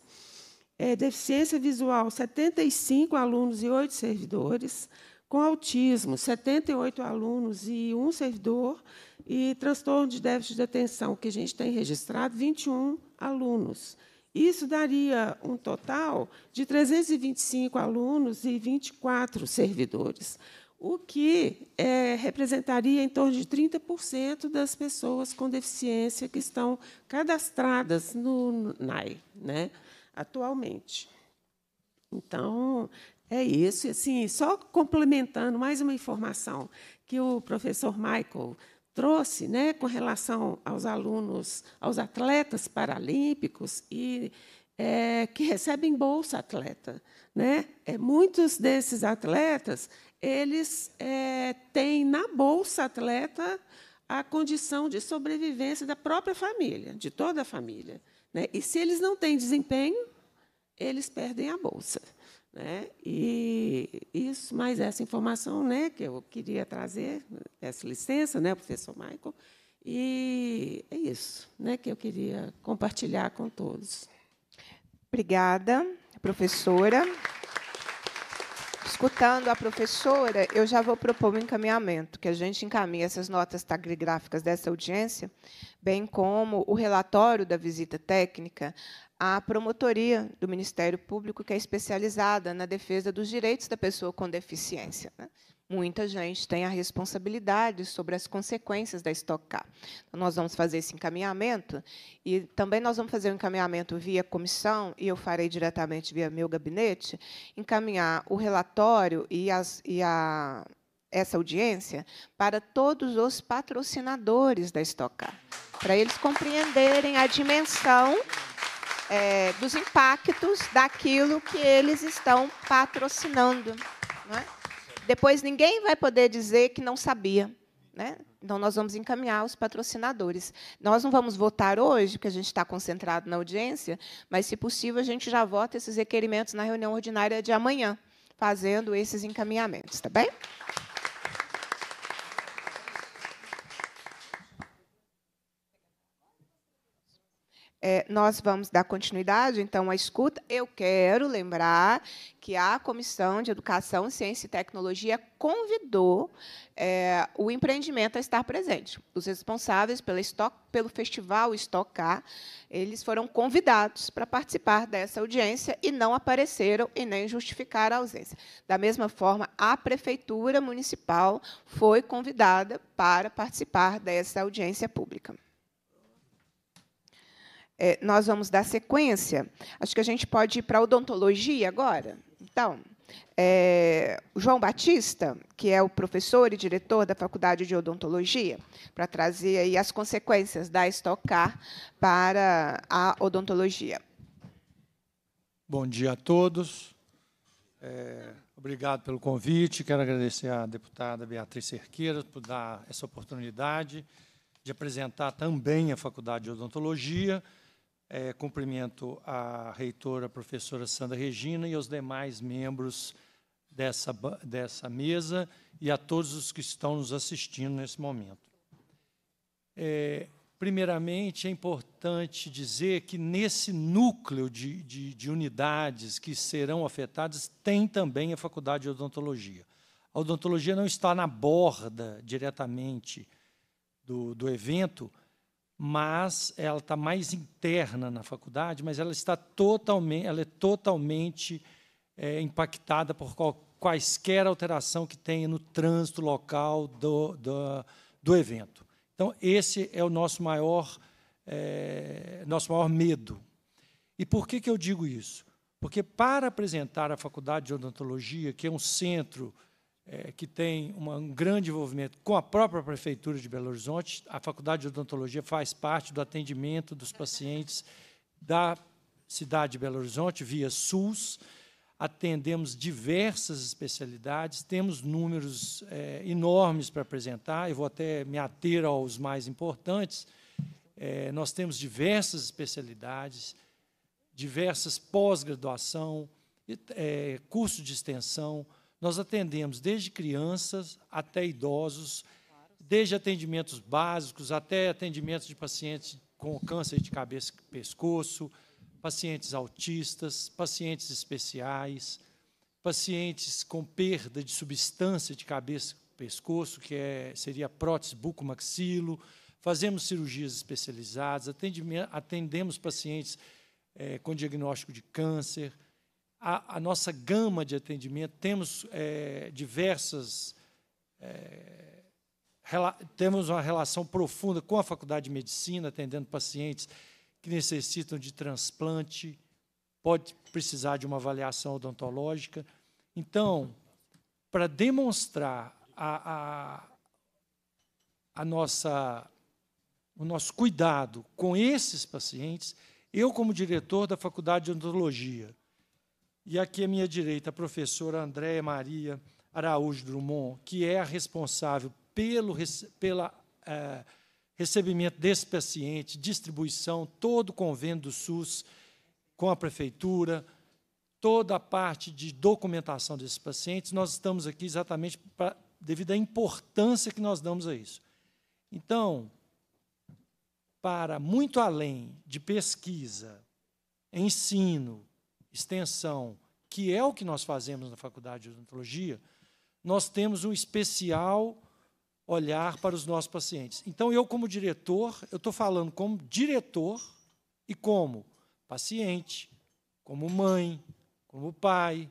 é, deficiência visual, 75 alunos e 8 servidores, com autismo, 78 alunos e um servidor, e transtorno de déficit de atenção, que a gente tem registrado, 21 alunos. Isso daria um total de 325 alunos e 24 servidores, o que é, representaria em torno de 30% das pessoas com deficiência que estão cadastradas no NAI, né, atualmente. Então, é isso. Assim, só complementando mais uma informação que o professor Michael trouxe né, com relação aos alunos, aos atletas paralímpicos e é, que recebem bolsa atleta. Né? É, muitos desses atletas eles é, têm na bolsa atleta a condição de sobrevivência da própria família, de toda a família. Né? E se eles não têm desempenho, eles perdem a bolsa. Né? E isso, mais essa informação né, que eu queria trazer, essa licença, né, professor Michael, e é isso né, que eu queria compartilhar com todos. Obrigada, professora. Escutando a professora, eu já vou propor um encaminhamento, que a gente encaminhe essas notas tagrigráficas dessa audiência, bem como o relatório da visita técnica a promotoria do Ministério Público, que é especializada na defesa dos direitos da pessoa com deficiência. Né? Muita gente tem a responsabilidade sobre as consequências da Stock Car. Então, nós vamos fazer esse encaminhamento e também nós vamos fazer o um encaminhamento via comissão, e eu farei diretamente via meu gabinete, encaminhar o relatório e, as, e a, essa audiência para todos os patrocinadores da Stock Car, para eles compreenderem a dimensão é, dos impactos daquilo que eles estão patrocinando. Né? Depois ninguém vai poder dizer que não sabia. Né? Então, nós vamos encaminhar os patrocinadores. Nós não vamos votar hoje, porque a gente está concentrado na audiência, mas, se possível, a gente já vota esses requerimentos na reunião ordinária de amanhã, fazendo esses encaminhamentos, está bem? é, nós vamos dar continuidade, então, à escuta. Eu quero lembrar que a Comissão de Educação, Ciência e Tecnologia convidou é, o empreendimento a estar presente. Os responsáveis pelo festival Estocar, eles foram convidados para participar dessa audiência e não apareceram e nem justificaram a ausência. Da mesma forma, a Prefeitura Municipal foi convidada para participar dessa audiência pública é, nós vamos dar sequência. Acho que a gente pode ir para a odontologia agora. Então, é, João Batista, que é o professor e diretor da Faculdade de Odontologia, para trazer aí as consequências da estocar para a odontologia. Bom dia a todos. É, obrigado pelo convite. Quero agradecer à deputada Beatriz Cerqueira por dar essa oportunidade de apresentar também a Faculdade de Odontologia é, cumprimento a reitora, professora Sandra Regina e aos demais membros dessa, dessa mesa e a todos os que estão nos assistindo nesse momento. É, primeiramente, é importante dizer que nesse núcleo de, de, de unidades que serão afetadas, tem também a Faculdade de Odontologia. A odontologia não está na borda diretamente do, do evento, mas ela está mais interna na faculdade, mas ela está totalmente, ela é totalmente é, impactada por qual, quaisquer alteração que tenha no trânsito local do, do, do evento. Então esse é o nosso maior é, nosso maior medo. E por que que eu digo isso? Porque para apresentar a Faculdade de Odontologia, que é um centro é, que tem uma, um grande envolvimento com a própria Prefeitura de Belo Horizonte. A Faculdade de Odontologia faz parte do atendimento dos pacientes da cidade de Belo Horizonte via SUS. Atendemos diversas especialidades, temos números é, enormes para apresentar, eu vou até me ater aos mais importantes. É, nós temos diversas especialidades, diversas pós-graduação, é, curso de extensão, nós atendemos desde crianças até idosos, desde atendimentos básicos até atendimentos de pacientes com câncer de cabeça e pescoço, pacientes autistas, pacientes especiais, pacientes com perda de substância de cabeça e pescoço, que é, seria prótese bucomaxilo, fazemos cirurgias especializadas, atendemos pacientes é, com diagnóstico de câncer, a, a nossa gama de atendimento, temos é, diversas. É, temos uma relação profunda com a Faculdade de Medicina, atendendo pacientes que necessitam de transplante, pode precisar de uma avaliação odontológica. Então, para demonstrar a, a, a nossa, o nosso cuidado com esses pacientes, eu, como diretor da Faculdade de Odontologia, e aqui à minha direita, a professora Andréa Maria Araújo Drummond, que é a responsável pelo pela, é, recebimento desse paciente, distribuição, todo o convênio do SUS com a prefeitura, toda a parte de documentação desses pacientes. Nós estamos aqui exatamente pra, devido à importância que nós damos a isso. Então, para muito além de pesquisa, ensino, extensão, que é o que nós fazemos na Faculdade de Odontologia, nós temos um especial olhar para os nossos pacientes. Então, eu, como diretor, eu estou falando como diretor e como paciente, como mãe, como pai,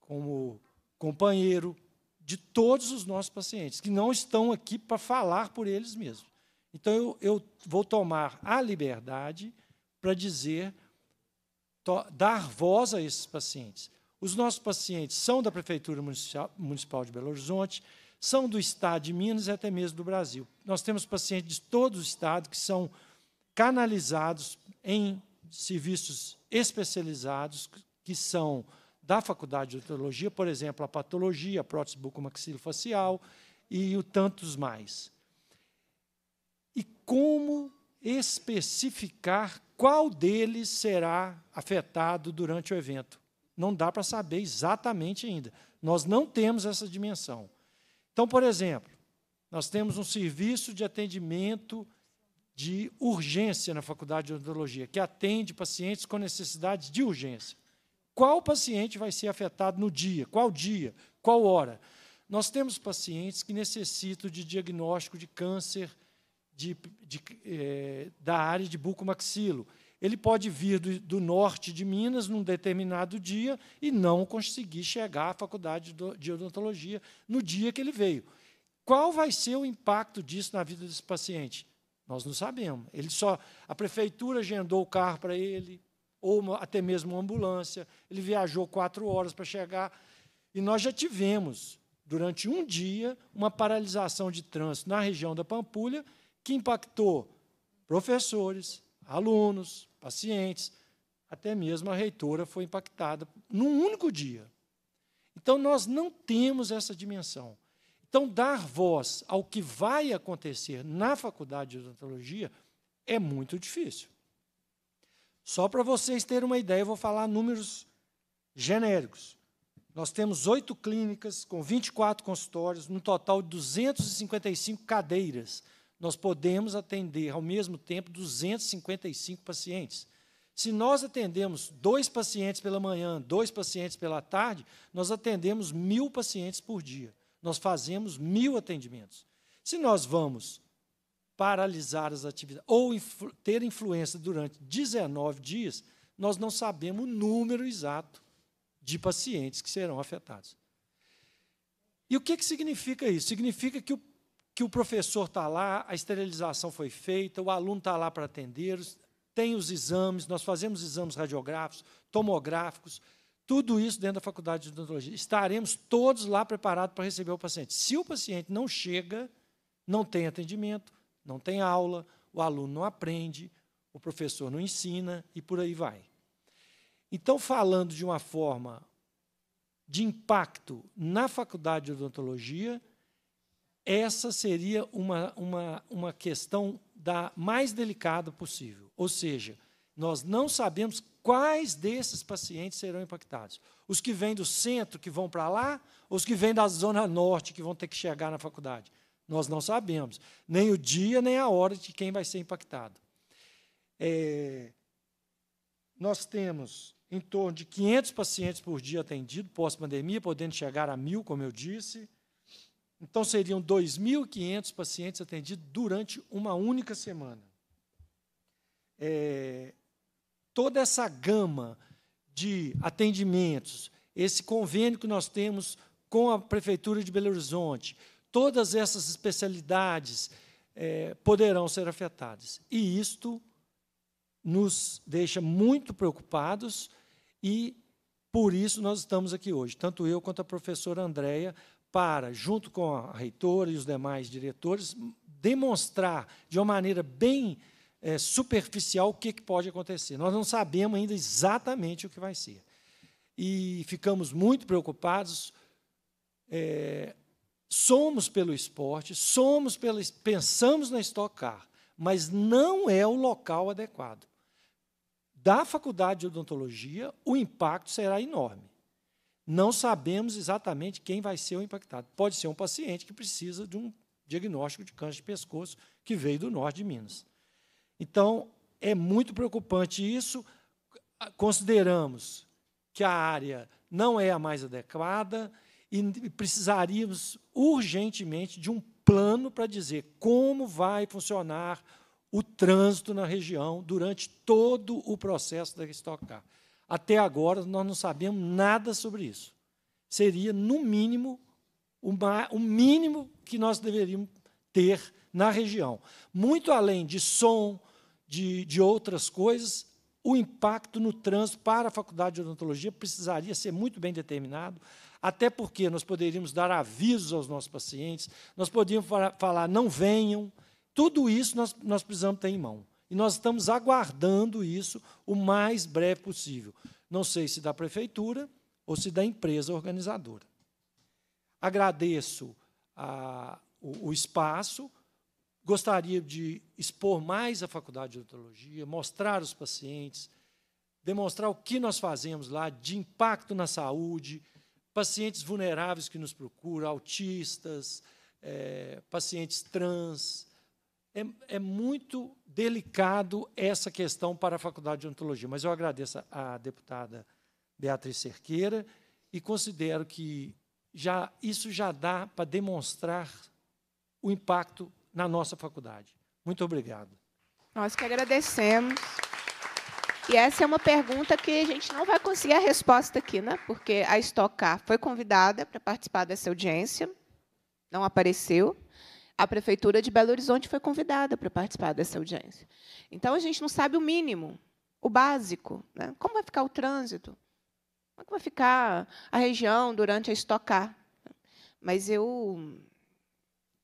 como companheiro de todos os nossos pacientes, que não estão aqui para falar por eles mesmos. Então, eu, eu vou tomar a liberdade para dizer dar voz a esses pacientes. Os nossos pacientes são da Prefeitura Municipal de Belo Horizonte, são do Estado de Minas e até mesmo do Brasil. Nós temos pacientes de todo o Estado que são canalizados em serviços especializados, que são da Faculdade de Odontologia, por exemplo, a patologia, a prótese bucomaxilofacial e o tantos mais. E como especificar qual deles será afetado durante o evento. Não dá para saber exatamente ainda. Nós não temos essa dimensão. Então, por exemplo, nós temos um serviço de atendimento de urgência na Faculdade de Odontologia, que atende pacientes com necessidades de urgência. Qual paciente vai ser afetado no dia? Qual dia? Qual hora? Nós temos pacientes que necessitam de diagnóstico de câncer de, de, é, da área de bucomaxilo. Ele pode vir do, do, norte de Minas num determinado dia e não conseguir chegar à faculdade de odontologia no dia que ele veio. Qual vai ser o impacto disso na vida desse paciente? Nós não sabemos. Ele só a prefeitura agendou o carro para ele ou uma, até mesmo uma ambulância. Ele viajou quatro horas para chegar e nós já tivemos durante um dia uma paralisação de trânsito na região da Pampulha que impactou professores, alunos, pacientes, até mesmo a reitora foi impactada num único dia. Então, nós não temos essa dimensão. Então, dar voz ao que vai acontecer na faculdade de odontologia é muito difícil. Só para vocês terem uma ideia, eu vou falar números genéricos. Nós temos oito clínicas com 24 consultórios, no total de 255 cadeiras nós podemos atender ao mesmo tempo 255 pacientes. Se nós atendemos dois pacientes pela manhã, dois pacientes pela tarde, nós atendemos mil pacientes por dia. Nós fazemos mil atendimentos. Se nós vamos paralisar as atividades ou influ ter influência durante 19 dias, nós não sabemos o número exato de pacientes que serão afetados. E o que, que significa isso? Significa que o que o professor está lá, a esterilização foi feita, o aluno está lá para atender, tem os exames, nós fazemos exames radiográficos, tomográficos, tudo isso dentro da faculdade de odontologia. Estaremos todos lá preparados para receber o paciente. Se o paciente não chega, não tem atendimento, não tem aula, o aluno não aprende, o professor não ensina e por aí vai. Então, falando de uma forma de impacto na faculdade de odontologia, essa seria uma, uma, uma questão da mais delicada possível. Ou seja, nós não sabemos quais desses pacientes serão impactados. Os que vêm do centro, que vão para lá, ou os que vêm da zona norte, que vão ter que chegar na faculdade. Nós não sabemos. Nem o dia, nem a hora de quem vai ser impactado. É, nós temos em torno de 500 pacientes por dia atendido pós-pandemia, podendo chegar a mil, como eu disse. Então seriam 2.500 pacientes atendidos durante uma única semana. É, toda essa gama de atendimentos, esse convênio que nós temos com a Prefeitura de Belo Horizonte, todas essas especialidades é, poderão ser afetadas. E isto nos deixa muito preocupados e, por isso, nós estamos aqui hoje, tanto eu quanto a professora Andréia, para, junto com a reitora e os demais diretores, demonstrar de uma maneira bem é, superficial o que, que pode acontecer. Nós não sabemos ainda exatamente o que vai ser. E ficamos muito preocupados. É, somos pelo esporte, somos pelo, pensamos na Stock Car, mas não é o local adequado. Da faculdade de odontologia, o impacto será enorme não sabemos exatamente quem vai ser o impactado. Pode ser um paciente que precisa de um diagnóstico de câncer de pescoço que veio do norte de Minas. Então, é muito preocupante isso. Consideramos que a área não é a mais adequada e precisaríamos urgentemente de um plano para dizer como vai funcionar o trânsito na região durante todo o processo da estocar. Até agora, nós não sabemos nada sobre isso. Seria, no mínimo, uma, o mínimo que nós deveríamos ter na região. Muito além de som, de, de outras coisas, o impacto no trânsito para a Faculdade de Odontologia precisaria ser muito bem determinado, até porque nós poderíamos dar avisos aos nossos pacientes, nós poderíamos falar, não venham, tudo isso nós, nós precisamos ter em mão. E nós estamos aguardando isso o mais breve possível. Não sei se da prefeitura ou se da empresa organizadora. Agradeço a, ah, o, o espaço, gostaria de expor mais a Faculdade de Odontologia, mostrar os pacientes, demonstrar o que nós fazemos lá de impacto na saúde, pacientes vulneráveis que nos procuram, autistas, é, pacientes trans, é, é muito delicado essa questão para a Faculdade de Ontologia, mas eu agradeço à deputada Beatriz Cerqueira e considero que já isso já dá para demonstrar o impacto na nossa faculdade. Muito obrigado. Nós que agradecemos. E essa é uma pergunta que a gente não vai conseguir a resposta aqui, né? Porque a Estocar foi convidada para participar dessa audiência, não apareceu a Prefeitura de Belo Horizonte foi convidada para participar dessa audiência. Então, a gente não sabe o mínimo, o básico. Né? Como vai ficar o trânsito? Como é vai ficar a região durante a estocar? Mas eu.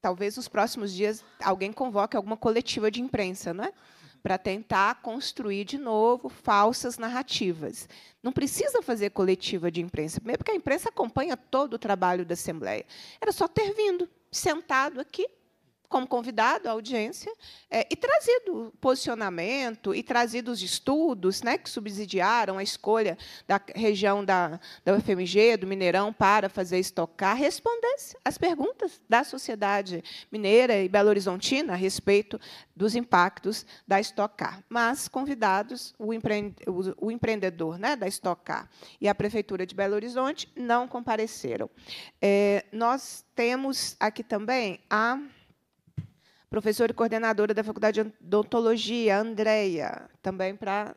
Talvez nos próximos dias alguém convoque alguma coletiva de imprensa, não é? para tentar construir de novo falsas narrativas. Não precisa fazer coletiva de imprensa, primeiro porque a imprensa acompanha todo o trabalho da Assembleia. Era só ter vindo, sentado aqui, como convidado à audiência, é, e trazido posicionamento e trazido os estudos né, que subsidiaram a escolha da região da, da UFMG, do Mineirão, para fazer estocar, respondesse às perguntas da sociedade mineira e belo-horizontina a respeito dos impactos da estocar. Mas convidados, o, empre, o, o empreendedor né, da estocar e a Prefeitura de Belo Horizonte não compareceram. É, nós temos aqui também a professora e coordenadora da Faculdade de Odontologia, Andréia, também para tá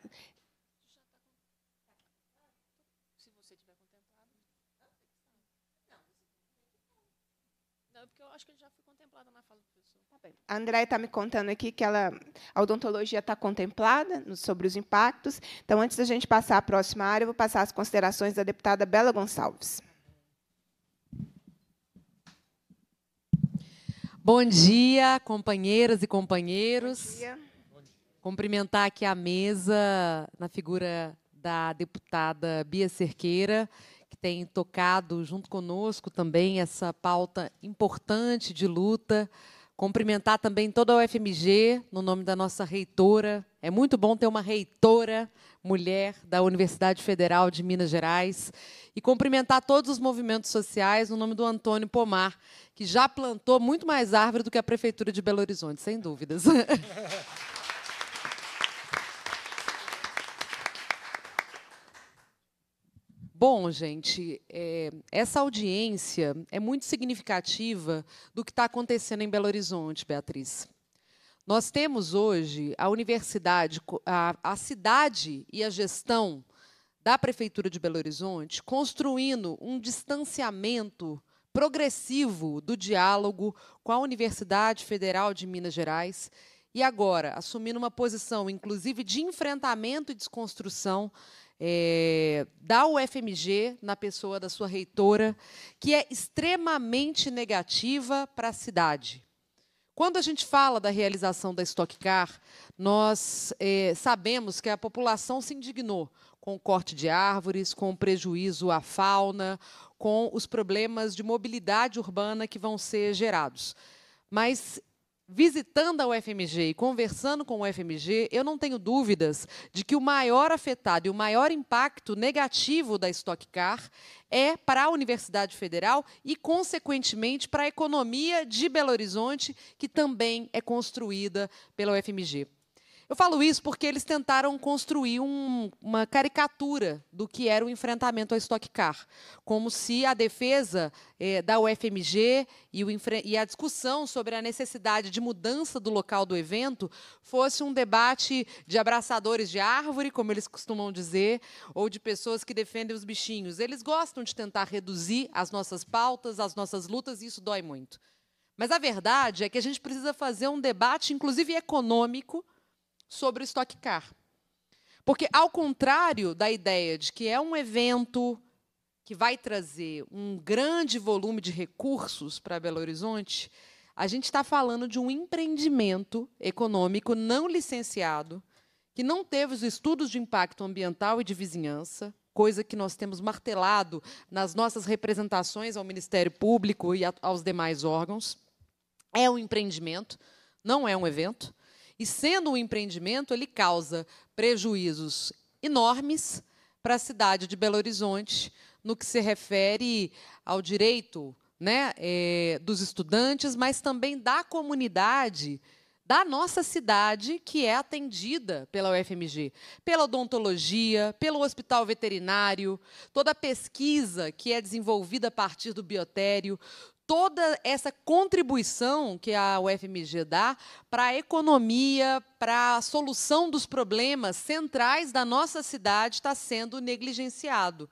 A Andréia está me contando aqui que ela, a odontologia está contemplada sobre os impactos. Então, antes da gente passar à próxima área, eu vou passar as considerações da deputada Bela Gonçalves. Bom dia, companheiras e companheiros. Bom dia. Cumprimentar aqui a mesa na figura da deputada Bia Cerqueira, que tem tocado junto conosco também essa pauta importante de luta Cumprimentar também toda a UFMG, no nome da nossa reitora. É muito bom ter uma reitora mulher da Universidade Federal de Minas Gerais. E cumprimentar todos os movimentos sociais no nome do Antônio Pomar, que já plantou muito mais árvore do que a Prefeitura de Belo Horizonte, sem dúvidas. Bom, gente, é, essa audiência é muito significativa do que está acontecendo em Belo Horizonte, Beatriz. Nós temos hoje a universidade, a, a cidade e a gestão da Prefeitura de Belo Horizonte construindo um distanciamento progressivo do diálogo com a Universidade Federal de Minas Gerais e agora assumindo uma posição, inclusive, de enfrentamento e desconstrução é, da UFMG na pessoa da sua reitora, que é extremamente negativa para a cidade. Quando a gente fala da realização da Stock Car, nós é, sabemos que a população se indignou com o corte de árvores, com o prejuízo à fauna, com os problemas de mobilidade urbana que vão ser gerados. Mas visitando a UFMG e conversando com a UFMG, eu não tenho dúvidas de que o maior afetado e o maior impacto negativo da Stock Car é para a Universidade Federal e, consequentemente, para a economia de Belo Horizonte, que também é construída pela UFMG. Eu falo isso porque eles tentaram construir um, uma caricatura do que era o enfrentamento ao Stock Car, como se a defesa eh, da UFMG e, o, e a discussão sobre a necessidade de mudança do local do evento fosse um debate de abraçadores de árvore, como eles costumam dizer, ou de pessoas que defendem os bichinhos. Eles gostam de tentar reduzir as nossas pautas, as nossas lutas, e isso dói muito. Mas a verdade é que a gente precisa fazer um debate, inclusive econômico, sobre o Stock Car. Porque, ao contrário da ideia de que é um evento que vai trazer um grande volume de recursos para Belo Horizonte, a gente está falando de um empreendimento econômico não licenciado, que não teve os estudos de impacto ambiental e de vizinhança, coisa que nós temos martelado nas nossas representações ao Ministério Público e aos demais órgãos. É um empreendimento, não é um evento. E sendo um empreendimento, ele causa prejuízos enormes para a cidade de Belo Horizonte no que se refere ao direito né, é, dos estudantes, mas também da comunidade da nossa cidade que é atendida pela UFMG, pela odontologia, pelo hospital veterinário, toda a pesquisa que é desenvolvida a partir do biotério, toda essa contribuição que a UFMG dá para a economia, para a solução dos problemas centrais da nossa cidade está sendo negligenciado.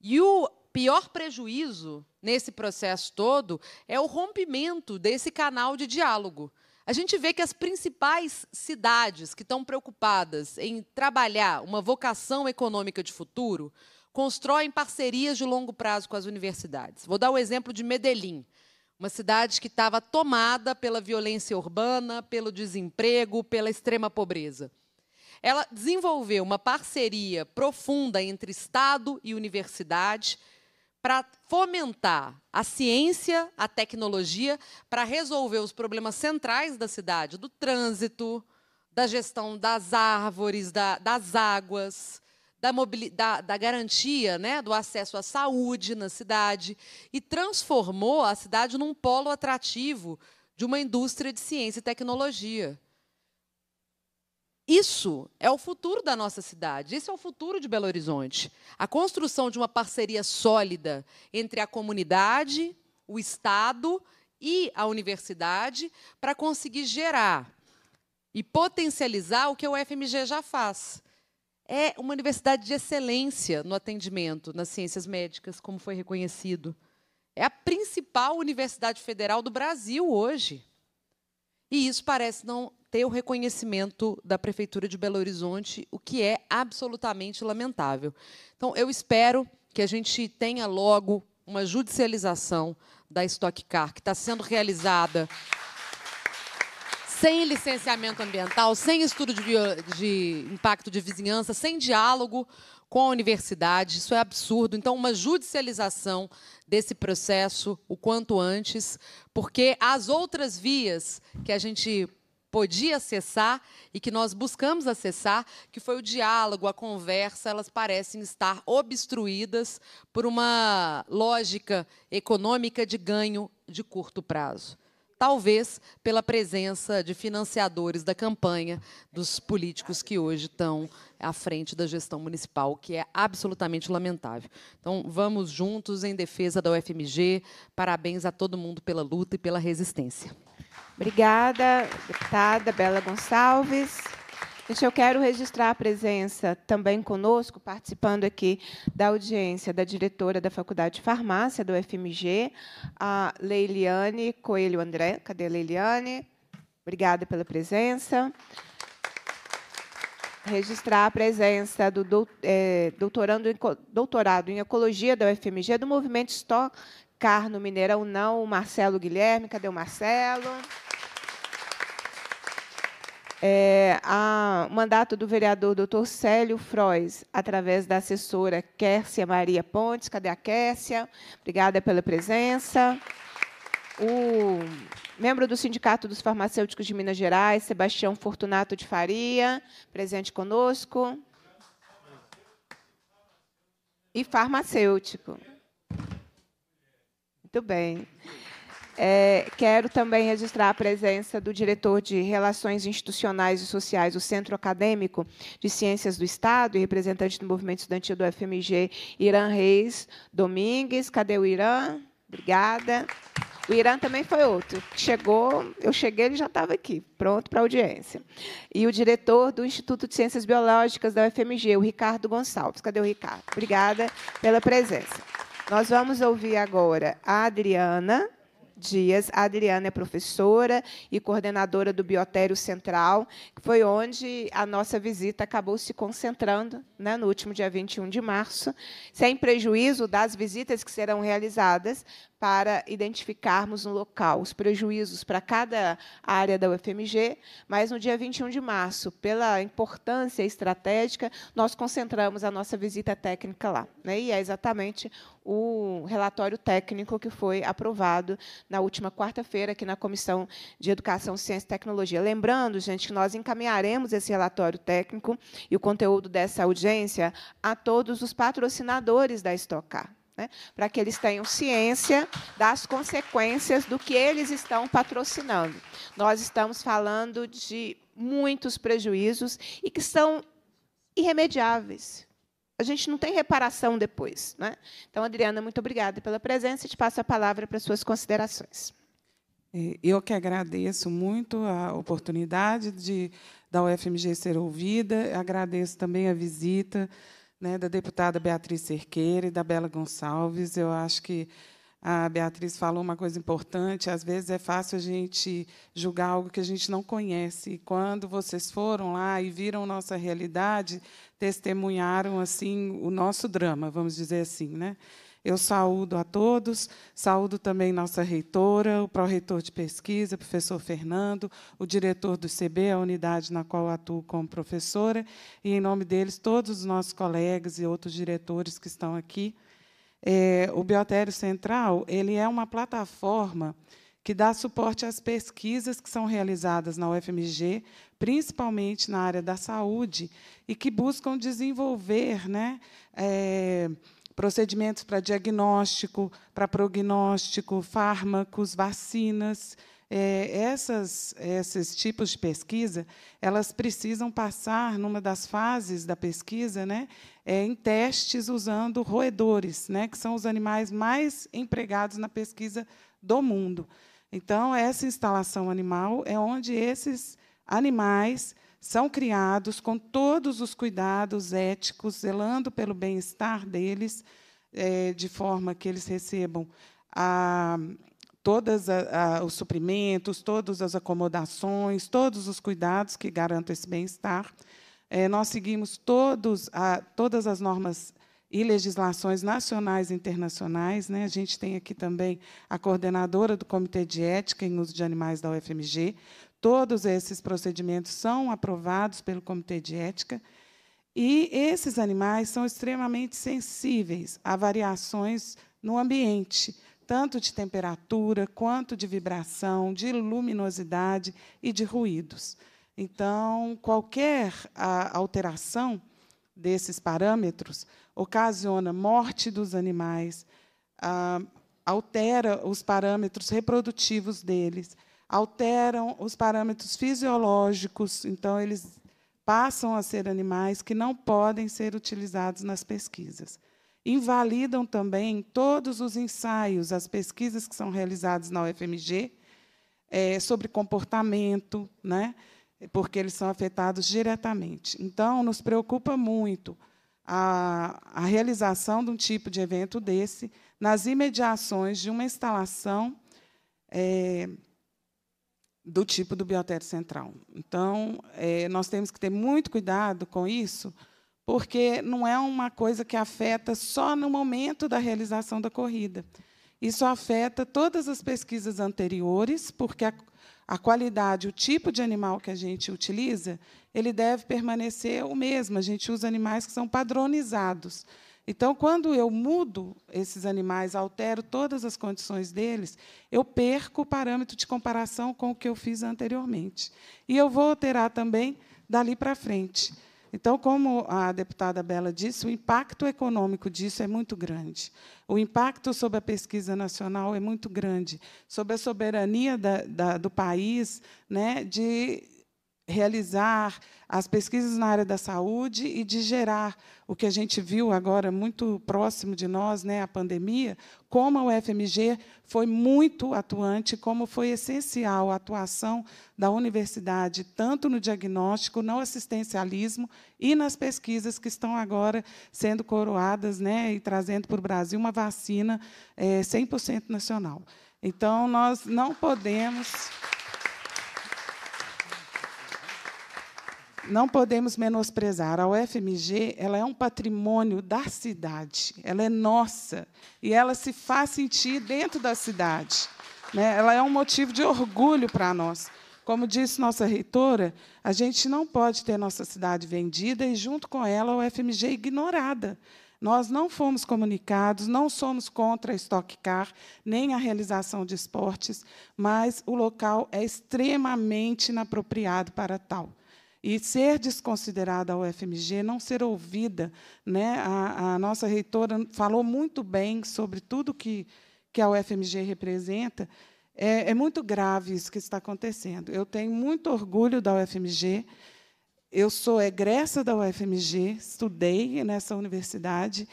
E o pior prejuízo nesse processo todo é o rompimento desse canal de diálogo. A gente vê que as principais cidades que estão preocupadas em trabalhar uma vocação econômica de futuro constroem parcerias de longo prazo com as universidades. Vou dar o exemplo de Medellín, uma cidade que estava tomada pela violência urbana, pelo desemprego, pela extrema pobreza. Ela desenvolveu uma parceria profunda entre Estado e universidade para fomentar a ciência, a tecnologia, para resolver os problemas centrais da cidade, do trânsito, da gestão das árvores, da, das águas, da, da, da garantia né, do acesso à saúde na cidade e transformou a cidade num polo atrativo de uma indústria de ciência e tecnologia. Isso é o futuro da nossa cidade, isso é o futuro de Belo Horizonte. A construção de uma parceria sólida entre a comunidade, o Estado e a universidade para conseguir gerar e potencializar o que o FMG já faz, é uma universidade de excelência no atendimento nas ciências médicas, como foi reconhecido. É a principal universidade federal do Brasil hoje. E isso parece não ter o reconhecimento da Prefeitura de Belo Horizonte, o que é absolutamente lamentável. Então, eu espero que a gente tenha logo uma judicialização da Stock Car, que está sendo realizada sem licenciamento ambiental, sem estudo de, de, impacto de vizinhança, sem diálogo com a universidade. Isso é absurdo. Então, uma judicialização desse processo o quanto antes, porque as outras vias que a gente podia acessar e que nós buscamos acessar, que foi o diálogo, a conversa, elas parecem estar obstruídas por uma lógica econômica de ganho de curto prazo talvez pela presença de financiadores da campanha dos políticos que hoje estão à frente da gestão municipal, que é absolutamente lamentável. Então, vamos juntos em defesa da UFMG. Parabéns a todo mundo pela luta e pela resistência. Obrigada, deputada Bela Gonçalves. Gente, eu quero registrar a presença também conosco, participando aqui da audiência da diretora da Faculdade de Farmácia do FMG, a Leiliane Coelho André. Cadê a Leiliane? Obrigada pela presença. Registrar a presença do é, doutorando, doutorado em Ecologia da UFMG, do Movimento Car no Mineirão, não, o Marcelo Guilherme. Cadê o Marcelo? Aplausos é, a, o mandato do vereador Dr. Célio Frois, através da assessora Kércia Maria Pontes. Cadê a Kércia? Obrigada pela presença. O membro do Sindicato dos Farmacêuticos de Minas Gerais, Sebastião Fortunato de Faria, presente conosco. E farmacêutico. Muito bem. É, quero também registrar a presença do diretor de Relações Institucionais e Sociais do Centro Acadêmico de Ciências do Estado e representante do movimento estudantil do FMG, Irã Reis Domingues. Cadê o Irã? Obrigada. O Irã também foi outro. Chegou, eu cheguei, ele já estava aqui, pronto para audiência. E o diretor do Instituto de Ciências Biológicas da UFMG, o Ricardo Gonçalves. Cadê o Ricardo? Obrigada pela presença. Nós vamos ouvir agora a Adriana, Dias. A Adriana é professora e coordenadora do Biotério Central, que foi onde a nossa visita acabou se concentrando, né, no último dia 21 de março, sem prejuízo das visitas que serão realizadas para identificarmos no local os prejuízos para cada área da UFMG, mas no dia 21 de março, pela importância estratégica, nós concentramos a nossa visita técnica lá. Né, e é exatamente o relatório técnico que foi aprovado na última quarta-feira aqui na Comissão de Educação, Ciência e Tecnologia. Lembrando, gente, que nós encaminharemos esse relatório técnico e o conteúdo dessa audiência a todos os patrocinadores da Estocar. Né, para que eles tenham ciência das consequências do que eles estão patrocinando. Nós estamos falando de muitos prejuízos e que são irremediáveis a gente não tem reparação depois. Né? Então, Adriana, muito obrigada pela presença e te passo a palavra para suas considerações. É, eu que agradeço muito a oportunidade de da UFMG ser ouvida, agradeço também a visita né, da deputada Beatriz Cerqueira e da Bela Gonçalves. Eu acho que a Beatriz falou uma coisa importante, às vezes é fácil a gente julgar algo que a gente não conhece. E quando vocês foram lá e viram nossa realidade, testemunharam assim o nosso drama, vamos dizer assim, né? Eu saúdo a todos, saúdo também nossa reitora, o pró-reitor de pesquisa, professor Fernando, o diretor do CB, a unidade na qual atuo como professora, e em nome deles todos os nossos colegas e outros diretores que estão aqui. É, o Biotério Central ele é uma plataforma que dá suporte às pesquisas que são realizadas na UFMG, principalmente na área da saúde, e que buscam desenvolver né, é, procedimentos para diagnóstico, para prognóstico, fármacos, vacinas. É, essas, esses tipos de pesquisa, elas precisam passar, numa das fases da pesquisa, né, é, em testes usando roedores, né, que são os animais mais empregados na pesquisa do mundo. Então, essa instalação animal é onde esses animais são criados com todos os cuidados éticos, zelando pelo bem-estar deles, é, de forma que eles recebam a, todos os suprimentos, todas as acomodações, todos os cuidados que garantam esse bem-estar. É, nós seguimos todos a, todas as normas e legislações nacionais e internacionais. Né? A gente tem aqui também a coordenadora do Comitê de Ética em Uso de Animais da UFMG. Todos esses procedimentos são aprovados pelo Comitê de Ética. E esses animais são extremamente sensíveis a variações no ambiente, tanto de temperatura, quanto de vibração, de luminosidade e de ruídos. Então, qualquer alteração desses parâmetros ocasiona morte dos animais, altera os parâmetros reprodutivos deles, alteram os parâmetros fisiológicos, então eles passam a ser animais que não podem ser utilizados nas pesquisas. Invalidam também todos os ensaios, as pesquisas que são realizadas na UFMG é, eh, sobre comportamento, né? É porque eles são afetados diretamente. Então, nos preocupa muito a, a realização de um tipo de evento desse nas imediações de uma instalação é, do tipo do biotério central. Então, é, nós temos que ter muito cuidado com isso, porque não é uma coisa que afeta só no momento da realização da corrida. Isso afeta todas as pesquisas anteriores, porque a, a qualidade, o tipo de animal que a gente utiliza, ele deve permanecer o mesmo. A gente usa animais que são padronizados. Então, quando eu mudo esses animais, altero todas as condições deles, eu perco o parâmetro de comparação com o que eu fiz anteriormente. E eu vou alterar também dali para frente. Então, como a deputada Bela disse, o impacto econômico disso é muito grande. O impacto sobre a pesquisa nacional é muito grande, sobre a soberania da, da, do país, né, de realizar as pesquisas na área da saúde e de gerar o que a gente viu agora muito próximo de nós, né, a pandemia, como a UFMG foi muito atuante, como foi essencial a atuação da universidade, tanto no diagnóstico, no assistencialismo e nas pesquisas que estão agora sendo coroadas né, e trazendo para o Brasil uma vacina é, eh, 100% nacional. Então, nós não podemos. não podemos menosprezar. A UFMG ela é um patrimônio da cidade, ela é nossa e ela se faz sentir dentro da cidade. Né? Ela é um motivo de orgulho para nós. Como disse nossa reitora, a gente não pode ter nossa cidade vendida e, junto com ela, a UFMG ignorada. Nós não fomos comunicados, não somos contra a Stock Car, nem a realização de esportes, mas o local é extremamente inapropriado para tal. E ser desconsiderada a UFMG, não ser ouvida. Né? A, a nossa reitora falou muito bem sobre tudo que, que a UFMG representa. É, é muito grave isso que está acontecendo. Eu tenho muito orgulho da UFMG. Eu sou egressa da UFMG, estudei nessa universidade,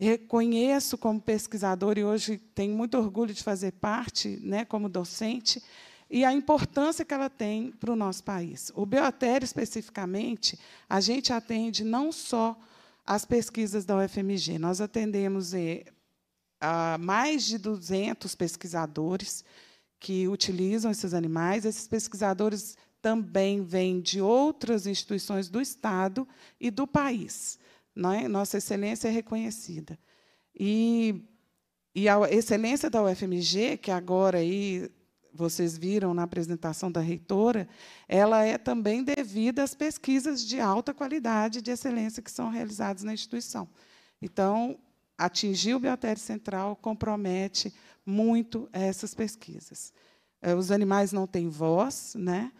reconheço como pesquisador e hoje tenho muito orgulho de fazer parte, né, como docente e a importância que ela tem para o nosso país. O Biotério, especificamente, a gente atende não só as pesquisas da UFMG, nós atendemos eh, a mais de 200 pesquisadores que utilizam esses animais. Esses pesquisadores também vêm de outras instituições do Estado e do país. É? Nossa excelência é reconhecida. E, e a excelência da UFMG, que agora aí vocês viram na apresentação da reitora, ela é também devida às pesquisas de alta qualidade de excelência que são realizadas na instituição. Então, atingir o biotério central compromete muito essas pesquisas. Eh, os animais não têm voz, né?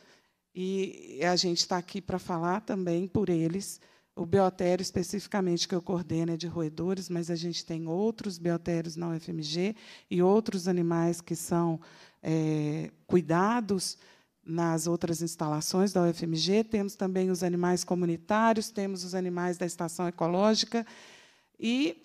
e a gente está aqui para falar também por eles, o biotério, especificamente, que eu coordeno é de roedores, mas a gente tem outros biotérios na UFMG e outros animais que são é, cuidados nas outras instalações da UFMG. Temos também os animais comunitários, temos os animais da estação ecológica. E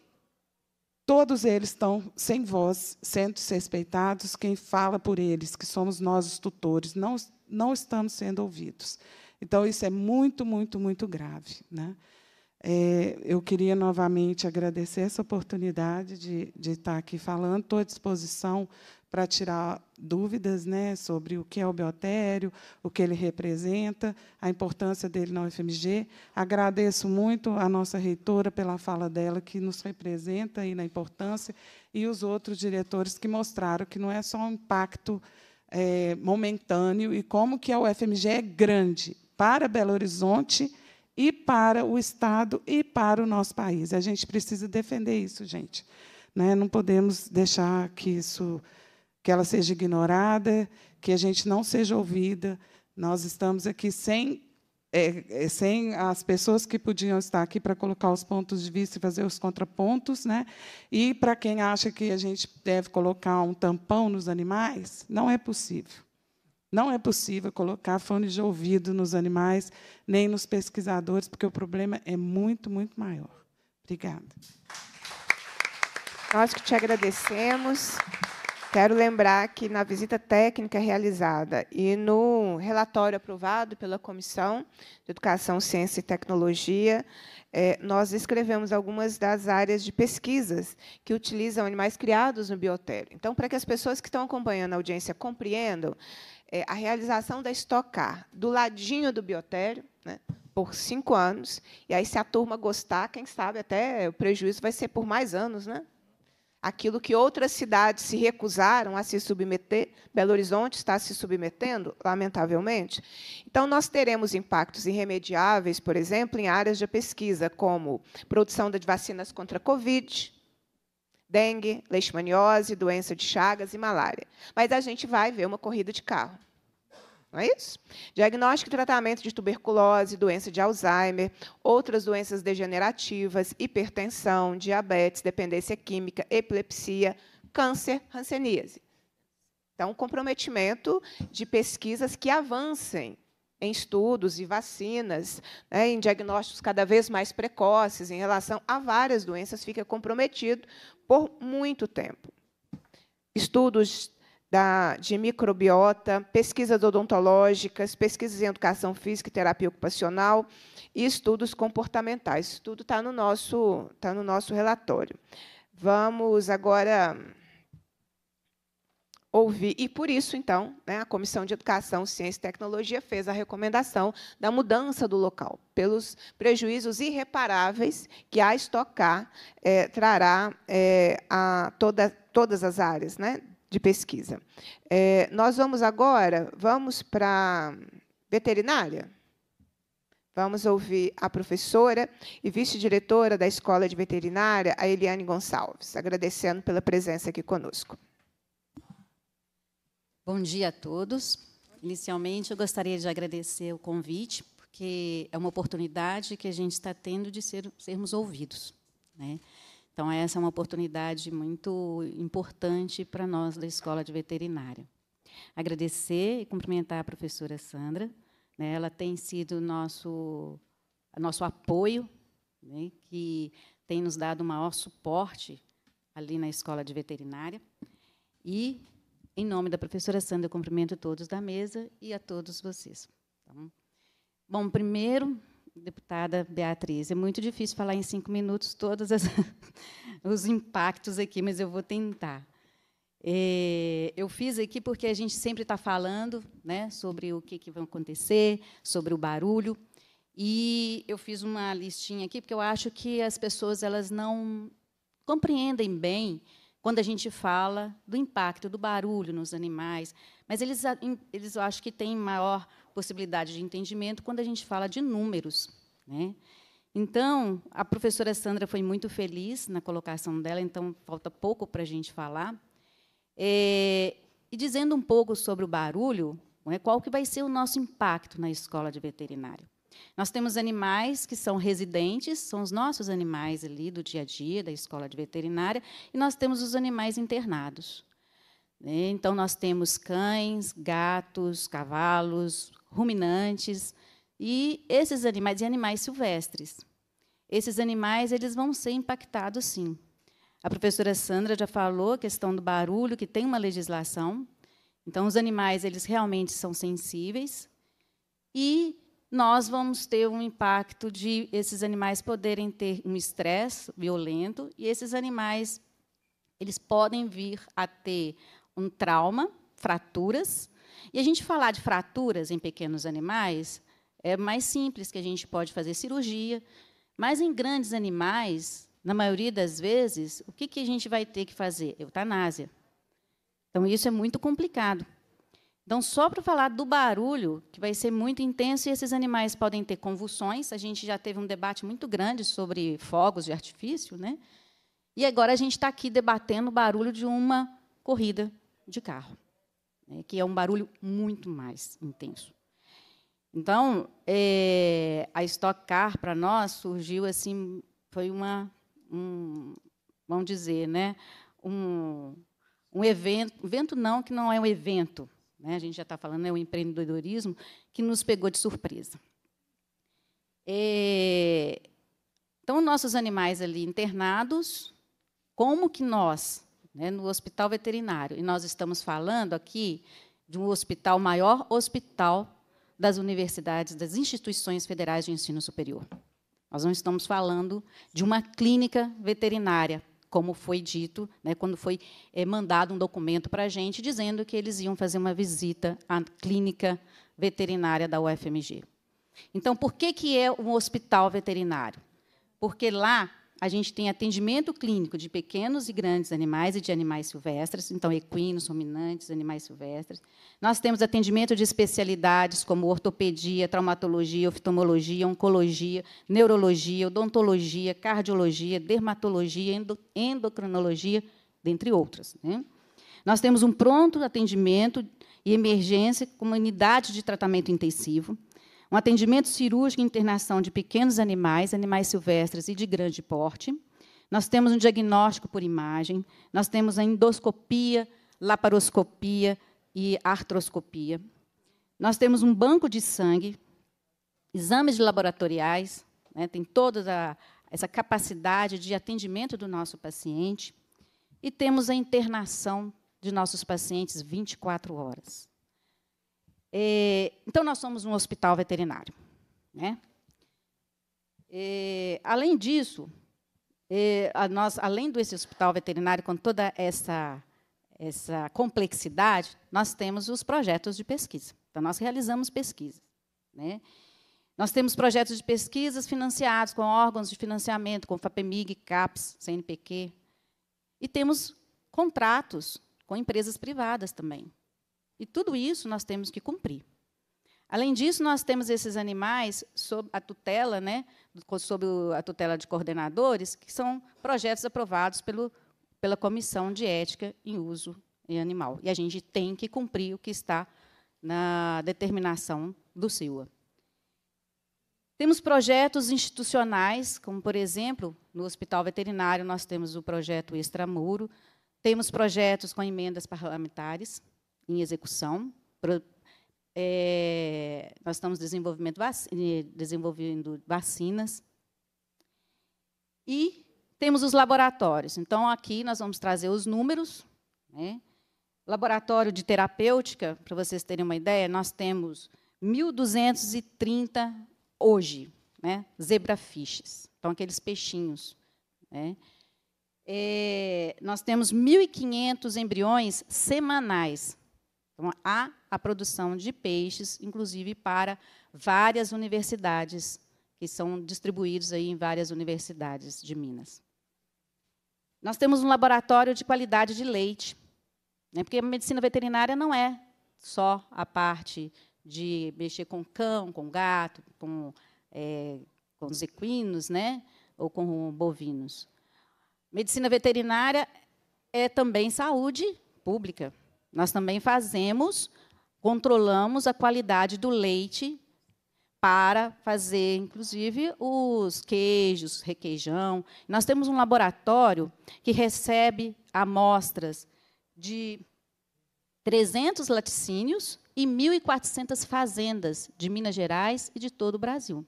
todos eles estão sem voz, sendo respeitados. Quem fala por eles, que somos nós os tutores, não, não estamos sendo ouvidos. Então, isso é muito, muito, muito grave. Né? É, eu queria novamente agradecer essa oportunidade de, de estar aqui falando. Estou à disposição para tirar dúvidas né, sobre o que é o biotério, o que ele representa, a importância dele na UFMG. Agradeço muito a nossa reitora pela fala dela, que nos representa aí na importância, e os outros diretores que mostraram que não é só um impacto é, momentâneo e como que a UFMG é grande, para Belo Horizonte e para o Estado e para o nosso país. A gente precisa defender isso, gente. Né? Não podemos deixar que isso, que ela seja ignorada, que a gente não seja ouvida. Nós estamos aqui sem é, é sem as pessoas que podiam estar aqui para colocar os pontos de vista e fazer os contrapontos, né? E para quem acha que a gente deve colocar um tampão nos animais, não é possível. Não é possível colocar fones de ouvido nos animais, nem nos pesquisadores, porque o problema é muito, muito maior. Obrigada. Nós que te agradecemos. Quero lembrar que na visita técnica realizada e no relatório aprovado pela Comissão de Educação, Ciência e Tecnologia, eh, nós descrevemos algumas das áreas de pesquisas que utilizam animais criados no biotério. Então, para que as pessoas que estão acompanhando a audiência compreendam, é, a realização da Estocar do ladinho do biotério, né, por cinco anos. E aí, se a turma gostar, quem sabe até o prejuízo vai ser por mais anos, né? Aquilo que outras cidades se recusaram a se submeter, Belo Horizonte está se submetendo, lamentavelmente. Então, nós teremos impactos irremediáveis, por exemplo, em áreas de pesquisa, como produção de vacinas contra a Covid, dengue, leishmaniose, doença de Chagas e malária. Mas a gente vai ver uma corrida de carro. Não é isso? Diagnóstico e tratamento de tuberculose, doença de Alzheimer, outras doenças degenerativas, hipertensão, diabetes, dependência química, epilepsia, câncer, ranceníase. Então, comprometimento de pesquisas que avancem em estudos e vacinas, né, em diagnósticos cada vez mais precoces em relação a várias doenças, fica comprometido por muito tempo. Estudos da, de microbiota, pesquisas odontológicas, pesquisas em educação física e terapia ocupacional e estudos comportamentais. Isso tudo está no, nosso, está no nosso relatório. Vamos agora ouvir. E por isso, então, né, a Comissão de Educação, Ciência e Tecnologia fez a recomendação da mudança do local, pelos prejuízos irreparáveis que a estocar é, eh, trará é, a toda, todas as áreas né, de pesquisa. É, nós vamos agora, vamos para veterinária. Vamos ouvir a professora e vice-diretora da Escola de Veterinária, a Eliane Gonçalves, agradecendo pela presença aqui conosco. Bom dia a todos. Inicialmente, eu gostaria de agradecer o convite, porque é uma oportunidade que a gente está tendo de ser, sermos ouvidos. Né? Então, essa é uma oportunidade muito importante para nós da Escola de Veterinária. Agradecer e cumprimentar a professora Sandra. Né? Ela tem sido nosso, nosso apoio, né? que tem nos dado o maior suporte ali na Escola de Veterinária. E em nome da professora Sandra, eu cumprimento todos da mesa e a todos vocês. Então, bom, primeiro, deputada Beatriz, é muito difícil falar em cinco minutos todos as, os impactos aqui, mas eu vou tentar. É, eu fiz aqui porque a gente sempre está falando né, sobre o que, que vai acontecer, sobre o barulho, e eu fiz uma listinha aqui porque eu acho que as pessoas elas não compreendem bem quando a gente fala do impacto do barulho nos animais, mas eles, eles eu acho que têm maior possibilidade de entendimento quando a gente fala de números. Né? Então, a professora Sandra foi muito feliz na colocação dela, então falta pouco para a gente falar. É, e dizendo um pouco sobre o barulho, né, qual que vai ser o nosso impacto na escola de veterinário. Nós temos animais que são residentes, são os nossos animais ali do dia a dia, da escola de veterinária, e nós temos os animais internados. Né? Então, nós temos cães, gatos, cavalos, ruminantes, e esses animais, e animais silvestres. Esses animais eles vão ser impactados, sim. A professora Sandra já falou a questão do barulho, que tem uma legislação. Então, os animais eles realmente são sensíveis. E nós vamos ter um impacto de esses animais poderem ter um estresse violento e esses animais eles podem vir a ter um trauma, fraturas. E a gente falar de fraturas em pequenos animais é mais simples que a gente pode fazer cirurgia, mas em grandes animais, na maioria das vezes, o que, que a gente vai ter que fazer? Eutanásia. Então isso é muito complicado. Então, só para falar do barulho, que vai ser muito intenso, e esses animais podem ter convulsões. A gente já teve um debate muito grande sobre fogos de artifício, né? E agora a gente está aqui debatendo o barulho de uma corrida de carro, né? que é um barulho muito mais intenso. Então, é, a Stock Car para nós surgiu assim, foi uma, um, vamos dizer, né? Um, um evento, evento não, que não é um evento, né, a gente já está falando, é o empreendedorismo, que nos pegou de surpresa. É, então, nossos animais ali internados, como que nós, né, no hospital veterinário, e nós estamos falando aqui de um hospital, maior hospital das universidades, das instituições federais de ensino superior. Nós não estamos falando de uma clínica veterinária, como foi dito, né, quando foi é, mandado um documento para a gente dizendo que eles iam fazer uma visita à clínica veterinária da UFMG. Então, por que, que é um hospital veterinário? Porque lá a gente tem atendimento clínico de pequenos e grandes animais e de animais silvestres, então equinos, ruminantes, animais silvestres. Nós temos atendimento de especialidades como ortopedia, traumatologia, oftalmologia, oncologia, neurologia, odontologia, cardiologia, dermatologia, endocrinologia, dentre outras. Né? Nós temos um pronto atendimento e emergência como unidade de tratamento intensivo um atendimento cirúrgico e internação de pequenos animais, animais silvestres e de grande porte. Nós temos um diagnóstico por imagem, nós temos a endoscopia, laparoscopia e artroscopia. Nós temos um banco de sangue, exames laboratoriais, né, tem toda a, essa capacidade de atendimento do nosso paciente, e temos a internação de nossos pacientes 24 horas. É, então, nós somos um hospital veterinário. Né? É, além disso, é, nós, além desse hospital veterinário, com toda essa, essa complexidade, nós temos os projetos de pesquisa. Então, nós realizamos pesquisa. Né? Nós temos projetos de pesquisas financiados com órgãos de financiamento, com FAPEMIG, CAPES, CNPq. E temos contratos com empresas privadas também. E tudo isso nós temos que cumprir. Além disso, nós temos esses animais sob a tutela, né, sob a tutela de coordenadores, que são projetos aprovados pelo, pela Comissão de Ética em Uso em Animal. E a gente tem que cumprir o que está na determinação do CIUA. Temos projetos institucionais, como, por exemplo, no Hospital Veterinário, nós temos o projeto Extramuro, temos projetos com emendas parlamentares, em execução. É, nós estamos eh, desenvolvendo vacinas. E temos os laboratórios. Então, aqui nós vamos trazer os números. Né? Laboratório de terapêutica, para vocês terem uma ideia, nós temos 1.230 hoje, né? zebrafiches. Então, aqueles peixinhos. Né? É, nós temos 1.500 embriões semanais então, há a produção de peixes, inclusive para várias universidades, que são distribuídos aí em várias universidades de Minas. Nós temos um laboratório de qualidade de leite, né, porque a medicina veterinária não é só a parte de mexer com cão, com gato, com, é, com os equinos, né, ou com bovinos. Medicina veterinária é também saúde pública. Nós também fazemos, controlamos a qualidade do leite para fazer, inclusive, os queijos, requeijão. Nós temos um laboratório que recebe amostras de 300 laticínios e 1.400 fazendas de Minas Gerais e de todo o Brasil.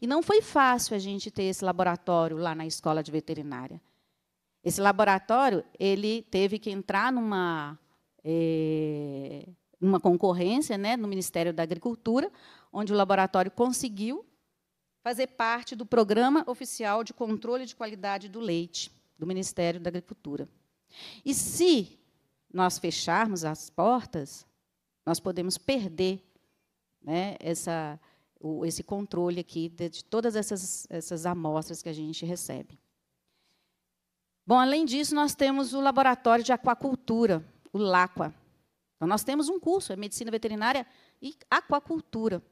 E não foi fácil a gente ter esse laboratório lá na escola de veterinária. Esse laboratório ele teve que entrar numa é, concorrência né, no Ministério da Agricultura, onde o laboratório conseguiu fazer parte do Programa Oficial de Controle de Qualidade do Leite do Ministério da Agricultura. E se nós fecharmos as portas, nós podemos perder né, essa, o, esse controle aqui de, de todas essas, essas amostras que a gente recebe. Bom, além disso, nós temos o laboratório de aquacultura, o LACUA. Então, nós temos um curso, é Medicina Veterinária e Aquacultura.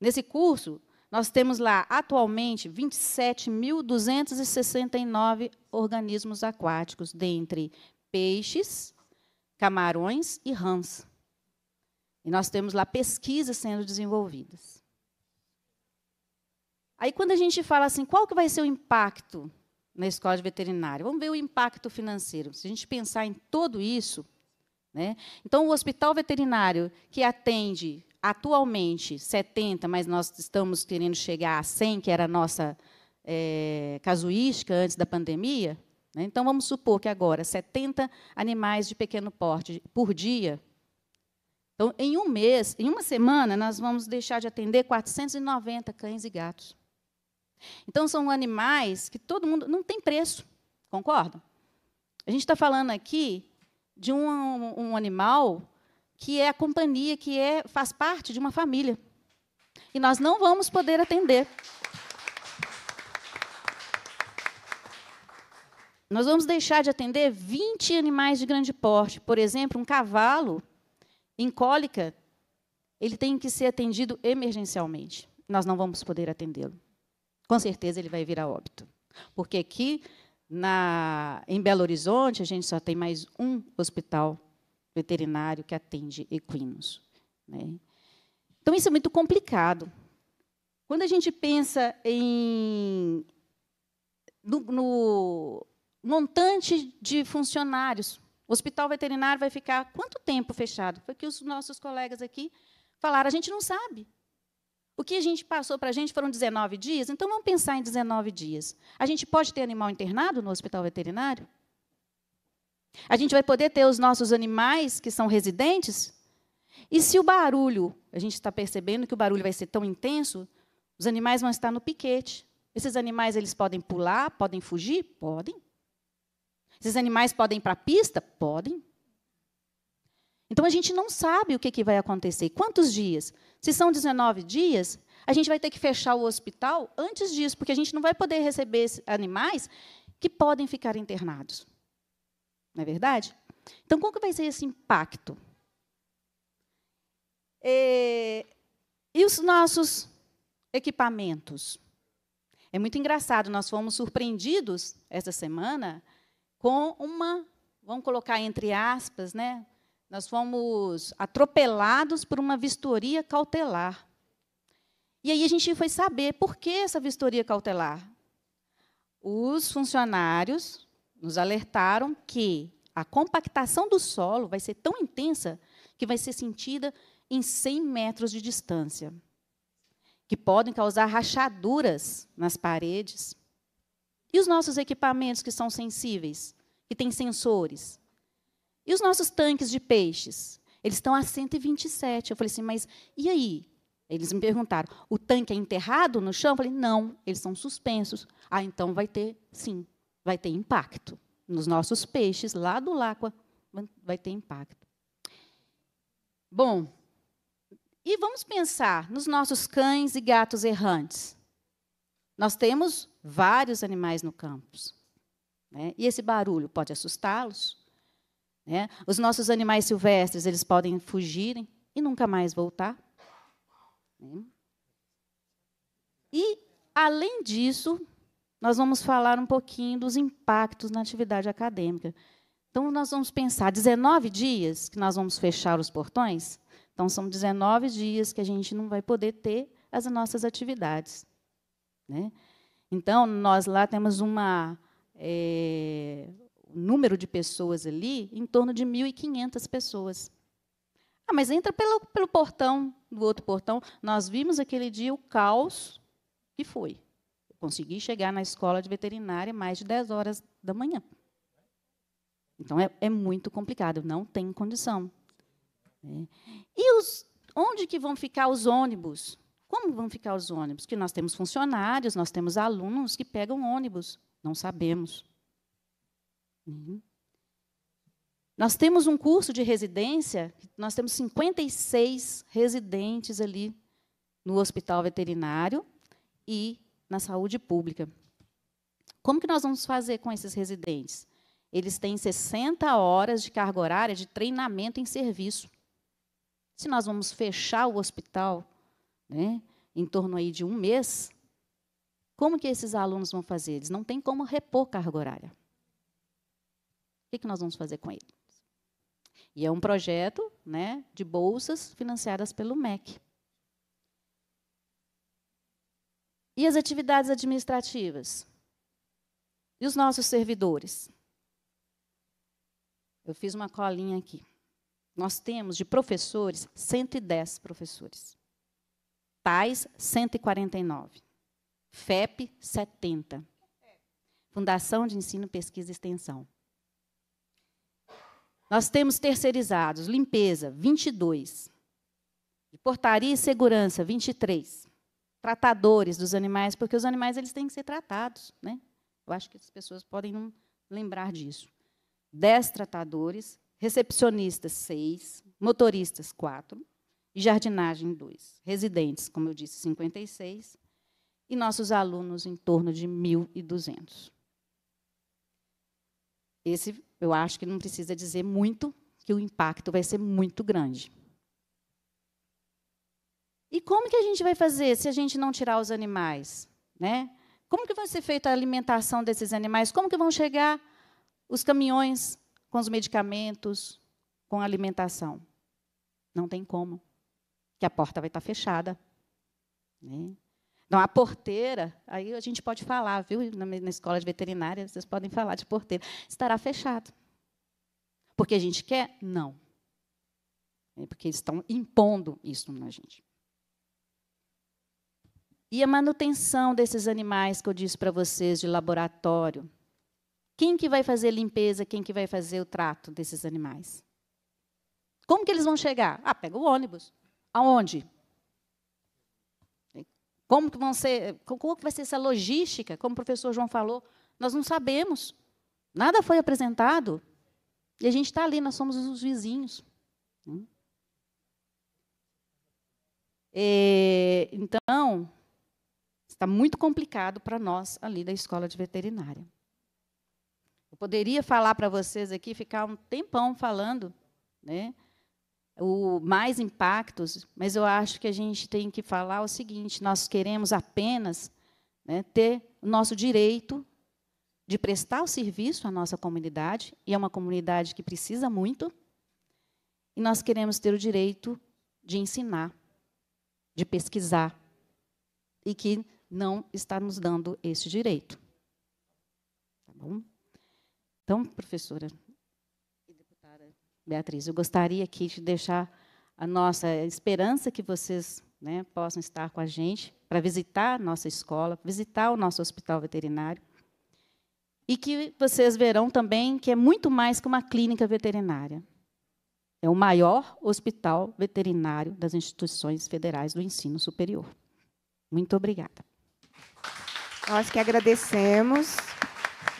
Nesse curso, nós temos lá, atualmente, 27.269 organismos aquáticos, dentre peixes, camarões e rãs. E nós temos lá pesquisas sendo desenvolvidas. Aí, quando a gente fala assim, qual que vai ser o impacto na escola de veterinária? Vamos ver o impacto financeiro. Se a gente pensar em tudo isso, né? Então, o hospital veterinário que atende atualmente 70, mas nós estamos querendo chegar a 100, que era a nossa é, casuística antes da pandemia. Né? Então, vamos supor que agora 70 animais de pequeno porte por dia. Então, em um mês, em uma semana, nós vamos deixar de atender 490 cães e gatos. Então, são animais que todo mundo. não tem preço, concordam? A gente está falando aqui de um, um, animal que é a companhia, que é, faz parte de uma família. E nós não vamos poder atender. Nós vamos deixar de atender 20 animais de grande porte. Por exemplo, um cavalo em cólica, ele tem que ser atendido emergencialmente. Nós não vamos poder atendê-lo. Com certeza ele vai vir a óbito. Porque aqui na, em Belo Horizonte, a gente só tem mais um hospital veterinário que atende equinos. Né? Então, isso é muito complicado. Quando a gente pensa em, no, no montante de funcionários, o hospital veterinário vai ficar quanto tempo fechado? Foi o que os nossos colegas aqui falaram, a gente não sabe. O que a gente passou para a gente foram 19 dias, então vamos pensar em 19 dias. A gente pode ter animal internado no hospital veterinário? A gente vai poder ter os nossos animais que são residentes? E se o barulho, a gente está percebendo que o barulho vai ser tão intenso, os animais vão estar no piquete. Esses animais eles podem pular, podem fugir? Podem. Esses animais podem ir para a pista? Podem. Então a gente não sabe o que, que vai acontecer. Quantos dias? Se são 19 dias, a gente vai ter que fechar o hospital antes disso, porque a gente não vai poder receber animais que podem ficar internados. Não é verdade? Então, qual que vai ser esse impacto? É... E os nossos equipamentos? É muito engraçado, nós fomos surpreendidos essa semana com uma, vamos colocar entre aspas, né, nós fomos atropelados por uma vistoria cautelar. E aí a gente foi saber por que essa vistoria cautelar. Os funcionários nos alertaram que a compactação do solo vai ser tão intensa que vai ser sentida em 100 metros de distância, que podem causar rachaduras nas paredes. E os nossos equipamentos que são sensíveis, que têm sensores? E os nossos tanques de peixes? Eles estão a 127. Eu falei assim, mas e aí? Eles me perguntaram, o tanque é enterrado no chão? Eu falei, não, eles são suspensos. Ah, então vai ter, sim, vai ter impacto. Nos nossos peixes, lá do Láqua, vai ter impacto. Bom, e vamos pensar nos nossos cães e gatos errantes. Nós temos vários animais no campus. Né? E esse barulho pode assustá-los, né? Os nossos animais silvestres eles podem fugirem e nunca mais voltar. Né? E, além disso, nós vamos falar um pouquinho dos impactos na atividade acadêmica. Então, nós vamos pensar 19 dias que nós vamos fechar os portões. Então, são 19 dias que a gente não vai poder ter as nossas atividades. Né? Então, nós lá temos uma, é, número de pessoas ali em torno de 1.500 pessoas. Ah, mas entra pelo, pelo portão, do outro portão. Nós vimos aquele dia o caos que foi. Eu consegui chegar na escola de veterinária mais de 10 horas da manhã. Então, é, é muito complicado, não tem condição. É. E os, onde que vão ficar os ônibus? Como vão ficar os ônibus? Que nós temos funcionários, nós temos alunos que pegam ônibus. Não sabemos. Uhum. Nós temos um curso de residência, nós temos 56 residentes ali no hospital veterinário e na saúde pública. Como que nós vamos fazer com esses residentes? Eles têm 60 horas de carga horária de treinamento em serviço. Se nós vamos fechar o hospital né, em torno aí de um mês, como que esses alunos vão fazer? Eles não têm como repor carga horária. O que, que nós vamos fazer com ele? E é um projeto né, de bolsas financiadas pelo MEC. E as atividades administrativas? E os nossos servidores? Eu fiz uma colinha aqui. Nós temos de professores 110 professores. Pais 149. FEP 70. Fundação de Ensino, Pesquisa e Extensão nós temos terceirizados, limpeza, 22. Portaria e segurança, 23. Tratadores dos animais, porque os animais eles têm que ser tratados. Né? Eu acho que as pessoas podem não lembrar disso. 10 tratadores, recepcionistas, 6, motoristas, 4, e jardinagem, 2. Residentes, como eu disse, 56, e nossos alunos em torno de 1.200. Esse, eu acho que não precisa dizer muito que o impacto vai ser muito grande. E como que a gente vai fazer se a gente não tirar os animais, né? Como que vai ser feita a alimentação desses animais? Como que vão chegar os caminhões com os medicamentos, com a alimentação? Não tem como, que a porta vai estar fechada. Né? Então, a porteira, aí a gente pode falar, viu? Na, na escola de veterinária, vocês podem falar de porteira. Estará fechado. Porque a gente quer? Não. É porque eles estão impondo isso na gente. E a manutenção desses animais que eu disse para vocês de laboratório. Quem que vai fazer limpeza, quem que vai fazer o trato desses animais? Como que eles vão chegar? Ah, pega o ônibus. Aonde? Como que vão ser, como que vai ser essa logística? Como o professor João falou, nós não sabemos. Nada foi apresentado. E a gente está ali, nós somos os vizinhos. É, então, está muito complicado para nós ali da escola de veterinária. Eu poderia falar para vocês aqui, ficar um tempão falando, né? o mais impactos, mas eu acho que a gente tem que falar o seguinte: nós queremos apenas né, ter o nosso direito de prestar o serviço à nossa comunidade, e é uma comunidade que precisa muito, e nós queremos ter o direito de ensinar, de pesquisar, e que não está nos dando esse direito. Tá bom? Então, professora, Beatriz, eu gostaria aqui de deixar a nossa esperança que vocês né, possam estar com a gente para visitar a nossa escola, visitar o nosso hospital veterinário. E que vocês verão também que é muito mais que uma clínica veterinária. É o maior hospital veterinário das instituições federais do ensino superior. Muito obrigada. Nós que agradecemos.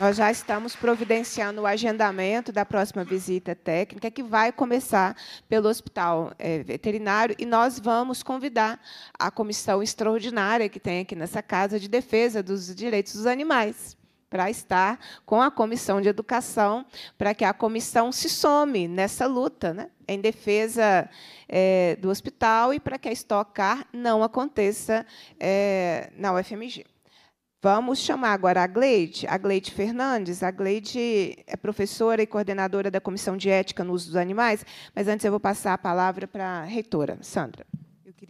Nós já estamos providenciando o agendamento da próxima visita técnica, que vai começar pelo Hospital é, Veterinário, e nós vamos convidar a comissão extraordinária que tem aqui nessa Casa de Defesa dos Direitos dos Animais para estar com a comissão de educação, para que a comissão se some nessa luta, né, em defesa é, do hospital e para que a Estocar não aconteça é, na UFMG. Vamos chamar agora a Gleide, a Gleide Fernandes. A Gleide é professora e coordenadora da Comissão de Ética no Uso dos Animais, mas antes eu vou passar a palavra para a reitora, Sandra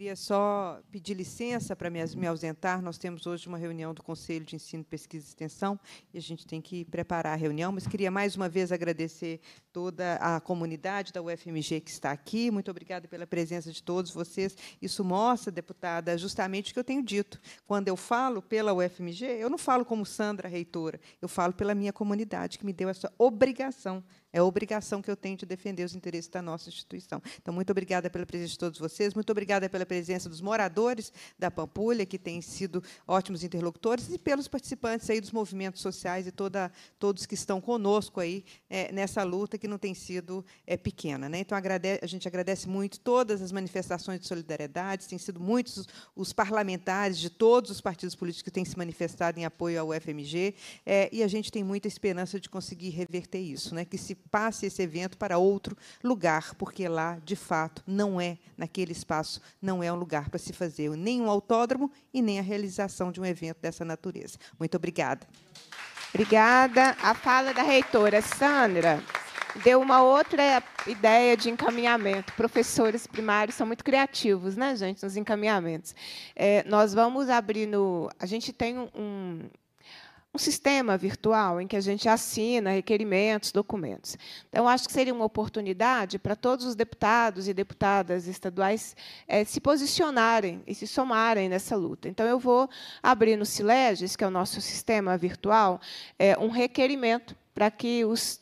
queria só pedir licença para me ausentar. Nós temos hoje uma reunião do Conselho de Ensino, Pesquisa e Extensão e a gente tem que preparar a reunião, mas queria mais uma vez agradecer toda a comunidade da UFMG que está aqui. Muito obrigada pela presença de todos vocês. Isso mostra, deputada, justamente o que eu tenho dito. Quando eu falo pela UFMG, eu não falo como Sandra, reitora, eu falo pela minha comunidade, que me deu essa obrigação é a obrigação que eu tenho de defender os interesses da nossa instituição. Então, muito obrigada pela presença de todos vocês, muito obrigada pela presença dos moradores da Pampulha, que têm sido ótimos interlocutores, e pelos participantes aí dos movimentos sociais e toda, todos que estão conosco aí é, nessa luta que não tem sido é, pequena. Né? Então, a gente agradece muito todas as manifestações de solidariedade, têm sido muitos os parlamentares de todos os partidos políticos que têm se manifestado em apoio ao FMG, é, e a gente tem muita esperança de conseguir reverter isso, né? que se passe esse evento para outro lugar, porque lá, de fato, não é, naquele espaço, não é um lugar para se fazer nem um autódromo e nem a realização de um evento dessa natureza. Muito obrigada. Obrigada. A fala da reitora Sandra deu uma outra ideia de encaminhamento. Professores primários são muito criativos, né, gente, nos encaminhamentos. É, nós vamos abrir no. A gente tem um, um sistema virtual em que a gente assina requerimentos, documentos. Então, acho que seria uma oportunidade para todos os deputados e deputadas estaduais eh, se posicionarem e se somarem nessa luta. Então, eu vou abrir no Sileges, que é o nosso sistema virtual, eh, um requerimento para que os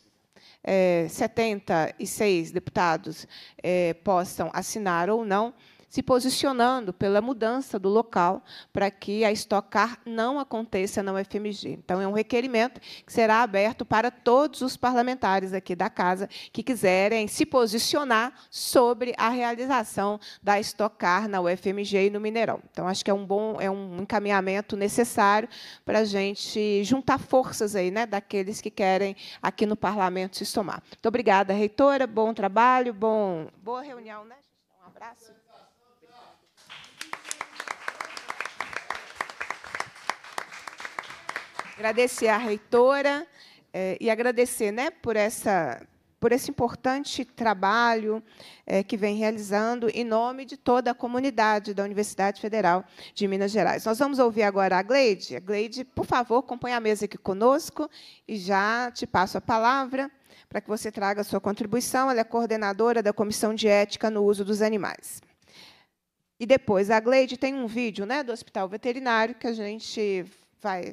é, eh, 76 deputados possam assinar ou não se posicionando pela mudança do local para que a estocar não aconteça na UFMG. Então, é um requerimento que será aberto para todos os parlamentares aqui da Casa que quiserem se posicionar sobre a realização da estocar na UFMG e no Mineirão. Então, acho que é um bom, é um encaminhamento necessário para a gente juntar forças aí, né, daqueles que querem aqui no parlamento se somar. Muito obrigada, reitora. Bom trabalho, bom, boa reunião, né? Um abraço. Agradecer à reitora é, e agradecer né, por, essa, por esse importante trabalho é, que vem realizando em nome de toda a comunidade da Universidade Federal de Minas Gerais. Nós vamos ouvir agora a Gleide. A Gleide, por favor, acompanhe a mesa aqui conosco e já te passo a palavra para que você traga a sua contribuição. Ela é coordenadora da Comissão de Ética no Uso dos Animais. E depois, a Gleide tem um vídeo né, do Hospital Veterinário que a gente vai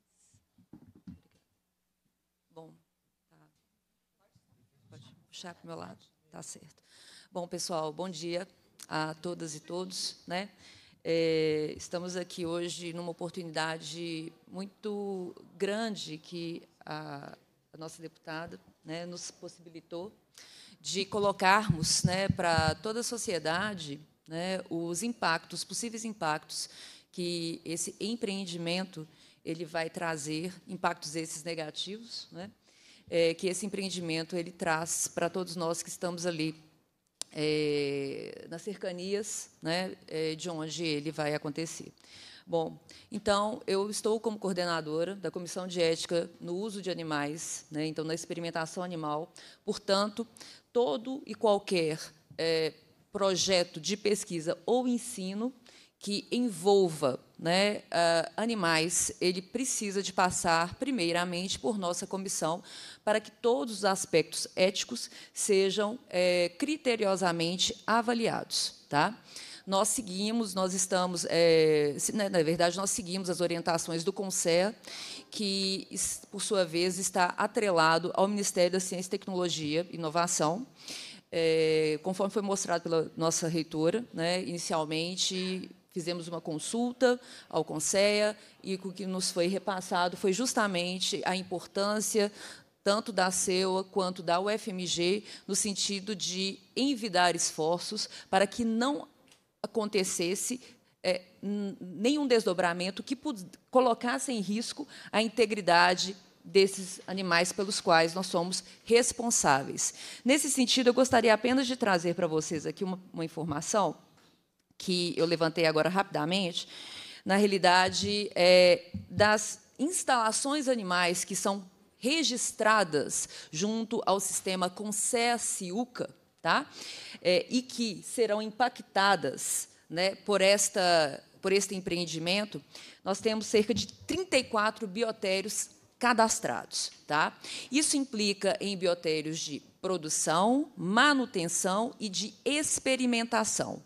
puxar para o meu lado. Tá certo. Bom, pessoal, bom dia a todas e todos. Né? É, estamos aqui hoje numa oportunidade muito grande que a, a nossa deputada né, nos possibilitou de colocarmos né, para toda a sociedade né, os impactos, possíveis impactos que esse empreendimento ele vai trazer, impactos esses negativos, né, é, que esse empreendimento ele traz para todos nós que estamos ali é, nas cercanias né, é, de onde ele vai acontecer. Bom, então eu estou como coordenadora da Comissão de Ética no uso de animais, né, então na experimentação animal. Portanto, todo e qualquer é, projeto de pesquisa ou ensino que envolva né, ah, animais, ele precisa de passar, primeiramente, por nossa comissão, para que todos os aspectos éticos sejam é, criteriosamente avaliados. Tá? Nós seguimos, nós estamos, é, na verdade, nós seguimos as orientações do CONSER, que, por sua vez, está atrelado ao Ministério da Ciência, Tecnologia e Inovação, é, conforme foi mostrado pela nossa reitora, né, inicialmente Fizemos uma consulta ao Conceia e o que nos foi repassado foi justamente a importância tanto da CEUA quanto da UFMG, no sentido de envidar esforços para que não acontecesse é, nenhum desdobramento que colocasse em risco a integridade desses animais pelos quais nós somos responsáveis. Nesse sentido, eu gostaria apenas de trazer para vocês aqui uma, uma informação que eu levantei agora rapidamente, na realidade, é, das instalações animais que são registradas junto ao sistema consea Uca, tá? É, e que serão impactadas né, por, esta, por este empreendimento, nós temos cerca de 34 biotérios cadastrados. Tá? Isso implica em biotérios de produção, manutenção e de experimentação.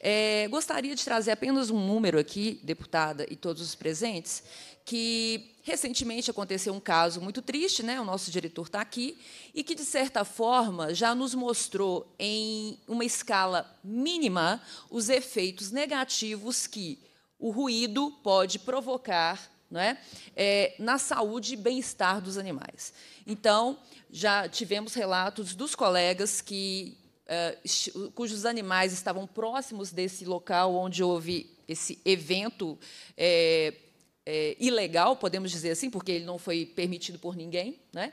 É, gostaria de trazer apenas um número aqui, deputada e todos os presentes, que recentemente aconteceu um caso muito triste, né? o nosso diretor está aqui, e que, de certa forma, já nos mostrou, em uma escala mínima, os efeitos negativos que o ruído pode provocar é? É, na saúde e bem-estar dos animais. Então, já tivemos relatos dos colegas que eh, cujos animais estavam próximos desse local onde houve esse evento é, é, ilegal, podemos dizer assim, porque ele não foi permitido por ninguém, né?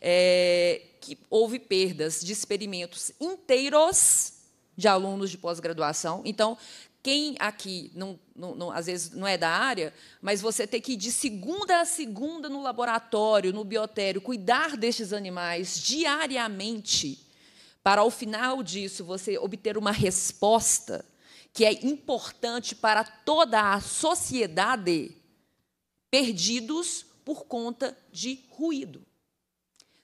É, que houve perdas de experimentos inteiros de alunos de pós-graduação. Então, quem aqui, não, não, não, às vezes não é da área, mas você tem que ir de segunda a segunda no laboratório, no biotério, cuidar destes animais diariamente, para ao final disso você obter uma resposta que é importante para toda a sociedade, perdidos por conta de ruído.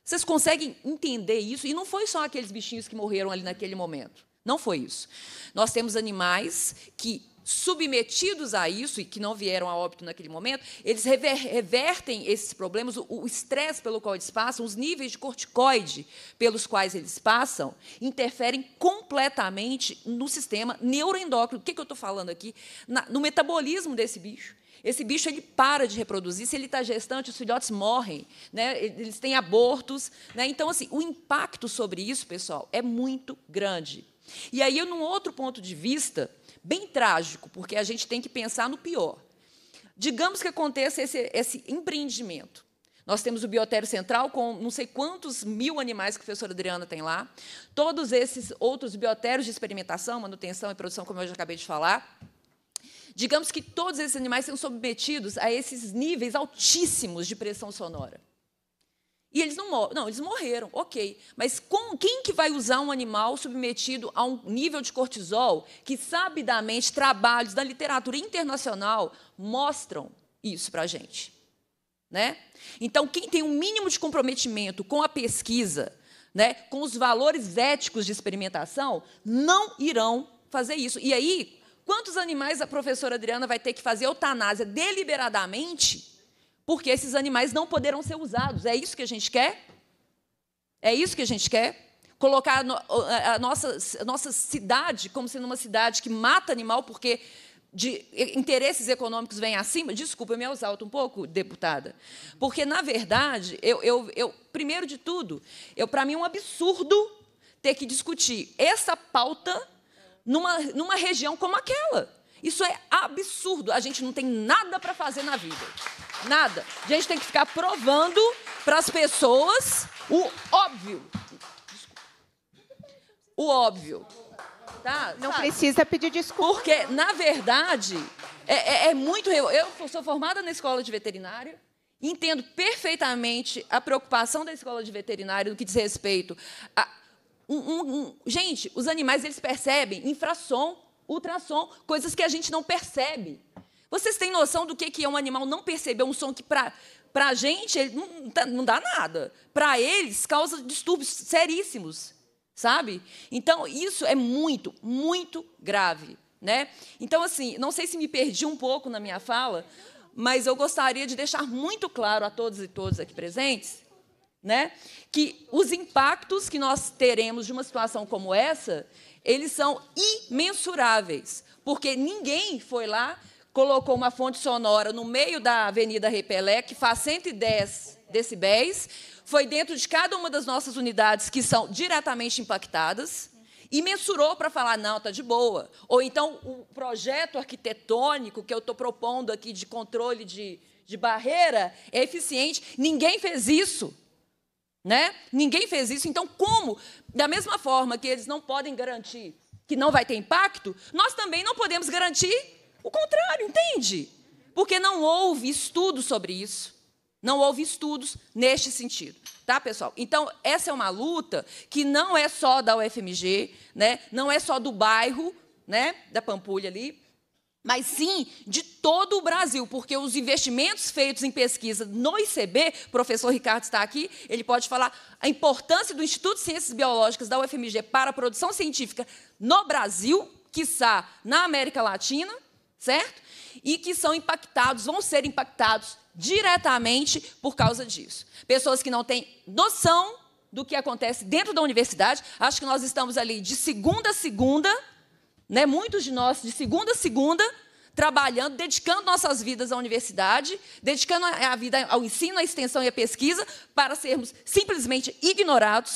Vocês conseguem entender isso? E não foi só aqueles bichinhos que morreram ali naquele momento. Não foi isso. Nós temos animais que submetidos a isso e que não vieram a óbito naquele momento, eles rever, revertem esses problemas, o estresse pelo qual eles passam, os níveis de corticoide pelos quais eles passam, interferem completamente no sistema neuroendócrino. O que, é que eu estou falando aqui? Na, no metabolismo desse bicho. Esse bicho ele para de reproduzir, se ele está gestante, os filhotes morrem, né? eles têm abortos. Né? Então, assim, o impacto sobre isso, pessoal, é muito grande. E aí, num outro ponto de vista, bem trágico, porque a gente tem que pensar no pior. Digamos que aconteça esse, esse empreendimento. Nós temos o biotério central com não sei quantos mil animais que a professora Adriana tem lá. Todos esses outros biotérios de experimentação, manutenção e produção, como eu já acabei de falar. Digamos que todos esses animais são submetidos a esses níveis altíssimos de pressão sonora. E eles não morrem. Não, eles morreram, ok. Mas com quem que vai usar um animal submetido a um nível de cortisol que, sabidamente, trabalhos da literatura internacional mostram isso para a gente? Né? Então, quem tem um mínimo de comprometimento com a pesquisa, né, com os valores éticos de experimentação, não irão fazer isso. E aí, quantos animais a professora Adriana vai ter que fazer eutanásia deliberadamente porque esses animais não poderão ser usados. É isso que a gente quer? É isso que a gente quer? Colocar a nossa, a nossa cidade como sendo uma cidade que mata animal porque de interesses econômicos vêm acima? Desculpa, eu me exalto um pouco, deputada. Porque, na verdade, eu, eu, eu primeiro de tudo, para mim é um absurdo ter que discutir essa pauta numa, numa região como aquela. Isso é absurdo. A gente não tem nada para fazer na vida. Nada. A gente tem que ficar provando para as pessoas o óbvio. O óbvio. Tá? Não Sabe? precisa pedir desculpa. Porque, na verdade, é, é, é muito. Eu, sou formada na escola de veterinária. Entendo perfeitamente a preocupação da escola de veterinária no que diz respeito a. Um, um, um. Gente, os animais eles percebem infrassom, ultrassom, coisas que a gente não percebe. Vocês têm noção do que, que é um animal não perceber um som que para a gente ele não, tá, não dá nada. Para eles causa distúrbios seríssimos, sabe? Então isso é muito, muito grave, né? Então assim, não sei se me perdi um pouco na minha fala, mas eu gostaria de deixar muito claro a todos e todas aqui presentes, né, que os impactos que nós teremos de uma situação como essa, eles são imensuráveis, porque ninguém foi lá colocou uma fonte sonora no meio da Avenida Repelé, que faz 110 decibéis. Foi dentro de cada uma das nossas unidades que são diretamente impactadas, e mensurou para falar, não, está de boa. Ou então, o projeto arquitetônico que eu estou propondo aqui de controle de, de barreira é eficiente. Ninguém fez isso. Né? Ninguém fez isso. Então, como, da mesma forma que eles não podem garantir que não vai ter impacto, nós também não podemos garantir o contrário, entende? Porque não houve estudo sobre isso. Não houve estudos neste sentido, tá, pessoal? Então, essa é uma luta que não é só da UFMG, né? Não é só do bairro, né, da Pampulha ali, mas sim de todo o Brasil, porque os investimentos feitos em pesquisa no ICB, o professor Ricardo está aqui, ele pode falar a importância do Instituto de Ciências Biológicas da UFMG para a produção científica no Brasil, quiçá na América Latina, certo? E que são impactados, vão ser impactados diretamente por causa disso. Pessoas que não têm noção do que acontece dentro da universidade, acho que nós estamos ali de segunda a segunda, né? Muitos de nós de segunda a segunda trabalhando, dedicando nossas vidas à universidade, dedicando a vida ao ensino, à extensão e à pesquisa, para sermos simplesmente ignorados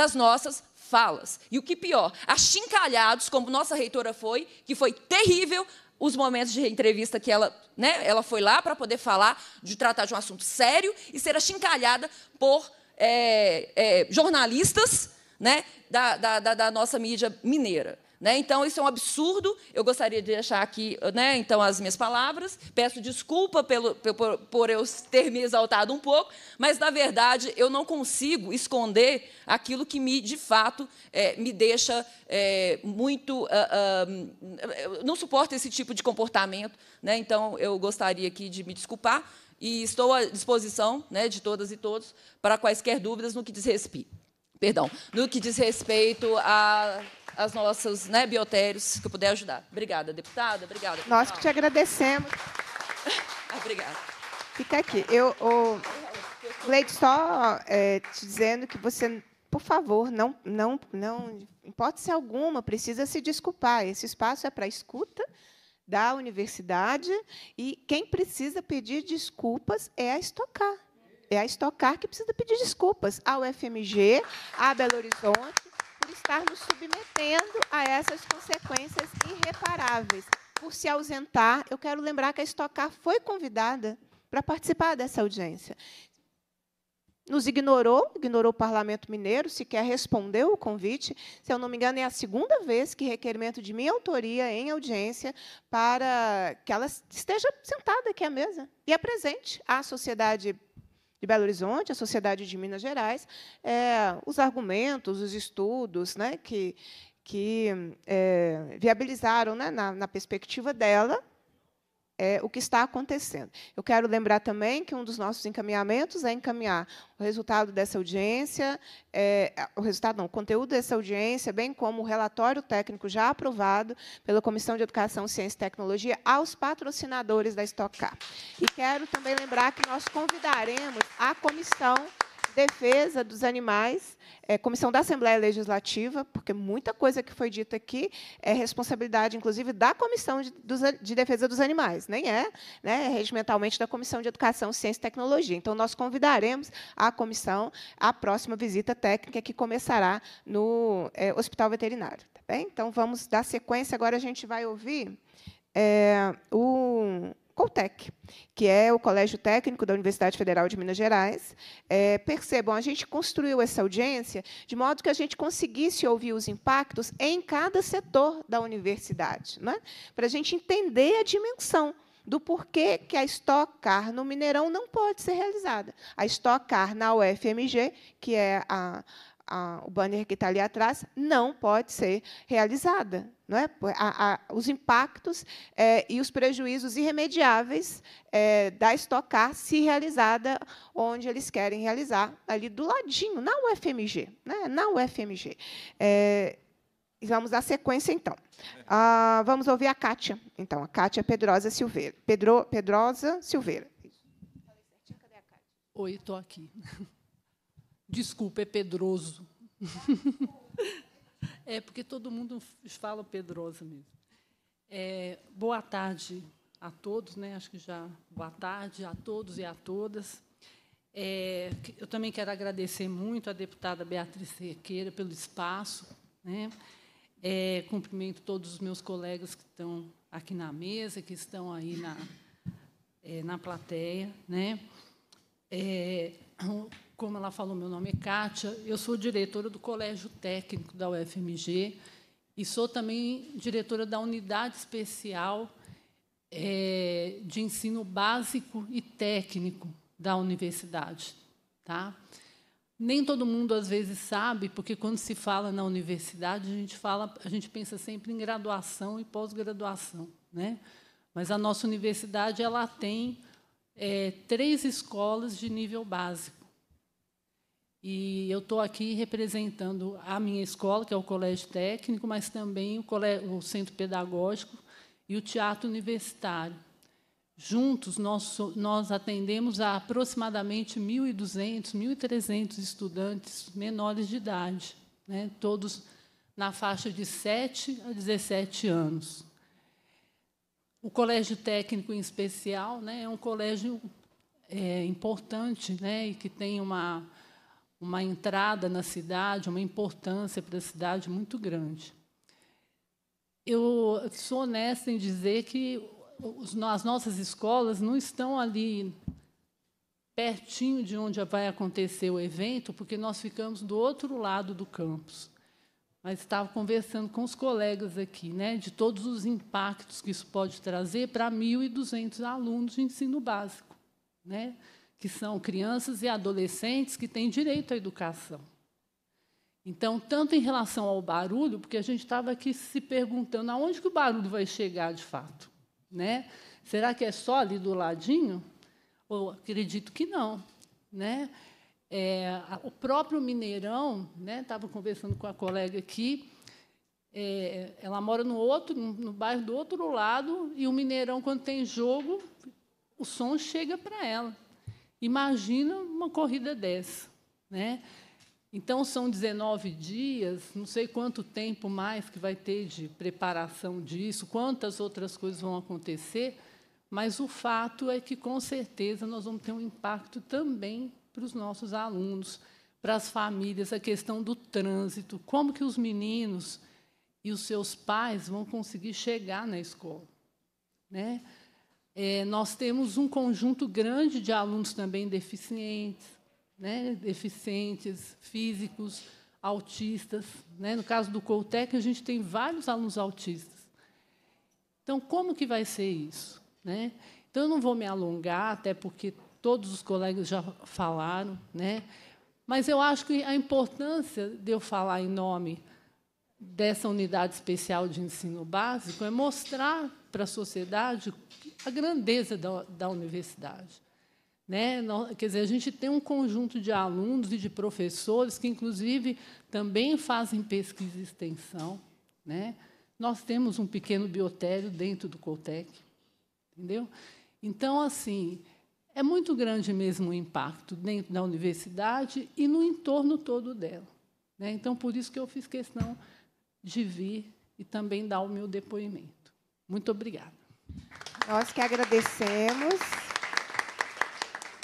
das nossas falas. E o que pior, achincalhados, como nossa reitora foi, que foi terrível os momentos de entrevista que ela, né, ela foi lá para poder falar, de tratar de um assunto sério e ser achincalhada por é, é, jornalistas né, da, da, da nossa mídia mineira. Né? Então, isso é um absurdo. Eu gostaria de deixar aqui né, então, as minhas palavras. Peço desculpa pelo, por, por eu ter me exaltado um pouco, mas, na verdade, eu não consigo esconder aquilo que me, de fato, é, me deixa é, muito. Uh, uh, não suporto esse tipo de comportamento. Né? Então, eu gostaria aqui de me desculpar e estou à disposição né, de todas e todos para quaisquer dúvidas no que diz respeito perdão, no que diz respeito a as nossas né, biotérios que eu puder ajudar. Obrigada, deputada. Obrigada. Deputada. Nós que te agradecemos. Obrigada. Fica aqui. Eu, oh, Leite, só é, te dizendo que você, por favor, não, não, não, hipótese alguma, precisa se desculpar. Esse espaço é para escuta da universidade e quem precisa pedir desculpas é a Estocar é a Estocar que precisa pedir desculpas ao FMG, à Belo Horizonte, por estar nos submetendo a essas consequências irreparáveis. Por se ausentar, eu quero lembrar que a Estocar foi convidada para participar dessa audiência. Nos ignorou, ignorou o Parlamento Mineiro, sequer respondeu o convite. Se eu não me engano, é a segunda vez que requerimento de minha autoria em audiência para que ela esteja sentada aqui à mesa e apresente é à sociedade de Belo Horizonte, a Sociedade de Minas Gerais, é, os argumentos, os estudos né, que, que é, viabilizaram, né, na, na perspectiva dela, é, o que está acontecendo. Eu quero lembrar também que um dos nossos encaminhamentos é encaminhar o resultado dessa audiência, é, o resultado não, o conteúdo dessa audiência, bem como o relatório técnico já aprovado pela Comissão de Educação, Ciência e Tecnologia aos patrocinadores da Estocar. E quero também lembrar que nós convidaremos a comissão defesa dos animais, é, comissão da Assembleia Legislativa, porque muita coisa que foi dita aqui é responsabilidade, inclusive, da Comissão de, dos, de Defesa dos Animais, nem é, né, é regimentalmente da Comissão de Educação, Ciência e Tecnologia. Então, nós convidaremos a comissão à próxima visita técnica que começará no é, Hospital Veterinário. Tá bem? Então, vamos dar sequência. Agora a gente vai ouvir é, o Coltec, que é o Colégio Técnico da Universidade Federal de Minas Gerais. É, percebam, a gente construiu essa audiência de modo que a gente conseguisse ouvir os impactos em cada setor da universidade, né? para a gente entender a dimensão do porquê que a Stock Car no Mineirão não pode ser realizada. A Stock Car na UFMG, que é a, a, o banner que está ali atrás, não pode ser realizada. Não é? A, a, os impactos é, e os prejuízos irremediáveis é, da estocar se realizada onde eles querem realizar, ali do ladinho, na UFMG. Né? Na UFMG. É, vamos dar sequência, então. É. Ah, vamos ouvir a Cátia, então, a Cátia é Pedrosa Silveira. Pedro, Pedrosa Silveira. Oi, estou aqui. Desculpa, é Pedroso. é porque todo mundo fala Pedroso mesmo. É, boa tarde a todos, né? Acho que já boa tarde a todos e a todas. É, eu também quero agradecer muito à deputada Beatriz Sequeira pelo espaço. Né? É, cumprimento todos os meus colegas que estão aqui na mesa, que estão aí na, é, na plateia. Né? É, como ela falou, meu nome é Kátia, eu sou diretora do Colégio Técnico da UFMG e sou também diretora da Unidade Especial é, de Ensino Básico e Técnico da Universidade. Tá? Nem todo mundo às vezes sabe, porque quando se fala na universidade, a gente fala, a gente pensa sempre em graduação e pós-graduação, né? Mas a nossa universidade ela tem é, três escolas de nível básico. E eu estou aqui representando a minha escola, que é o Colégio Técnico, mas também o, colégio, o Centro Pedagógico e o Teatro Universitário. Juntos, nós, nós atendemos a aproximadamente 1.200, 1.300 estudantes menores de idade, né? todos na faixa de 7 a 17 anos. O colégio técnico, em especial, né, é um colégio é, importante né, e que tem uma, uma entrada na cidade, uma importância para a cidade muito grande. Eu sou honesta em dizer que as nossas escolas não estão ali pertinho de onde vai acontecer o evento, porque nós ficamos do outro lado do campus. Mas estava conversando com os colegas aqui, né, de todos os impactos que isso pode trazer para 1.200 alunos de ensino básico, né? que são crianças e adolescentes que têm direito à educação. Então, tanto em relação ao barulho, porque a gente estava aqui se perguntando aonde que o barulho vai chegar de fato, né? Será que é só ali do ladinho? Eu acredito que não, né? É, o próprio Mineirão, né? Estava conversando com a colega aqui. É, ela mora no outro, no bairro do outro lado, e o Mineirão, quando tem jogo, o som chega para ela. Imagina uma corrida dessa. Né? Então, são 19 dias, não sei quanto tempo mais que vai ter de preparação disso, quantas outras coisas vão acontecer, mas o fato é que, com certeza, nós vamos ter um impacto também para os nossos alunos, para as famílias, a questão do trânsito, como que os meninos e os seus pais vão conseguir chegar na escola. Né? É, nós temos um conjunto grande de alunos também deficientes, né, deficientes físicos, autistas. Né? No caso do Coltec, a gente tem vários alunos autistas. Então, como que vai ser isso? Né? Então, eu não vou me alongar, até porque todos os colegas já falaram, né? mas eu acho que a importância de eu falar em nome dessa unidade especial de ensino básico é mostrar para a sociedade a grandeza da, da universidade. Né? Quer dizer, a gente tem um conjunto de alunos e de professores que, inclusive, também fazem pesquisa e extensão. Né? Nós temos um pequeno biotério dentro do Coltec. Entendeu? Então, assim, é muito grande mesmo o impacto dentro da universidade e no entorno todo dela. Né? Então, por isso que eu fiz questão de vir e também dar o meu depoimento. Muito obrigada. Nós que agradecemos.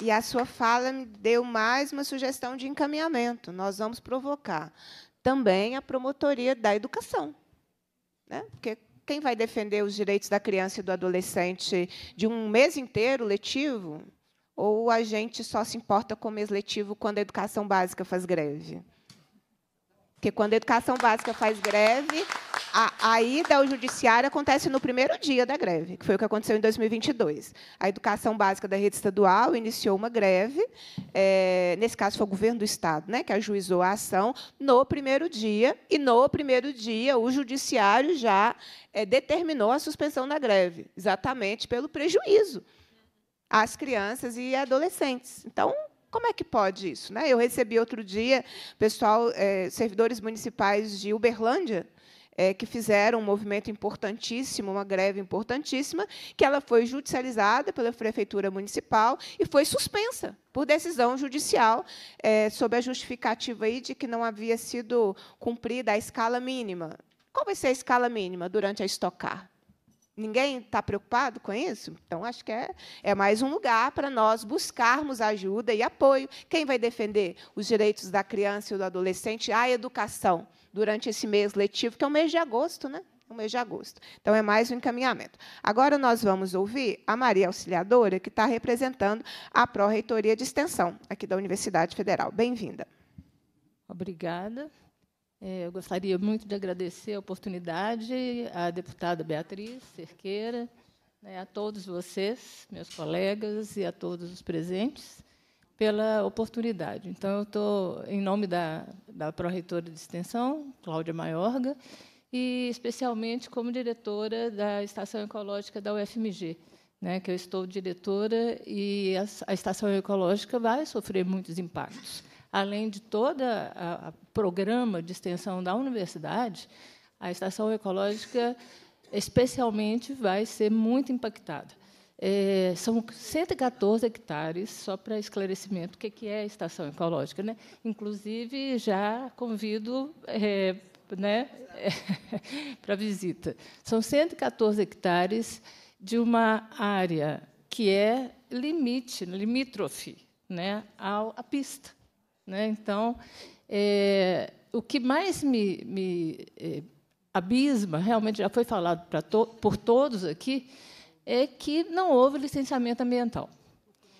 E a sua fala me deu mais uma sugestão de encaminhamento. Nós vamos provocar também a promotoria da educação. Né? Porque quem vai defender os direitos da criança e do adolescente de um mês inteiro letivo? Ou a gente só se importa com o mês letivo quando a educação básica faz greve? Porque quando a educação básica faz greve, a, a ida ao judiciário acontece no primeiro dia da greve, que foi o que aconteceu em 2022. A educação básica da rede estadual iniciou uma greve, é, nesse caso foi o governo do Estado, né, que ajuizou a ação no primeiro dia, e no primeiro dia o judiciário já é, determinou a suspensão da greve, exatamente pelo prejuízo às crianças e adolescentes. Então, como é que pode isso? Né? Eu recebi outro dia, pessoal, eh, servidores municipais de Uberlândia, é, que fizeram um movimento importantíssimo, uma greve importantíssima, que ela foi judicializada pela prefeitura municipal e foi suspensa por decisão judicial, é, sob a justificativa aí de que não havia sido cumprida a escala mínima. Qual vai ser a escala mínima durante a estocar? Ninguém está preocupado com isso? Então, acho que é, é mais um lugar para nós buscarmos ajuda e apoio. Quem vai defender os direitos da criança e do adolescente à educação durante esse mês letivo, que é o mês de agosto, né? É o mês de agosto. Então, é mais um encaminhamento. Agora, nós vamos ouvir a Maria Auxiliadora, que está representando a Pró-Reitoria de Extensão, aqui da Universidade Federal. Bem-vinda. Obrigada. É, eu gostaria muito de agradecer a oportunidade à deputada Beatriz Cerqueira, né, a todos vocês, meus colegas e a todos os presentes, pela oportunidade. Então, eu estou, em nome da, da Pró-Reitora de Extensão, Cláudia Maiorga, e especialmente como diretora da Estação Ecológica da UFMG, né, que eu estou diretora, e a, a Estação Ecológica vai sofrer muitos impactos além de todo o programa de extensão da universidade, a estação ecológica, especialmente, vai ser muito impactada. É, são 114 hectares, só para esclarecimento, o é que é a estação ecológica. Né? Inclusive, já convido é, né, é, para visita. São 114 hectares de uma área que é limite, limítrofe né, à pista. Né? Então, é, o que mais me, me é, abisma, realmente já foi falado to, por todos aqui, é que não houve licenciamento ambiental.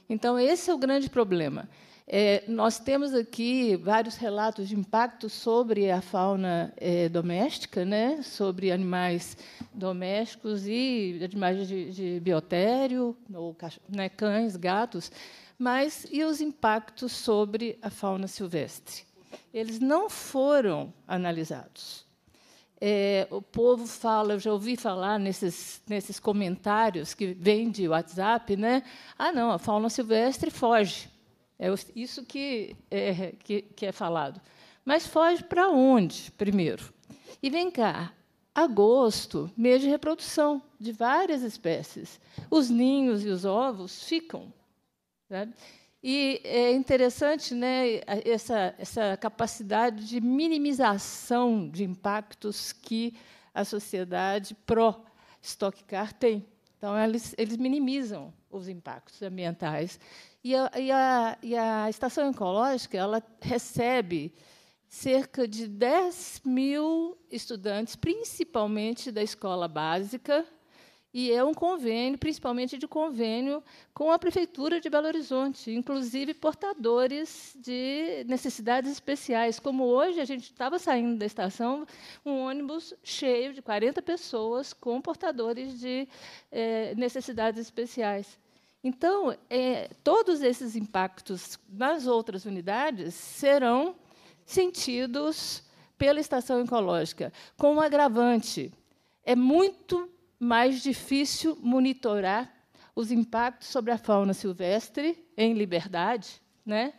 Então, esse é o grande problema. É, nós temos aqui vários relatos de impacto sobre a fauna é, doméstica, né? sobre animais domésticos e animais de, de biotério, ou né, cães, gatos, mas e os impactos sobre a fauna silvestre? Eles não foram analisados. É, o povo fala, eu já ouvi falar nesses, nesses comentários que vêm de WhatsApp, né? Ah, não, a fauna silvestre foge. É isso que é, que, que é falado. Mas foge para onde, primeiro? E vem cá, agosto, mês de reprodução de várias espécies. Os ninhos e os ovos ficam né? E é interessante né, essa, essa capacidade de minimização de impactos que a sociedade pró-Stock Car tem. Então, eles, eles minimizam os impactos ambientais. E a, e a, e a estação ecológica ela recebe cerca de 10 mil estudantes, principalmente da escola básica, e é um convênio, principalmente de convênio com a Prefeitura de Belo Horizonte, inclusive portadores de necessidades especiais. Como hoje, a gente estava saindo da estação, um ônibus cheio de 40 pessoas com portadores de eh, necessidades especiais. Então, eh, todos esses impactos nas outras unidades serão sentidos pela estação ecológica, com um agravante. É muito mais difícil monitorar os impactos sobre a fauna silvestre em liberdade, né,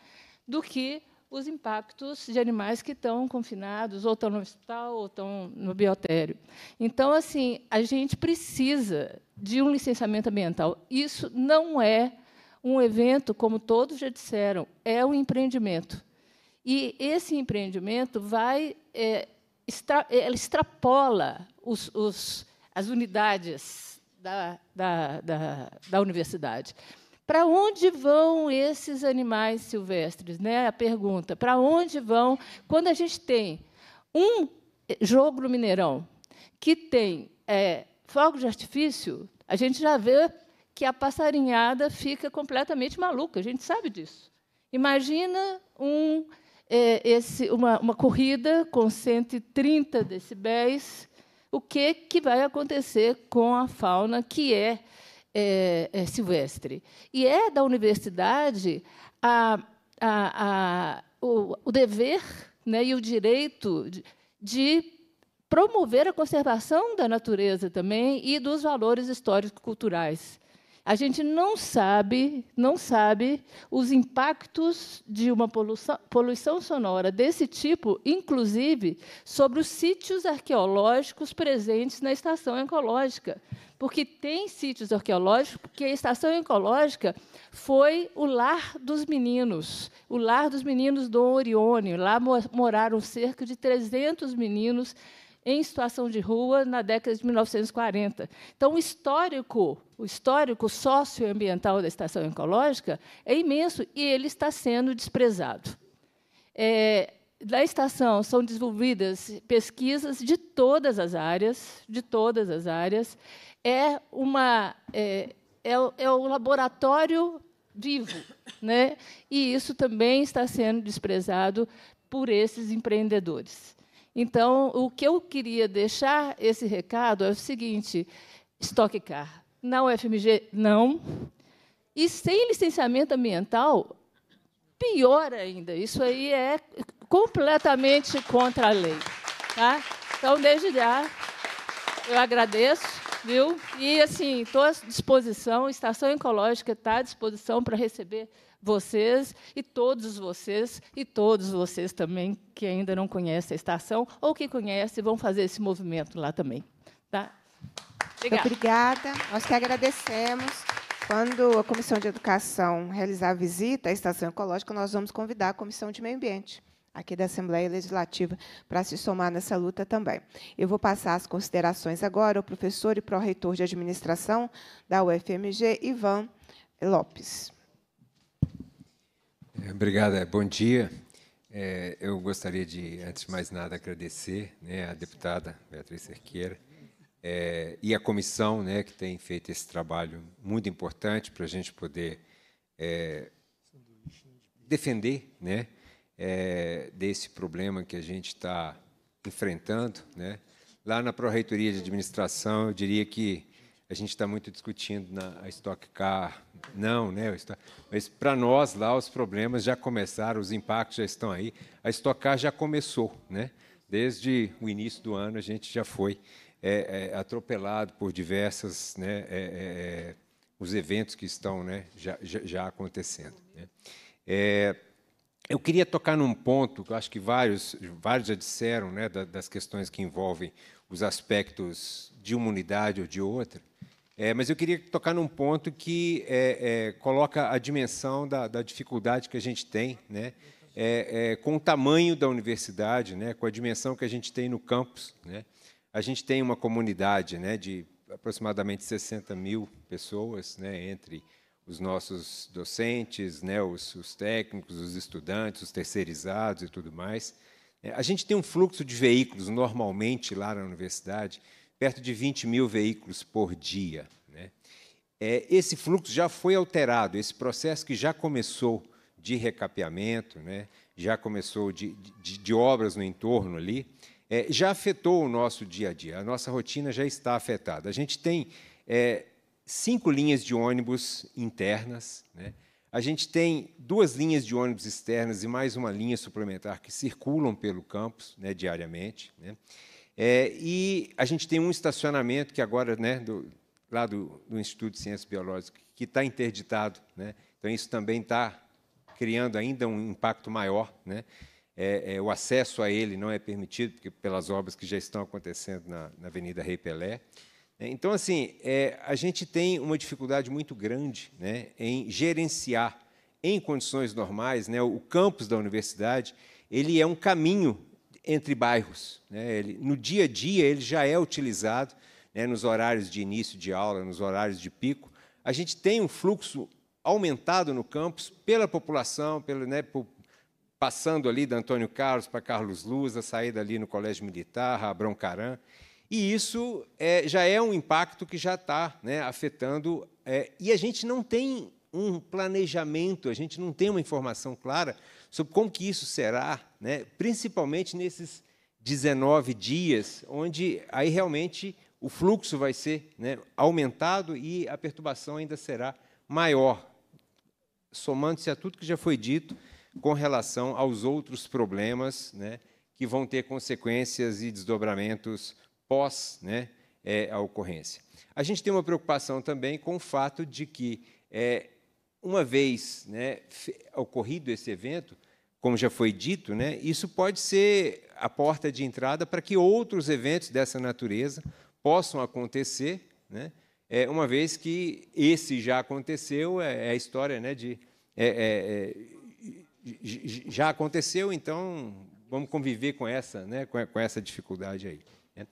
do que os impactos de animais que estão confinados, ou estão no hospital, ou estão no biotério. Então, assim, a gente precisa de um licenciamento ambiental. Isso não é um evento, como todos já disseram, é um empreendimento. E esse empreendimento vai é, extra, eh, extrapola os, os, as unidades da, da, da, da universidade. Para onde vão esses animais silvestres? Né? A pergunta. Para onde vão? Quando a gente tem um eh, jogo no Mineirão que tem é, eh, fogo de artifício, a gente já vê que a passarinhada fica completamente maluca. A gente sabe disso. Imagina um, é, esse, uma, uma corrida com 130 decibéis o que, que vai acontecer com a fauna que é, é, é silvestre. E é da universidade a, a, a, o, o, dever né, e o direito de, de promover a conservação da natureza também e dos valores históricos culturais. A gente não sabe, não sabe os impactos de uma poluição, poluição sonora desse tipo, inclusive sobre os sítios arqueológicos presentes na estação ecológica, porque tem sítios arqueológicos, porque a estação ecológica foi o lar dos meninos, o lar dos meninos do Orione. Lá moraram cerca de 300 meninos em situação de rua na década de 1940. Então, o histórico, o histórico socioambiental da estação ecológica é imenso e ele está sendo desprezado. É, da estação são desenvolvidas pesquisas de todas as áreas, de todas as áreas. É uma é, é, é um laboratório vivo, né? E isso também está sendo desprezado por esses empreendedores. Então, o que eu queria deixar esse recado é o seguinte: Stock Car na UFMG, não. E sem licenciamento ambiental, pior ainda. Isso aí é completamente contra a lei. Tá? Então, desde já, eu agradeço, viu? E, assim, estou à disposição, Estação Ecológica está à disposição para receber vocês e todos vocês e todos vocês também que ainda não conhecem a estação ou que conhecem vão fazer esse movimento lá também. Tá? Obrigada. Obrigada. Nós que agradecemos. Quando a Comissão de Educação realizar a visita à Estação Ecológica, nós vamos convidar a Comissão de Meio Ambiente aqui da Assembleia Legislativa para se somar nessa luta também. Eu vou passar as considerações agora ao professor e pró-reitor de administração da UFMG, Ivan Lopes. Obrigada, é, bom dia. É, eu gostaria de, antes de mais nada, agradecer né, à deputada Beatriz Cerqueira é, e à comissão né, que tem feito esse trabalho muito importante para a gente poder é, defender né, é, desse problema que a gente está enfrentando. Né. Lá na Pró-Reitoria de Administração, eu diria que a gente está muito discutindo na Stock Car, não, né? Mas para nós lá os problemas já começaram, os impactos já estão aí. A Stock Car já começou, né? Desde o início do ano a gente já foi é, é, atropelado por diversas, né? É, é, é os eventos que estão, né? Já, já, já acontecendo. Né? É, eu queria tocar num ponto que eu acho que vários, vários já disseram, né? das questões que envolvem os aspectos de uma unidade ou de outra. É, mas eu queria tocar num ponto que é, é, coloca a dimensão da, da, dificuldade que a gente tem, né? É, é, com o tamanho da universidade, né? Com a dimensão que a gente tem no campus, né? A gente tem uma comunidade, né? De aproximadamente 60 mil pessoas, né? Entre os nossos docentes, né, os, os, técnicos, os estudantes, os terceirizados e tudo mais. É, a gente tem um fluxo de veículos normalmente lá na universidade perto de 20 mil veículos por dia. Né? É, esse fluxo já foi alterado, esse processo que já começou de recapeamento, né? já começou de, de, de, obras no entorno ali, é, já afetou o nosso dia a dia, a nossa rotina já está afetada. A gente tem é, cinco linhas de ônibus internas, né? a gente tem duas linhas de ônibus externas e mais uma linha suplementar que circulam pelo campus né, diariamente. Né? É, e a gente tem um estacionamento que agora, né, do, lá do, do Instituto de Ciências Biológicas, que está interditado. Né? Então, isso também está criando ainda um impacto maior. Né? É, é, o acesso a ele não é permitido porque, pelas obras que já estão acontecendo na, na Avenida Rei Pelé. É, então, assim, é, a gente tem uma dificuldade muito grande né, em gerenciar, em condições normais, né, o campus da universidade, ele é um caminho entre bairros. Né? Ele, no dia a dia, ele já é utilizado né, nos horários de início de aula, nos horários de pico. A gente tem um fluxo aumentado no campus pela população, pelo, né, por, passando ali da Antônio Carlos para Carlos Luz, a saída ali no Colégio Militar, Abrão Caram. E isso é, já é um impacto que já está né, afetando. É, e a gente não tem um planejamento, a gente não tem uma informação clara sobre como que isso será, né? principalmente nesses 19 dias, onde aí realmente o fluxo vai ser né, aumentado e a perturbação ainda será maior, somando-se a tudo que já foi dito com relação aos outros problemas né, que vão ter consequências e desdobramentos pós né, é, a ocorrência. A gente tem uma preocupação também com o fato de que é, uma vez né, ocorrido esse evento, como já foi dito, né, isso pode ser a porta de entrada para que outros eventos dessa natureza possam acontecer, né, é, uma vez que esse já aconteceu, é, é a história né, de. É, é, é já aconteceu, então vamos conviver com essa, né, com essa dificuldade aí. Né.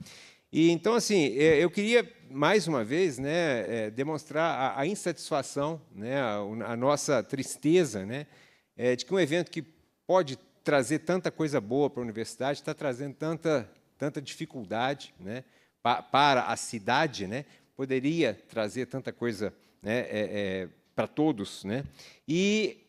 E então, assim, é, eu queria mais uma vez né, é, demonstrar a, insatisfação, né, a, nossa tristeza, né, é, de que um evento que pode trazer tanta coisa boa para a universidade está trazendo tanta, tanta dificuldade né, para a cidade, né, poderia trazer tanta coisa né, é, é, para todos. Né, e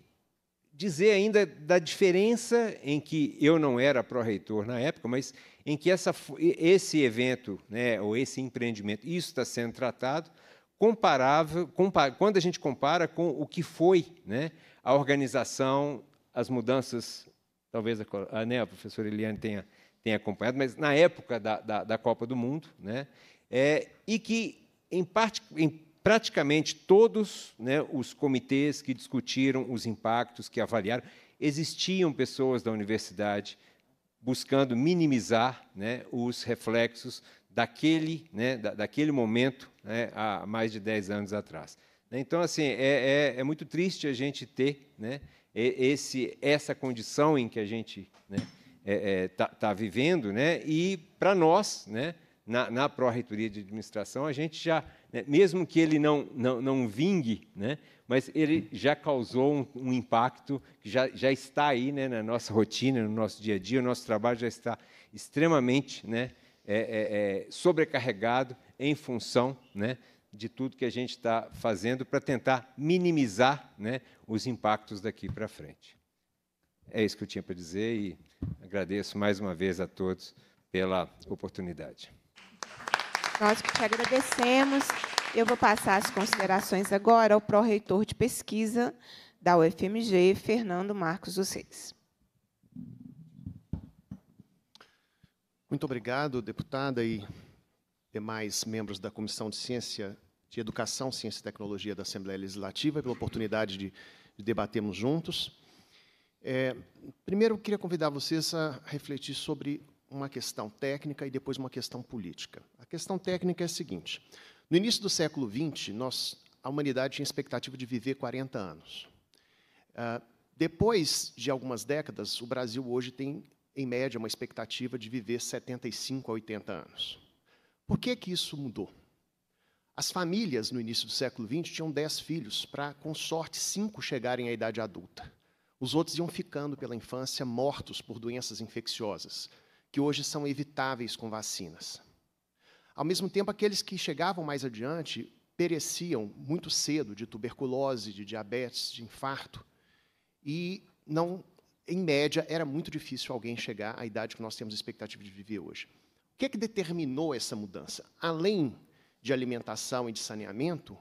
dizer ainda da diferença em que eu não era pró-reitor na época, mas em que essa, esse evento, né, ou esse empreendimento, isso está sendo tratado, comparável, compara, quando a gente compara com o que foi né, a organização, as mudanças, talvez a, né, a professora Eliane tenha, tenha acompanhado, mas na época da, da, da Copa do Mundo, né, é, e que, em, parte, em praticamente todos né, os comitês que discutiram os impactos, que avaliaram, existiam pessoas da universidade buscando minimizar né, os reflexos daquele, né, da, daquele momento né, há mais de 10 anos atrás. Então, assim, é, é, é muito triste a gente ter né, esse, essa condição em que a gente está né, é, é tá, tá vivendo, né, e para nós, né, na, na Pró-Reitoria de Administração, a gente já, né, mesmo que ele não, não, não vingue, né, mas ele já causou um, um impacto que já, já está aí né, na nossa rotina, no nosso dia a dia, o nosso trabalho já está extremamente né, é, é, é sobrecarregado em função né, de tudo que a gente está fazendo para tentar minimizar né, os impactos daqui para frente. É isso que eu tinha para dizer e agradeço mais uma vez a todos pela oportunidade. Nós que te agradecemos. Eu vou passar as considerações agora ao pró-reitor de pesquisa da UFMG, Fernando Marcos dos Reis. Muito obrigado, deputada e demais membros da Comissão de Ciência, de Educação, Ciência e Tecnologia da Assembleia Legislativa, pela oportunidade de, de debatermos juntos. É, primeiro, eu queria convidar vocês a refletir sobre uma questão técnica e depois uma questão política. A questão técnica é a seguinte: no início do século XX, nós, a humanidade tinha expectativa de viver 40 anos. Uh, depois de algumas décadas, o Brasil hoje tem, em média, uma expectativa de viver 75 a 80 anos. Por que, que isso mudou? As famílias, no início do século XX, tinham 10 filhos, para, com sorte, cinco chegarem à idade adulta. Os outros iam ficando pela infância mortos por doenças infecciosas que hoje são evitáveis com vacinas. Ao mesmo tempo, aqueles que chegavam mais adiante pereciam muito cedo de tuberculose, de diabetes, de infarto, e não, em média, era muito difícil alguém chegar à idade que nós temos expectativa de viver hoje. O que é que determinou essa mudança? Além de alimentação e de saneamento,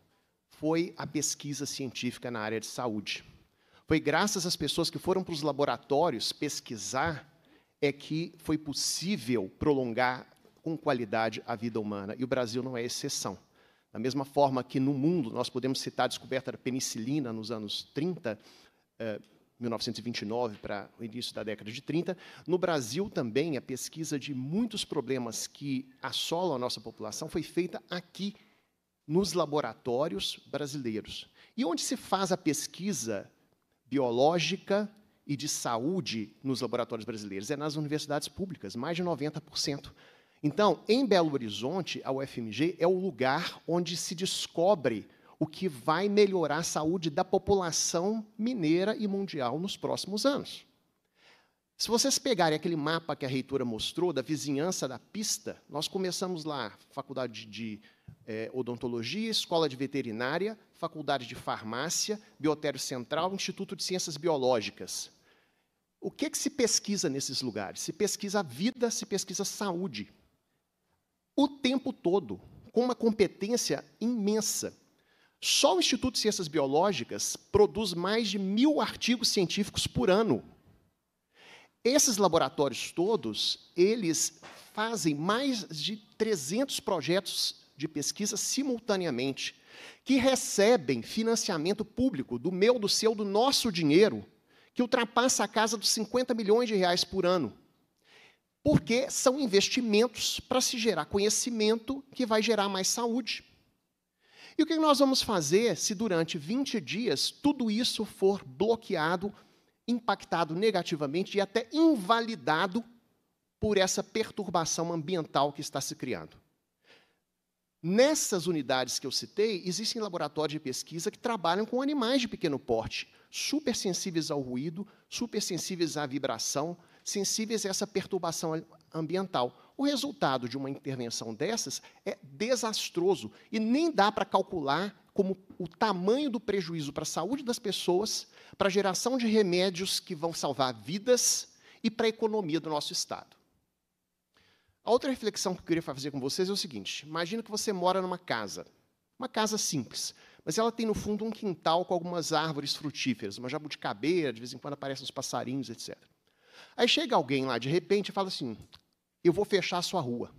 foi a pesquisa científica na área de saúde. Foi graças às pessoas que foram para os laboratórios pesquisar é que foi possível prolongar com qualidade a vida humana, e o Brasil não é exceção. Da mesma forma que no mundo nós podemos citar a descoberta da penicilina nos anos 30, 1929 eh, para o início da década de 30, no Brasil também a pesquisa de muitos problemas que assolam a nossa população foi feita aqui, nos laboratórios brasileiros. E onde se faz a pesquisa biológica e de saúde nos laboratórios brasileiros, é nas universidades públicas, mais de 90%. Então, em Belo Horizonte, a UFMG é o lugar onde se descobre o que vai melhorar a saúde da população mineira e mundial nos próximos anos. Se vocês pegarem aquele mapa que a reitora mostrou da vizinhança da pista, nós começamos lá, faculdade de é, odontologia, escola de veterinária, faculdade de farmácia, biotério central, instituto de ciências biológicas. O que, é que se pesquisa nesses lugares? Se pesquisa vida, se pesquisa saúde. O tempo todo, com uma competência imensa. Só o Instituto de Ciências Biológicas produz mais de mil artigos científicos por ano. Esses laboratórios todos, eles fazem mais de 300 projetos de pesquisa simultaneamente, que recebem financiamento público, do meu, do seu, do nosso dinheiro, que ultrapassa a casa dos 50 milhões de reais por ano. Porque são investimentos para se gerar conhecimento que vai gerar mais saúde. E o que nós vamos fazer se durante 20 dias tudo isso for bloqueado, impactado negativamente e até invalidado por essa perturbação ambiental que está se criando? Nessas unidades que eu citei, existem laboratórios de pesquisa que trabalham com animais de pequeno porte, supersensíveis ao ruído, supersensíveis à vibração, sensíveis a essa perturbação ambiental. O resultado de uma intervenção dessas é desastroso e nem dá para calcular como o tamanho do prejuízo para a saúde das pessoas, para a geração de remédios que vão salvar vidas e para a economia do nosso Estado. A outra reflexão que eu queria fazer com vocês é o seguinte: imagina que você mora numa casa, uma casa simples mas ela tem no fundo um quintal com algumas árvores frutíferas, uma jabuticabeira, de vez em quando aparecem os passarinhos, etc. Aí chega alguém lá de repente e fala assim: eu vou fechar a sua rua,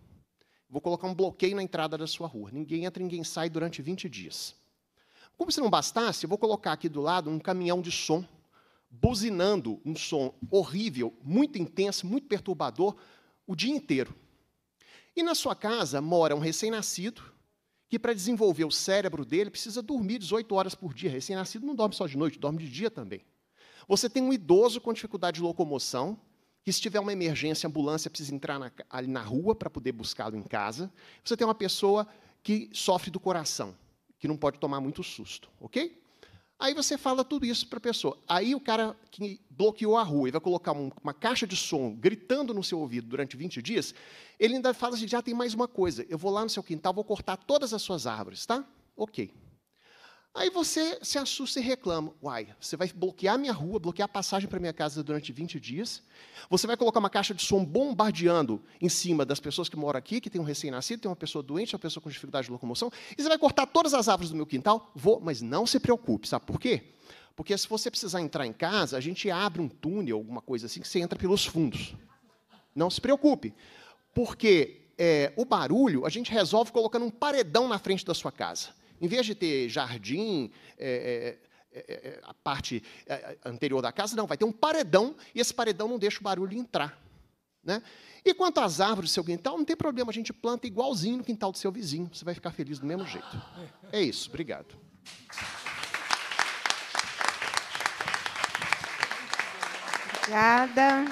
vou colocar um bloqueio na entrada da sua rua, ninguém entra, ninguém sai durante 20 dias. Como se não bastasse, eu vou colocar aqui do lado um caminhão de som, buzinando um som horrível, muito intenso, muito perturbador, o dia inteiro. E na sua casa mora um recém-nascido, que para desenvolver o cérebro dele precisa dormir 18 horas por dia. Recém-nascido não dorme só de noite, dorme de dia também. Você tem um idoso com dificuldade de locomoção, que se tiver uma emergência, a ambulância precisa entrar na, ali na rua para poder buscá-lo em casa. Você tem uma pessoa que sofre do coração, que não pode tomar muito susto, ok? Aí você fala tudo isso para a pessoa. Aí o cara que bloqueou a rua e vai colocar um, uma caixa de som gritando no seu ouvido durante 20 dias, ele ainda fala assim: já tem mais uma coisa, eu vou lá no seu quintal, vou cortar todas as suas árvores, tá? Ok. Aí você se assusta e reclama. Uai, você vai bloquear minha rua, bloquear a passagem para minha casa durante 20 dias. Você vai colocar uma caixa de som bombardeando em cima das pessoas que moram aqui, que tem um recém-nascido, tem uma pessoa doente, uma pessoa com dificuldade de locomoção. E você vai cortar todas as árvores do meu quintal? Vou, mas não se preocupe. Sabe por quê? Porque se você precisar entrar em casa, a gente abre um túnel, alguma coisa assim, que você entra pelos fundos. Não se preocupe. Porque é, o barulho a gente resolve colocando um paredão na frente da sua casa. Em vez de ter jardim, é, é, é, a parte anterior da casa, não, vai ter um paredão e esse paredão não deixa o barulho entrar. Né? E quanto às árvores do seu quintal, não tem problema, a gente planta igualzinho no quintal do seu vizinho, você vai ficar feliz do mesmo jeito. É isso, obrigado. Obrigada.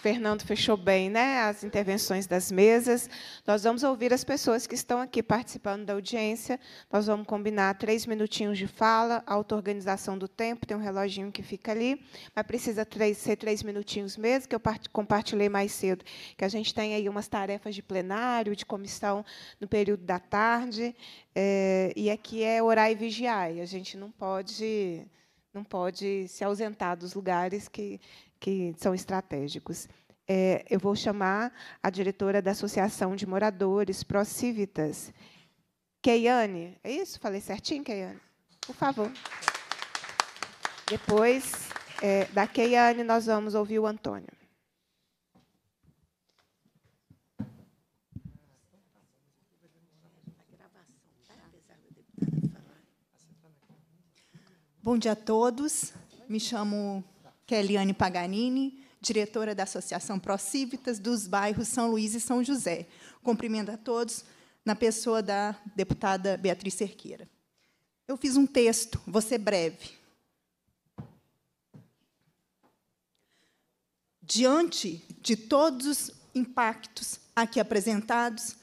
Fernando fechou bem né, as intervenções das mesas. Nós vamos ouvir as pessoas que estão aqui participando da audiência. Nós vamos combinar três minutinhos de fala, auto-organização do tempo, tem um reloginho que fica ali, mas precisa três, ser três minutinhos mesmo, que eu compartilhei mais cedo, que a gente tem aí umas tarefas de plenário, de comissão no período da tarde, é, e aqui é orar e vigiar, e a gente não pode não pode se ausentar dos lugares que que são estratégicos. É, eu vou chamar a diretora da Associação de Moradores, Procívitas, Keiane. É isso? Falei certinho, Keiane? Por favor. Depois é, da Keiane, nós vamos ouvir o Antônio. Bom dia a todos. Me chamo que é Eliane Paganini, diretora da Associação Procívitas dos bairros São Luís e São José. Cumprimento a todos na pessoa da deputada Beatriz Cerqueira. Eu fiz um texto, vou ser breve. Diante de todos os impactos aqui apresentados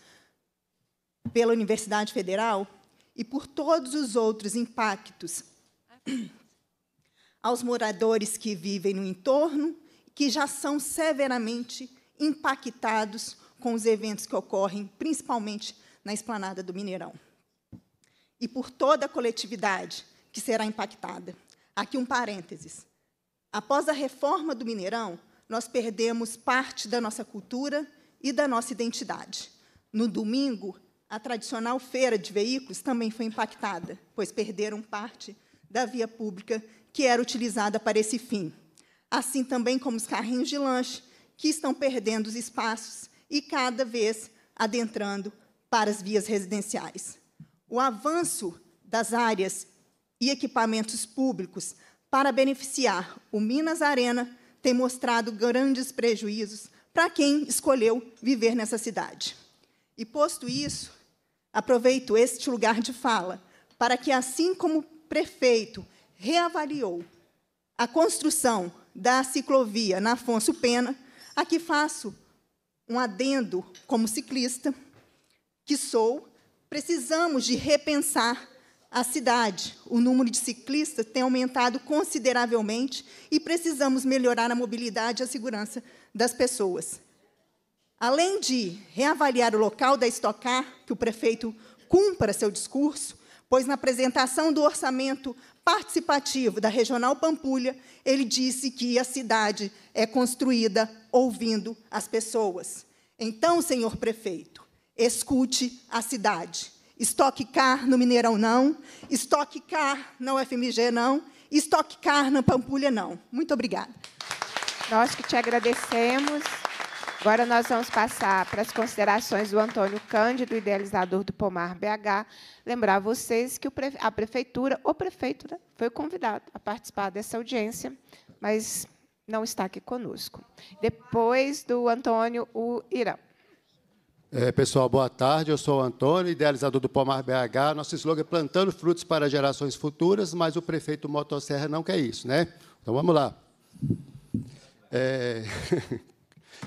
pela Universidade Federal e por todos os outros impactos aos moradores que vivem no entorno, que já são severamente impactados com os eventos que ocorrem, principalmente na esplanada do Mineirão. E por toda a coletividade que será impactada. Aqui um parênteses. Após a reforma do Mineirão, nós perdemos parte da nossa cultura e da nossa identidade. No domingo, a tradicional feira de veículos também foi impactada, pois perderam parte da via pública que era utilizada para esse fim, assim também como os carrinhos de lanche, que estão perdendo os espaços e cada vez adentrando para as vias residenciais. O avanço das áreas e equipamentos públicos para beneficiar o Minas Arena tem mostrado grandes prejuízos para quem escolheu viver nessa cidade. E posto isso, aproveito este lugar de fala para que, assim como prefeito reavaliou a construção da ciclovia na Afonso Pena, aqui faço um adendo como ciclista que sou, precisamos de repensar a cidade. O número de ciclistas tem aumentado consideravelmente e precisamos melhorar a mobilidade e a segurança das pessoas. Além de reavaliar o local da estocar, que o prefeito cumpra seu discurso, pois na apresentação do orçamento participativo da Regional Pampulha, ele disse que a cidade é construída ouvindo as pessoas. Então, senhor prefeito, escute a cidade. Estoque car no Mineirão não, estoque car na UFMG não, estoque car na Pampulha não. Muito obrigada. Nós que te agradecemos. Agora nós vamos passar para as considerações do Antônio Cândido, idealizador do Pomar BH. Lembrar vocês que a prefeitura, o prefeito, né, foi convidado a participar dessa audiência, mas não está aqui conosco. Depois do Antônio, o Irã. É, pessoal, boa tarde. Eu sou o Antônio, idealizador do Pomar BH. Nosso slogan é plantando frutos para gerações futuras, mas o prefeito Motosserra não quer isso, né? Então vamos lá. É...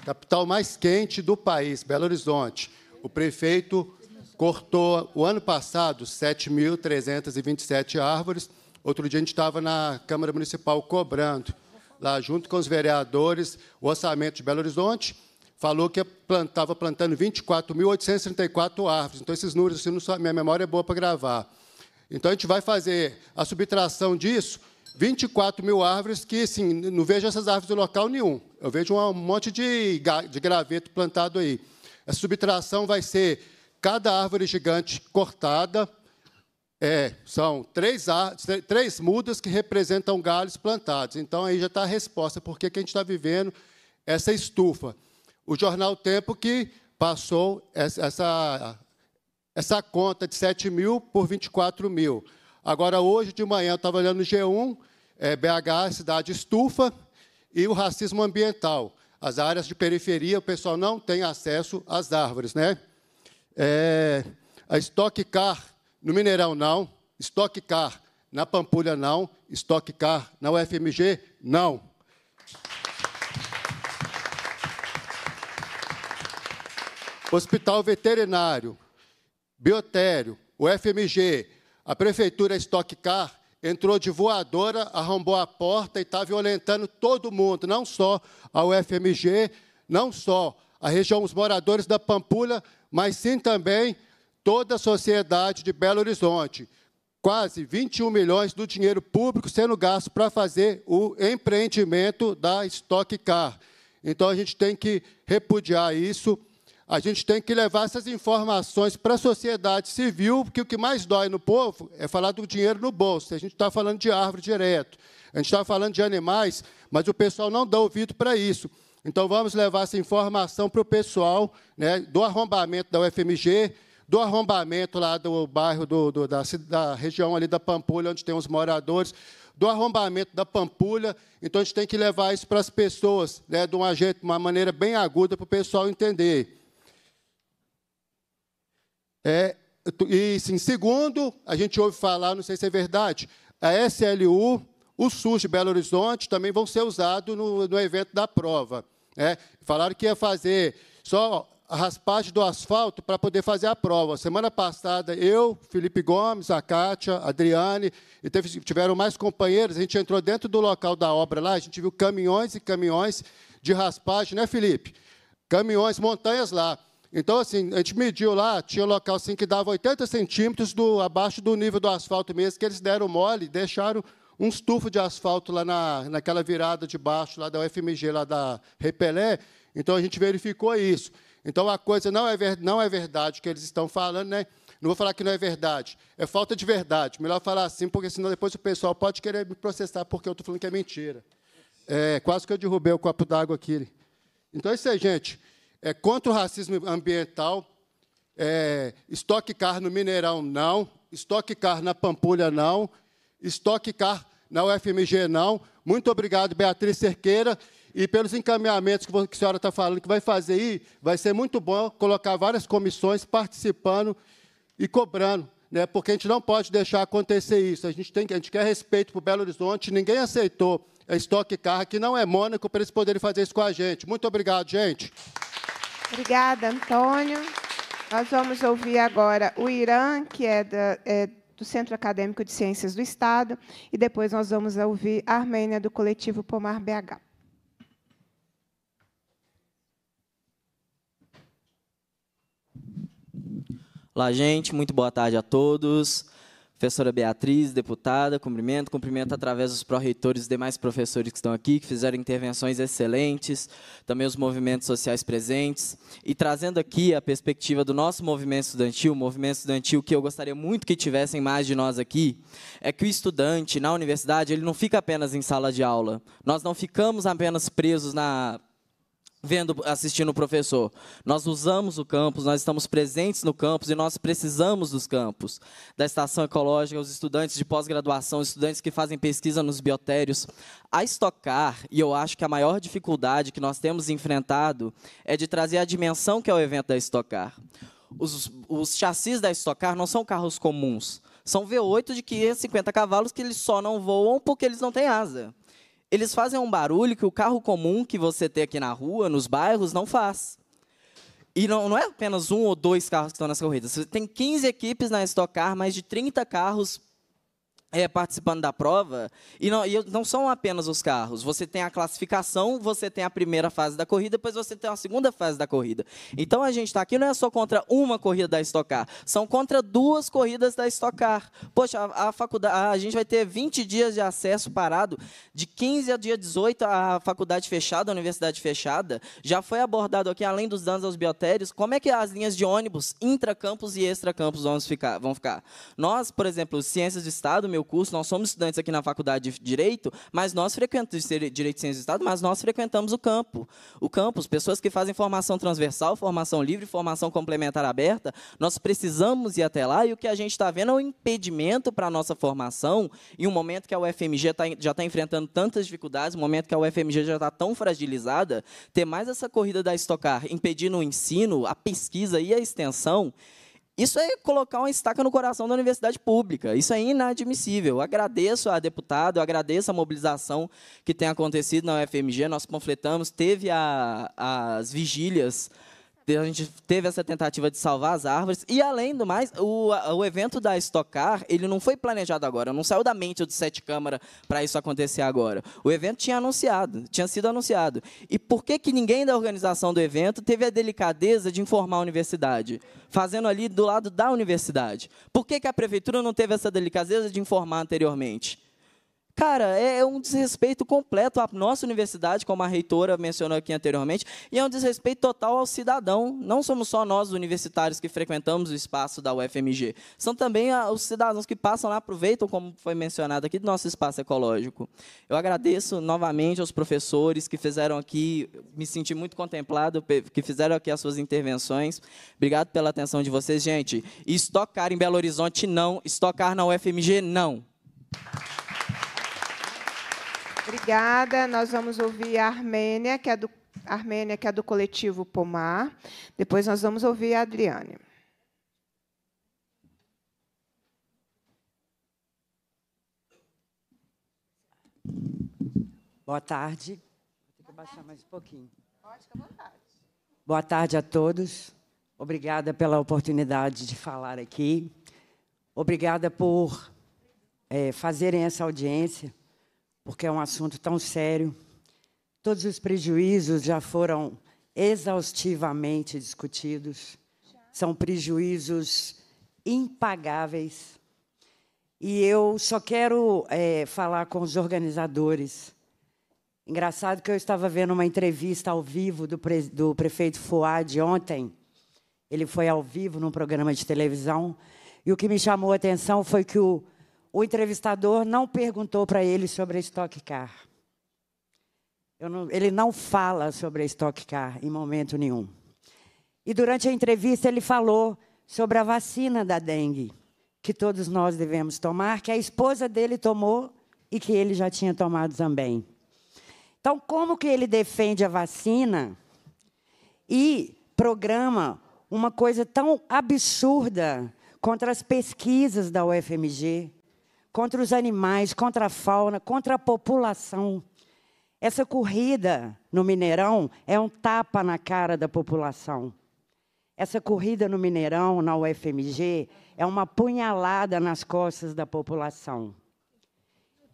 capital mais quente do país, Belo Horizonte. O prefeito cortou, o ano passado, 7.327 árvores. Outro dia a gente estava na Câmara Municipal cobrando, lá junto com os vereadores, o orçamento de Belo Horizonte. Falou que estava plantando 24.834 árvores. Então, esses números, assim, não, minha memória é boa para gravar. Então, a gente vai fazer a subtração disso 24 mil árvores que, assim, não vejo essas árvores em local nenhum. Eu vejo um monte de, de graveto plantado aí. A subtração vai ser cada árvore gigante cortada. É, são três, três mudas que representam galhos plantados. Então, aí já está a resposta por que a gente está vivendo essa estufa. O jornal Tempo que passou essa, essa, essa conta de 7 mil por 24 mil. Agora, hoje de manhã, eu estava olhando no G1, é, BH, cidade estufa, e o racismo ambiental. As áreas de periferia, o pessoal não tem acesso às árvores. Né? É, a Stock Car, no Mineirão, não. Stock Car, na Pampulha, não. Stock Car, na UFMG, não. Hospital Veterinário, Biotério, UFMG, a Prefeitura Stock Car entrou de voadora, arrombou a porta e está violentando todo mundo, não só a UFMG, não só a região, os moradores da Pampulha, mas sim também toda a sociedade de Belo Horizonte. Quase 21 milhões do dinheiro público sendo gasto para fazer o empreendimento da Stock Car. Então, a gente tem que repudiar isso a gente tem que levar essas informações para a sociedade civil, porque o que mais dói no povo é falar do dinheiro no bolso. A gente está falando de árvore direto, a gente está falando de animais, mas o pessoal não dá ouvido para isso. Então, vamos levar essa informação para o pessoal né, do arrombamento da UFMG, do arrombamento lá do bairro do, do, da, da, região ali da Pampulha, onde tem os moradores, do arrombamento da Pampulha. Então, a gente tem que levar isso para as pessoas, né, de uma, jeito, uma maneira bem aguda, para o pessoal entender. É, e sim, segundo, a gente ouve falar, não sei se é verdade, a SLU, o SUS de Belo Horizonte também vão ser usados no, no evento da prova. É, falaram que ia fazer só a raspagem do asfalto para poder fazer a prova. Semana passada, eu, Felipe Gomes, a Kátia, a Adriane, e teve, tiveram mais companheiros, a gente entrou dentro do local da obra lá, a gente viu caminhões e caminhões de raspagem, né, Felipe? Caminhões, montanhas lá. Então, assim, a gente mediu lá, tinha um local assim, que dava 80 centímetros do, abaixo do nível do asfalto mesmo, que eles deram mole, deixaram um estufo de asfalto lá na, naquela virada de baixo, lá da UFMG, lá da Repelé. Então, a gente verificou isso. Então, a coisa não é, ver, não é verdade que eles estão falando, né? Não vou falar que não é verdade. É falta de verdade. Melhor falar assim, porque senão depois o pessoal pode querer me processar porque eu estou falando que é mentira. É, quase que eu derrubei o copo d'água aqui. Então é isso aí, gente é contra o racismo ambiental, é, estoque car no Mineirão, não, estoque car na Pampulha, não, estoque car na UFMG, não. Muito obrigado, Beatriz Cerqueira, e pelos encaminhamentos que, a senhora está falando que vai fazer aí, vai ser muito bom colocar várias comissões participando e cobrando, né? porque a gente não pode deixar acontecer isso. A gente, tem, a gente quer respeito para o Belo Horizonte, ninguém aceitou é Stock Car, que não é Mônaco, para eles poderem fazer isso com a gente. Muito obrigado, gente. Obrigada, Antônio. Nós vamos ouvir agora o Irã, que é, da, é do Centro Acadêmico de Ciências do Estado, e depois nós vamos ouvir a Armênia, do coletivo Pomar BH. Olá, gente. Muito boa tarde a todos. Professora Beatriz, deputada, cumprimento. Cumprimento através dos pró-reitores e demais professores que estão aqui, que fizeram intervenções excelentes, também os movimentos sociais presentes. E trazendo aqui a perspectiva do nosso movimento estudantil, movimento estudantil que eu gostaria muito que tivessem mais de nós aqui, é que o estudante na universidade ele não fica apenas em sala de aula. Nós não ficamos apenas presos na vendo, assistindo o professor. Nós usamos o campus, nós estamos presentes no campus e nós precisamos dos campos. Da estação ecológica, os estudantes de pós-graduação, os estudantes que fazem pesquisa nos biotérios. A estocar, e eu acho que a maior dificuldade que nós temos enfrentado é de trazer a dimensão que é o evento da estocar. Os, os chassis da estocar não são carros comuns. São V8 de 550 cavalos que eles só não voam porque eles não têm asa. Eles fazem um barulho que o carro comum que você tem aqui na rua, nos bairros, não faz. E não, não é apenas um ou dois carros que estão nas corridas. Você tem 15 equipes na Stock Car, mais de 30 carros é, participando da prova, e não, e não, são apenas os carros. Você tem a classificação, você tem a primeira fase da corrida, depois você tem a segunda fase da corrida. Então a gente está aqui não é só contra uma corrida da Stock Car, são contra duas corridas da Stock Car. Poxa, a, a, faculdade, a gente vai ter 20 dias de acesso parado, de 15 a dia 18 a faculdade fechada, a universidade fechada. Já foi abordado aqui, além dos danos aos biotérios, como é que as linhas de ônibus intracampus e extracampus vão ficar, vão ficar? Nós, por exemplo, Ciências do Estado, meu meu curso, nós somos estudantes aqui na faculdade de Direito, mas nós frequentamos Direito e do Estado, mas nós frequentamos o campo. O campus, pessoas que fazem formação transversal, formação livre, formação complementar aberta, nós precisamos ir até lá e o que a gente está vendo é um impedimento para a nossa formação em um momento que a UFMG tá, já está enfrentando tantas dificuldades, um momento que a UFMG já está tão fragilizada, ter mais essa corrida da Estocar impedindo o ensino, a pesquisa e a extensão, isso é colocar uma estaca no coração da universidade pública. Isso é inadmissível. Eu agradeço a deputada, eu agradeço a mobilização que tem acontecido na UFMG. Nós panfletamos, teve a, as vigílias a gente teve essa tentativa de salvar as árvores. E além do mais, o, o evento da Estocar, ele não foi planejado agora, não saiu da mente do Sete Câmara para isso acontecer agora. O evento tinha anunciado, tinha sido anunciado. E por que, que ninguém da organização do evento teve a delicadeza de informar a universidade? Fazendo ali do lado da universidade. Por que, que a prefeitura não teve essa delicadeza de informar anteriormente? Cara, é, é um desrespeito completo à nossa universidade, como a reitora mencionou aqui anteriormente, e é um desrespeito total ao cidadão. Não somos só nós, universitários, que frequentamos o espaço da UFMG. São também ah, os cidadãos que passam lá, aproveitam, como foi mencionado aqui, do nosso espaço ecológico. Eu agradeço novamente aos professores que fizeram aqui, me senti muito contemplado, que fizeram aqui as suas intervenções. Obrigado pela atenção de vocês, gente. E estocar em Belo Horizonte, não. Estocar na UFMG, não. Obrigada. Nós vamos ouvir a Armênia, que é do, Armênia, que é do coletivo Pomar. Depois nós vamos ouvir a Adriane. Boa tarde. Vou ter que baixar mais um pouquinho. Pode, à vontade. Boa tarde a todos. Obrigada pela oportunidade de falar aqui. Obrigada por é, fazerem essa audiência porque é um assunto tão sério. Todos os prejuízos já foram exaustivamente discutidos. São prejuízos impagáveis. E eu só quero é, falar com os organizadores. Engraçado que eu estava vendo uma entrevista ao vivo do, pre do prefeito Fuad ontem. Ele foi ao vivo num programa de televisão. E o que me chamou a atenção foi que o o entrevistador não perguntou para ele sobre a Stock Car. Não, ele não fala sobre a Stock Car em momento nenhum. E durante a entrevista ele falou sobre a vacina da dengue, que todos nós devemos tomar, que a esposa dele tomou e que ele já tinha tomado também. Então, como que ele defende a vacina e programa uma coisa tão absurda contra as pesquisas da UFMG, contra os animais, contra a fauna, contra a população. Essa corrida no Mineirão é um tapa na cara da população. Essa corrida no Mineirão, na UFMG, é uma punhalada nas costas da população.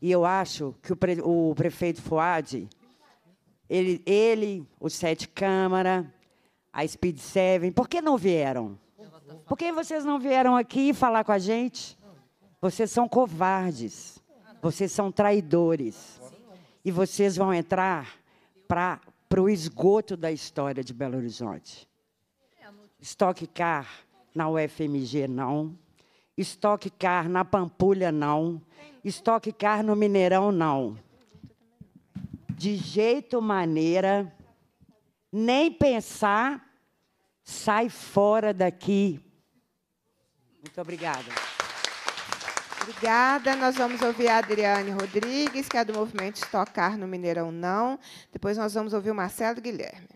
E eu acho que o, pre, o prefeito Fuad, ele, ele, os Sete Câmara, a Speed Seven, por que não vieram? Por que vocês não vieram aqui falar com a gente? Vocês são covardes. Vocês são traidores. E vocês vão entrar para o esgoto da história de Belo Horizonte. Stock Car na UFMG, não. Stock Car na Pampulha, não. Stock Car no Mineirão, não. De jeito, maneira, nem pensar, sai fora daqui. Muito obrigada. Obrigada. Nós vamos ouvir a Adriane Rodrigues, que é do movimento Estocar no Mineirão Não. Depois nós vamos ouvir o Marcelo Guilherme.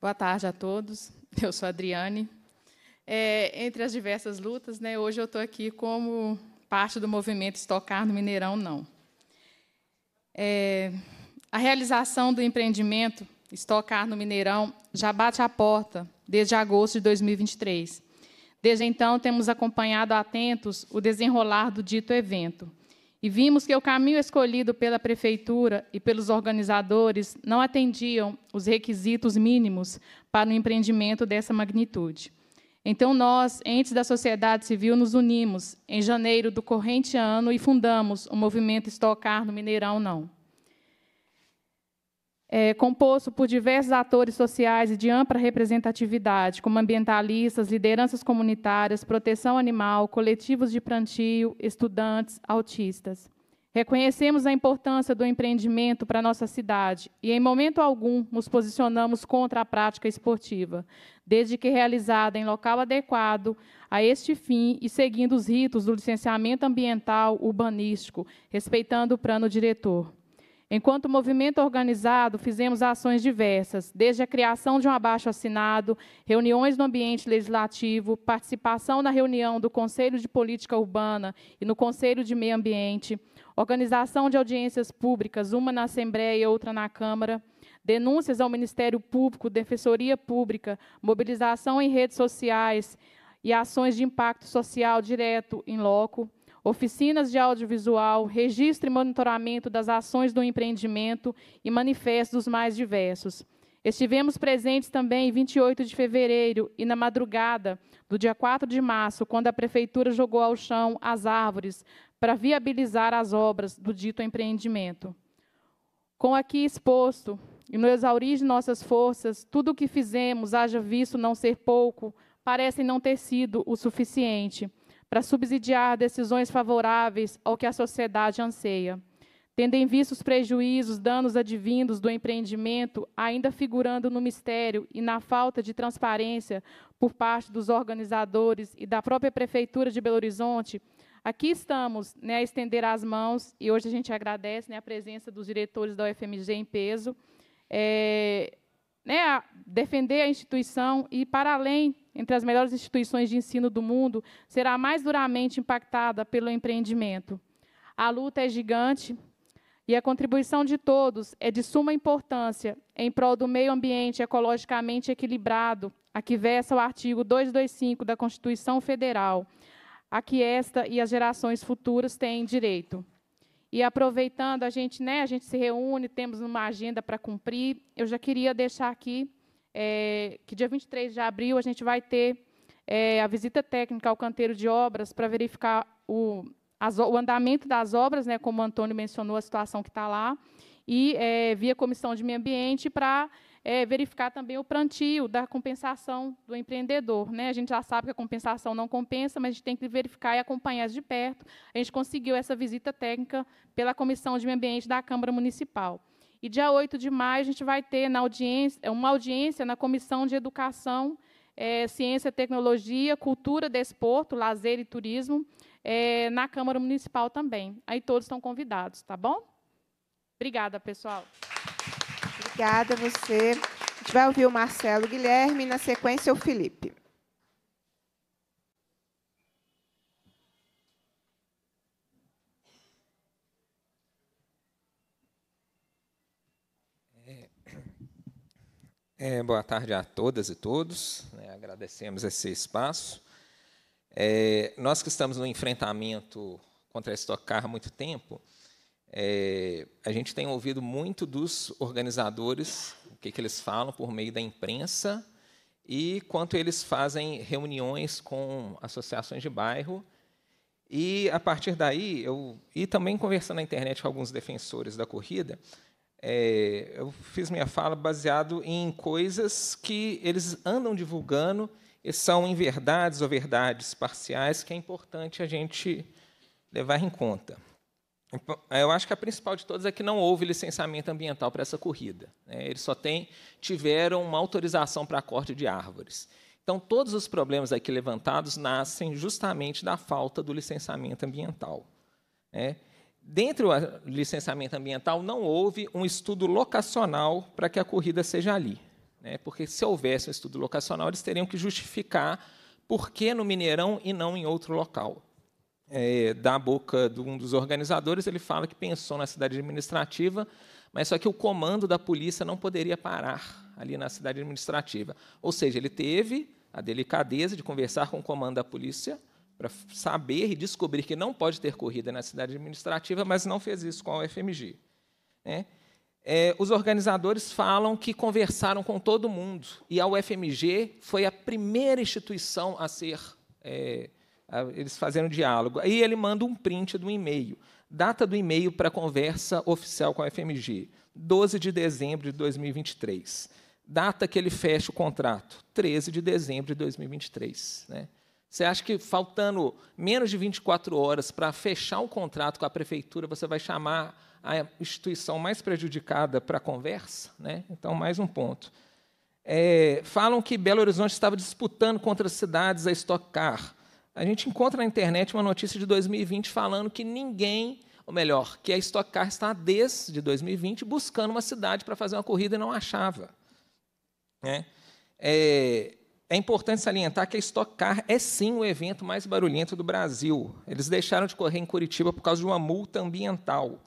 Boa tarde a todos. Eu sou a Adriane, é, entre as diversas lutas. Né? Hoje eu estou aqui como parte do movimento Estocar no Mineirão, não. É, a realização do empreendimento Estocar no Mineirão já bate a porta desde agosto de 2023. Desde então, temos acompanhado atentos o desenrolar do dito evento e vimos que o caminho escolhido pela prefeitura e pelos organizadores não atendiam os requisitos mínimos para um empreendimento dessa magnitude. Então, nós, entes da sociedade civil, nos unimos em janeiro do corrente ano e fundamos o movimento Estocar no Mineirão Não. É, composto por diversos atores sociais e de ampla representatividade, como ambientalistas, lideranças comunitárias, proteção animal, coletivos de plantio, estudantes, autistas. Reconhecemos a importância do empreendimento para nossa cidade e, em momento algum, nos posicionamos contra a prática esportiva, desde que realizada em local adequado a este fim e seguindo os ritos do licenciamento ambiental urbanístico, respeitando o plano diretor. Enquanto movimento organizado, fizemos ações diversas, desde a criação de um abaixo-assinado, reuniões no ambiente legislativo, participação na reunião do Conselho de Política Urbana e no Conselho de Meio Ambiente, organização de audiências públicas, uma na Assembleia e outra na Câmara, denúncias ao Ministério Público, Defensoria Pública, mobilização em redes sociais e ações de impacto social direto em loco oficinas de audiovisual, registro e monitoramento das ações do empreendimento e manifestos mais diversos. Estivemos presentes também em 28 de fevereiro e na madrugada do dia 4 de março, quando a prefeitura jogou ao chão as árvores para viabilizar as obras do dito empreendimento. Com aqui exposto, e no exaurir de nossas forças, tudo o que fizemos, haja visto não ser pouco, parece não ter sido o suficiente para subsidiar decisões favoráveis ao que a sociedade anseia. Tendo em vista os prejuízos, danos advindos do empreendimento, ainda figurando no mistério e na falta de transparência por parte dos organizadores e da própria Prefeitura de Belo Horizonte, aqui estamos né, a estender as mãos, e hoje a gente agradece né, a presença dos diretores da UFMG em peso, é, né, a defender a instituição e, para além, entre as melhores instituições de ensino do mundo, será mais duramente impactada pelo empreendimento. A luta é gigante e a contribuição de todos é de suma importância em prol do meio ambiente ecologicamente equilibrado, a que versa o artigo 225 da Constituição Federal, a que esta e as gerações futuras têm direito. E aproveitando, a gente, né, a gente se reúne, temos uma agenda para cumprir. Eu já queria deixar aqui é, que dia 23 de abril a gente vai ter é, a visita técnica ao canteiro de obras para verificar o, as, o andamento das obras, né, como o Antônio mencionou, a situação que está lá, e é, via Comissão de Meio Ambiente para é, verificar também o plantio da compensação do empreendedor. Né? A gente já sabe que a compensação não compensa, mas a gente tem que verificar e acompanhar de perto. A gente conseguiu essa visita técnica pela Comissão de Meio Ambiente da Câmara Municipal. E dia 8 de maio a gente vai ter na audiência, é, uma audiência na Comissão de Educação, é, Ciência, Tecnologia, Cultura, Desporto, Lazer e Turismo, é, na Câmara Municipal também. Aí todos estão convidados, tá bom? Obrigada, pessoal. Obrigada a você. A gente vai ouvir o Marcelo Guilherme e, na sequência, o Felipe. É, é, boa tarde a todas e todos. Né, agradecemos esse espaço. É, nós que estamos no enfrentamento contra a Estocar há muito tempo, é, a gente tem ouvido muito dos organizadores o que, que eles falam por meio da imprensa e quanto eles fazem reuniões com associações de bairro. E a partir daí, eu e também conversando na internet com alguns defensores da corrida, é, eu fiz minha fala baseado em coisas que eles andam divulgando e são inverdades ou verdades parciais que é importante a gente levar em conta. Então, é, eu acho que a principal de todas é que não houve licenciamento ambiental para essa corrida. Né? Eles só tiveram uma autorização para corte de árvores. Então, todos os problemas aqui levantados nascem justamente da falta do licenciamento ambiental. Né? Dentro do ah, licenciamento ambiental, não houve um estudo locacional para que a corrida seja ali. Né? Porque, se houvesse um estudo locacional, eles teriam que justificar por que no Mineirão e não em outro local é, da boca de um dos organizadores, ele fala que pensou na cidade administrativa, mas só que o comando da polícia não poderia parar ali na cidade administrativa. Ou seja, ele teve a delicadeza de conversar com o comando da polícia para saber e descobrir que não pode ter corrida na cidade administrativa, mas não fez isso com a UFMG. Né? É, os organizadores falam que conversaram com todo mundo e a UFMG foi a primeira instituição a ser é, ah, eles fazendo um diálogo. Aí ele manda um print do e-mail. Data do e-mail para conversa oficial com a FMG: 12 de dezembro de 2023. Data que ele fecha o contrato: 13 de dezembro de 2023. Né? Você acha que faltando menos de 24 horas para fechar o contrato com a prefeitura, você vai chamar a instituição mais prejudicada para conversa? Né? Então, mais um ponto. É, falam que Belo Horizonte estava disputando contra as cidades a estocar. A gente encontra na internet uma notícia de 2020 falando que ninguém, ou melhor, que a Stock Car está desde 2020 buscando uma cidade para fazer uma corrida e não achava. É, é, é importante salientar que a Stock Car é sim o evento mais barulhento do Brasil. Eles deixaram de correr em Curitiba por causa de uma multa ambiental.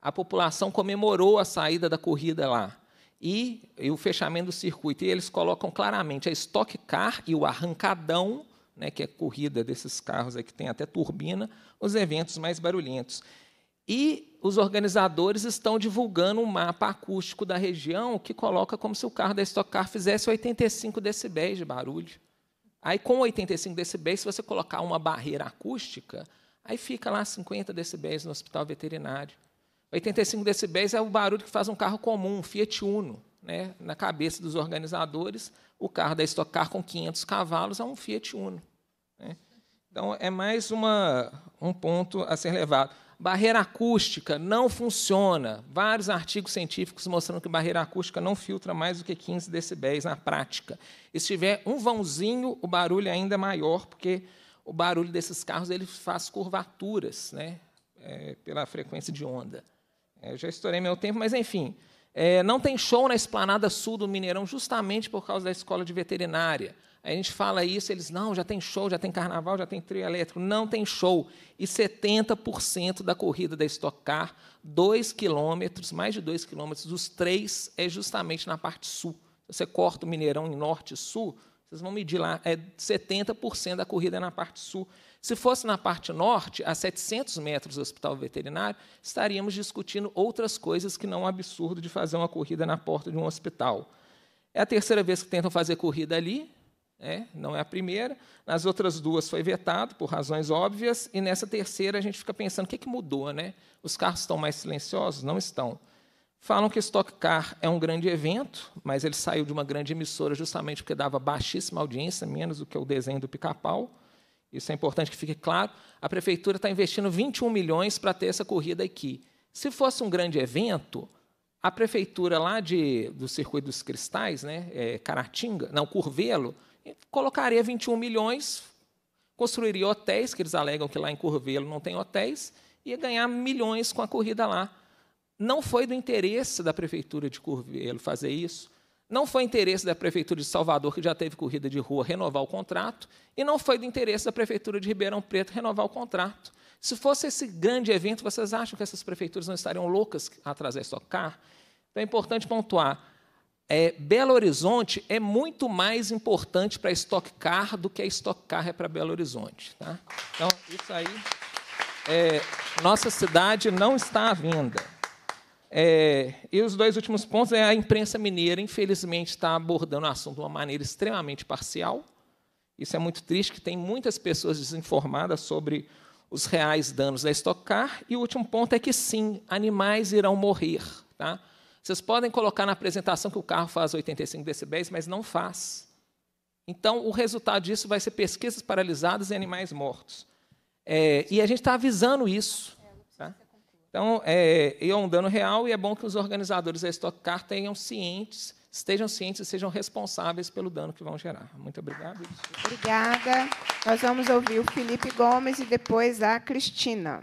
A população comemorou a saída da corrida lá. E, e, o fechamento do circuito. E eles colocam claramente a Stock Car e o Arrancadão né, que é corrida desses carros aí que tem até turbina, os eventos mais barulhentos. E os organizadores estão divulgando um mapa acústico da região que coloca como se o carro da Stock Car fizesse 85 decibéis de barulho. Aí, com 85 decibéis, se você colocar uma barreira acústica, aí fica lá 50 decibéis no hospital veterinário. 85 decibéis é o barulho que faz um carro comum, um Fiat Uno né, na cabeça dos organizadores, o carro da Stock Car com 500 cavalos é um Fiat Uno. Né? Então, é mais uma, um ponto a ser levado. Barreira acústica não funciona. Vários artigos científicos mostrando que barreira acústica não filtra mais do que 15 decibéis na prática. E se tiver um vãozinho, o barulho é ainda maior, porque o barulho desses carros ele faz curvaturas né, é, pela frequência de onda. Eu é, já estourei meu tempo, mas enfim. É, não tem show na esplanada sul do Mineirão, justamente por causa da escola de veterinária. A gente fala isso, eles, não, já tem show, já tem carnaval, já tem trio elétrico. Não tem show. E 70% da corrida da Stock Car, 2 quilômetros, mais de 2 quilômetros, dos três é justamente na parte sul. Você corta o Mineirão em norte e sul, vocês vão medir lá, é 70% da corrida é na parte sul. Se fosse na parte norte, a 700 metros do hospital veterinário, estaríamos discutindo outras coisas que não é um absurdo de fazer uma corrida na porta de um hospital. É a terceira vez que tentam fazer corrida ali, é, não é a primeira. Nas outras duas foi vetado, por razões óbvias, e nessa terceira a gente fica pensando: o que, é que mudou? Né? Os carros estão mais silenciosos? Não estão. Falam que Stock Car é um grande evento, mas ele saiu de uma grande emissora justamente porque dava baixíssima audiência, menos do que o desenho do pica-pau. Isso é importante que fique claro. A prefeitura está investindo 21 milhões para ter essa corrida aqui. Se fosse um grande evento, a prefeitura lá de, do Circuito dos Cristais, né, é, Caratinga, não, Curvelo, colocaria 21 milhões, construiria hotéis, que eles alegam que lá em Curvelo não tem hotéis, ia ganhar milhões com a corrida lá. Não foi do interesse da prefeitura de Curvelo fazer isso, não foi interesse da prefeitura de Salvador, que já teve corrida de rua, renovar o contrato, e não foi do interesse da prefeitura de Ribeirão Preto renovar o contrato. Se fosse esse grande evento, vocês acham que essas prefeituras não estariam loucas atrás da estocar? Então é importante pontuar. É, Belo Horizonte é muito mais importante para Stock Car do que a Stock Car é para Belo Horizonte. Tá? Então, isso aí, é, nossa cidade não está à venda. É, e os dois últimos pontos é a imprensa mineira, infelizmente, está abordando o assunto de uma maneira extremamente parcial. Isso é muito triste, que tem muitas pessoas desinformadas sobre os reais danos da estocar. E o último ponto é que sim, animais irão morrer. Tá? Vocês podem colocar na apresentação que o carro faz 85 decibéis, mas não faz. Então, o resultado disso vai ser pesquisas paralisadas e animais mortos. É, e a gente está avisando isso. Então, é, é um dano real e é bom que os organizadores da Stock Car tenham cientes, estejam cientes e sejam responsáveis pelo dano que vão gerar. Muito obrigado. Obrigada. Nós vamos ouvir o Felipe Gomes e depois a Cristina.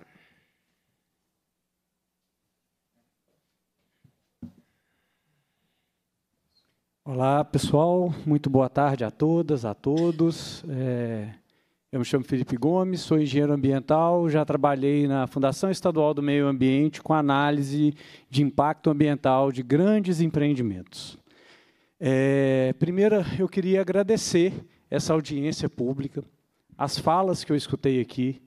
Olá, pessoal. Muito boa tarde a todas, a todos. É, eu me chamo Felipe Gomes, sou engenheiro ambiental, já trabalhei na Fundação Estadual do Meio Ambiente com análise de impacto ambiental de grandes empreendimentos. É, primeiro, eu queria agradecer essa audiência pública, as falas que eu escutei aqui,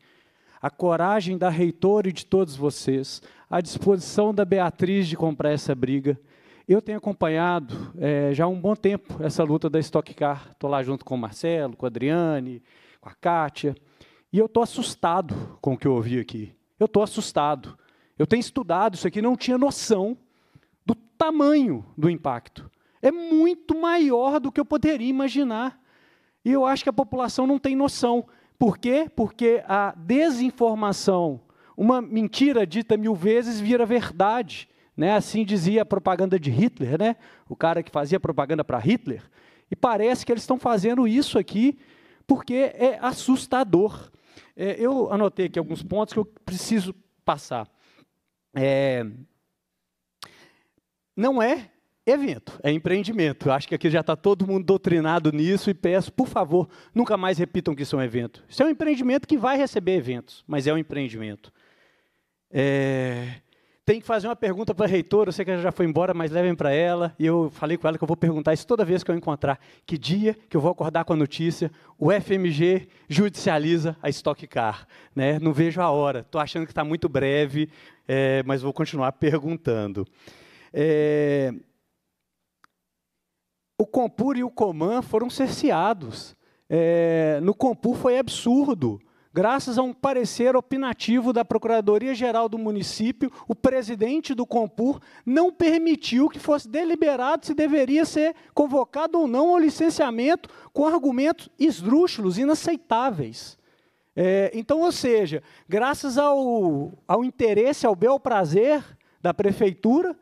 a coragem da reitora e de todos vocês, a disposição da Beatriz de comprar essa briga. Eu tenho acompanhado é, já há um bom tempo essa luta da Stock Car. Estou lá junto com o Marcelo, com a Adriane, com a Kátia, e eu estou assustado com o que eu ouvi aqui. Eu estou assustado. Eu tenho estudado isso aqui, não tinha noção do tamanho do impacto. É muito maior do que eu poderia imaginar. E eu acho que a população não tem noção. Por quê? Porque a desinformação, uma mentira dita mil vezes, vira verdade. Né? Assim dizia a propaganda de Hitler, né? o cara que fazia propaganda para Hitler. E parece que eles estão fazendo isso aqui porque é assustador. É, eu anotei aqui alguns pontos que eu preciso passar. É, não é evento, é empreendimento. acho que aqui já está todo mundo doutrinado nisso e peço, por favor, nunca mais repitam que isso é um evento. Isso é um empreendimento que vai receber eventos, mas é um empreendimento. É, tem que fazer uma pergunta para a reitora. Eu sei que ela já foi embora, mas levem para ela. E eu falei com ela que eu vou perguntar isso toda vez que eu encontrar. Que dia que eu vou acordar com a notícia? O FMG judicializa a Stock Car. Né? Não vejo a hora. Estou achando que está muito breve, é, mas vou continuar perguntando. É... O Compur e o Coman foram cerceados. É... No Compur foi absurdo graças a um parecer opinativo da Procuradoria-Geral do município, o presidente do Compur não permitiu que fosse deliberado se deveria ser convocado ou não ao licenciamento com argumentos esdrúxulos, inaceitáveis. É, então, ou seja, graças ao, ao interesse, ao bel prazer da prefeitura,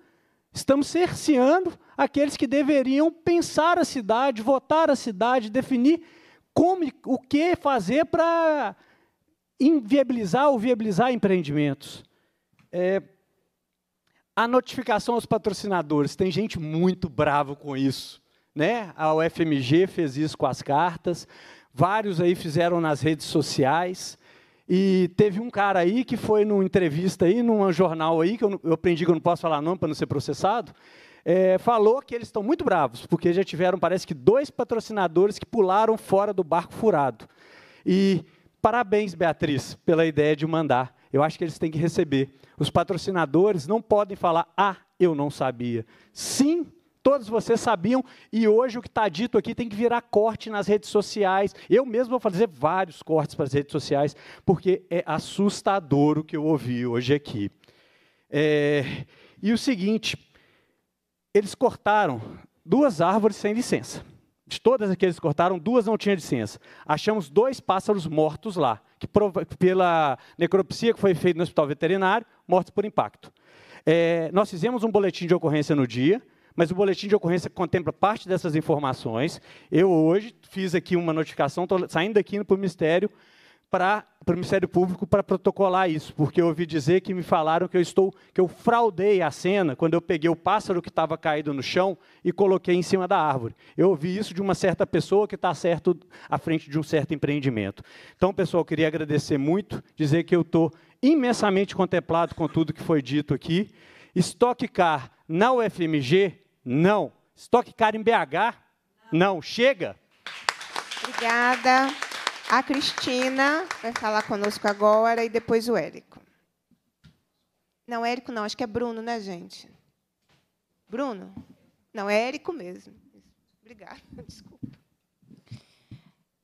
estamos cerceando aqueles que deveriam pensar a cidade, votar a cidade, definir como, o que fazer para inviabilizar ou viabilizar empreendimentos. É, a notificação aos patrocinadores, tem gente muito bravo com isso. Né? A UFMG fez isso com as cartas, vários aí fizeram nas redes sociais. E teve um cara aí que foi numa entrevista aí, num jornal aí, que eu, eu aprendi que eu não posso falar não para não ser processado, é, falou que eles estão muito bravos, porque já tiveram, parece que, dois patrocinadores que pularam fora do barco furado. E Parabéns, Beatriz, pela ideia de mandar. Eu acho que eles têm que receber. Os patrocinadores não podem falar, ah, eu não sabia. Sim, todos vocês sabiam, e hoje o que está dito aqui tem que virar corte nas redes sociais. Eu mesmo vou fazer vários cortes para as redes sociais, porque é assustador o que eu ouvi hoje aqui. É... E o seguinte, eles cortaram duas árvores sem licença. De todas as que eles cortaram, duas não tinham licença. Achamos dois pássaros mortos lá, que pela necropsia que foi feita no hospital veterinário, mortos por impacto. É, nós fizemos um boletim de ocorrência no dia, mas o boletim de ocorrência contempla parte dessas informações. Eu hoje fiz aqui uma notificação, estou saindo aqui para o Ministério, para para o Ministério Público para protocolar isso, porque eu ouvi dizer que me falaram que eu estou que eu fraudei a cena quando eu peguei o pássaro que estava caído no chão e coloquei em cima da árvore. Eu ouvi isso de uma certa pessoa que está certo à frente de um certo empreendimento. Então, pessoal, eu queria agradecer muito, dizer que eu estou imensamente contemplado com tudo que foi dito aqui. Stock Car na UFMG? Não. Stock Car em BH? Não. Não. Chega. Obrigada. A Cristina vai falar conosco agora e depois o Érico. Não, Érico não, acho que é Bruno, né, gente? Bruno? Não, é Érico mesmo. Obrigada, desculpa.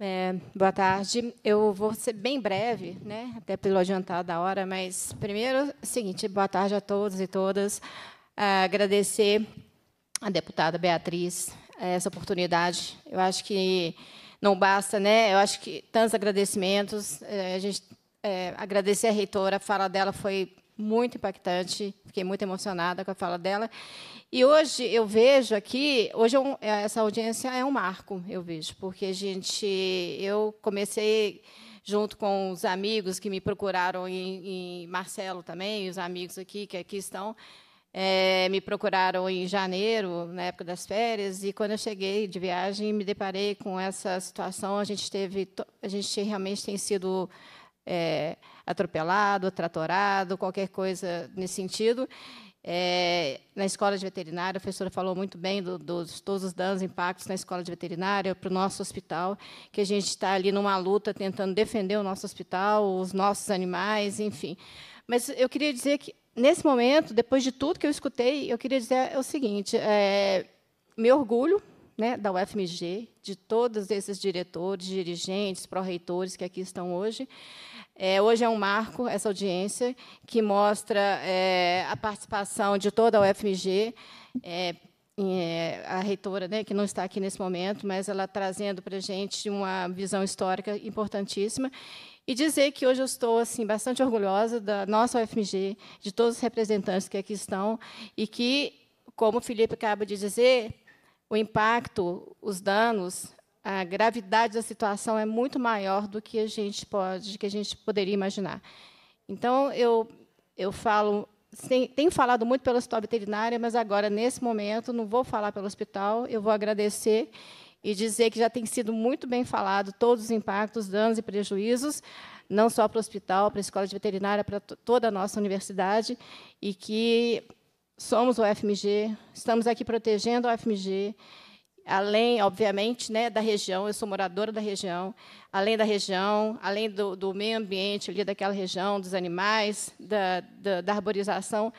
É, boa tarde. Eu vou ser bem breve, né, até pelo adiantado da hora, mas primeiro, seguinte, boa tarde a todos e todas. É, agradecer à deputada Beatriz é, essa oportunidade. Eu acho que não basta, né? Eu acho que tantos agradecimentos. É, a gente é, agradecer a reitora, a fala dela foi muito impactante, fiquei muito emocionada com a fala dela. E hoje eu vejo aqui, hoje eu, é é, essa audiência é um marco, eu vejo, porque a gente, eu comecei junto com os amigos que me procuraram e, e Marcelo também, e os amigos aqui que aqui estão, é, me procuraram em janeiro, na época das férias, e quando eu cheguei de viagem, me deparei com essa situação. A gente teve, a gente realmente tem sido é, atropelado, tratorado, qualquer coisa nesse sentido. É, na escola de veterinária, a professora falou muito bem dos todos os danos e impactos na escola de veterinária para o nosso hospital, que a gente está ali numa luta tentando defender o nosso hospital, os nossos animais, enfim. Mas eu queria dizer que nesse momento, depois de tudo que eu escutei, eu queria dizer o seguinte: é, meu orgulho né, da UFMG, de todos esses diretores, dirigentes, pró-reitores que aqui estão hoje. É, hoje é um marco, essa audiência, que mostra é, a participação de toda a UFMG, é, é, a reitora, né, que não está aqui nesse momento, mas ela trazendo para a gente uma visão histórica importantíssima. E dizer que hoje eu estou assim bastante orgulhosa da nossa UFMG, de todos os representantes que aqui estão, e que, como o Felipe acaba de dizer, o impacto, os danos, a gravidade da situação é muito maior do que a gente pode, que a gente poderia imaginar. Então eu eu falo tem, tenho falado muito pelo hospital veterinário, mas agora nesse momento não vou falar pelo hospital. Eu vou agradecer e dizer que já tem sido muito bem falado todos os impactos, danos e prejuízos, não só para o hospital, para a escola de veterinária, para toda a nossa universidade, e que somos o FMG, estamos aqui protegendo o FMG, além, obviamente, né, da região, eu sou moradora da região, além da região, além do, do meio ambiente ali daquela região, dos animais, da, da, da arborização,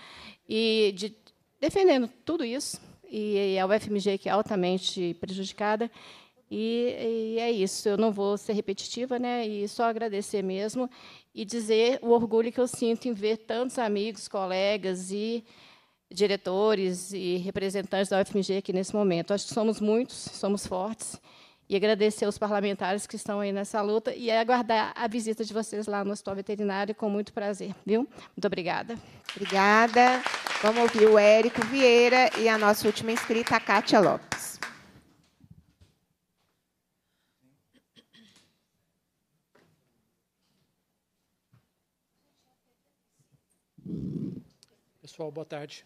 e de, defendendo tudo isso, e a UFMG, que é altamente prejudicada. E, e, é isso, eu não vou ser repetitiva, né? e só agradecer mesmo e dizer o orgulho que eu sinto em ver tantos amigos, colegas e diretores e representantes da UFMG aqui nesse momento. Acho que somos muitos, somos fortes, e agradecer aos parlamentares que estão aí nessa luta e aguardar a visita de vocês lá no Hospital Veterinário com muito prazer, viu? Muito obrigada. Obrigada. Vamos ouvir o Érico Vieira e a nossa última inscrita, a Kátia Lopes. Pessoal, boa tarde.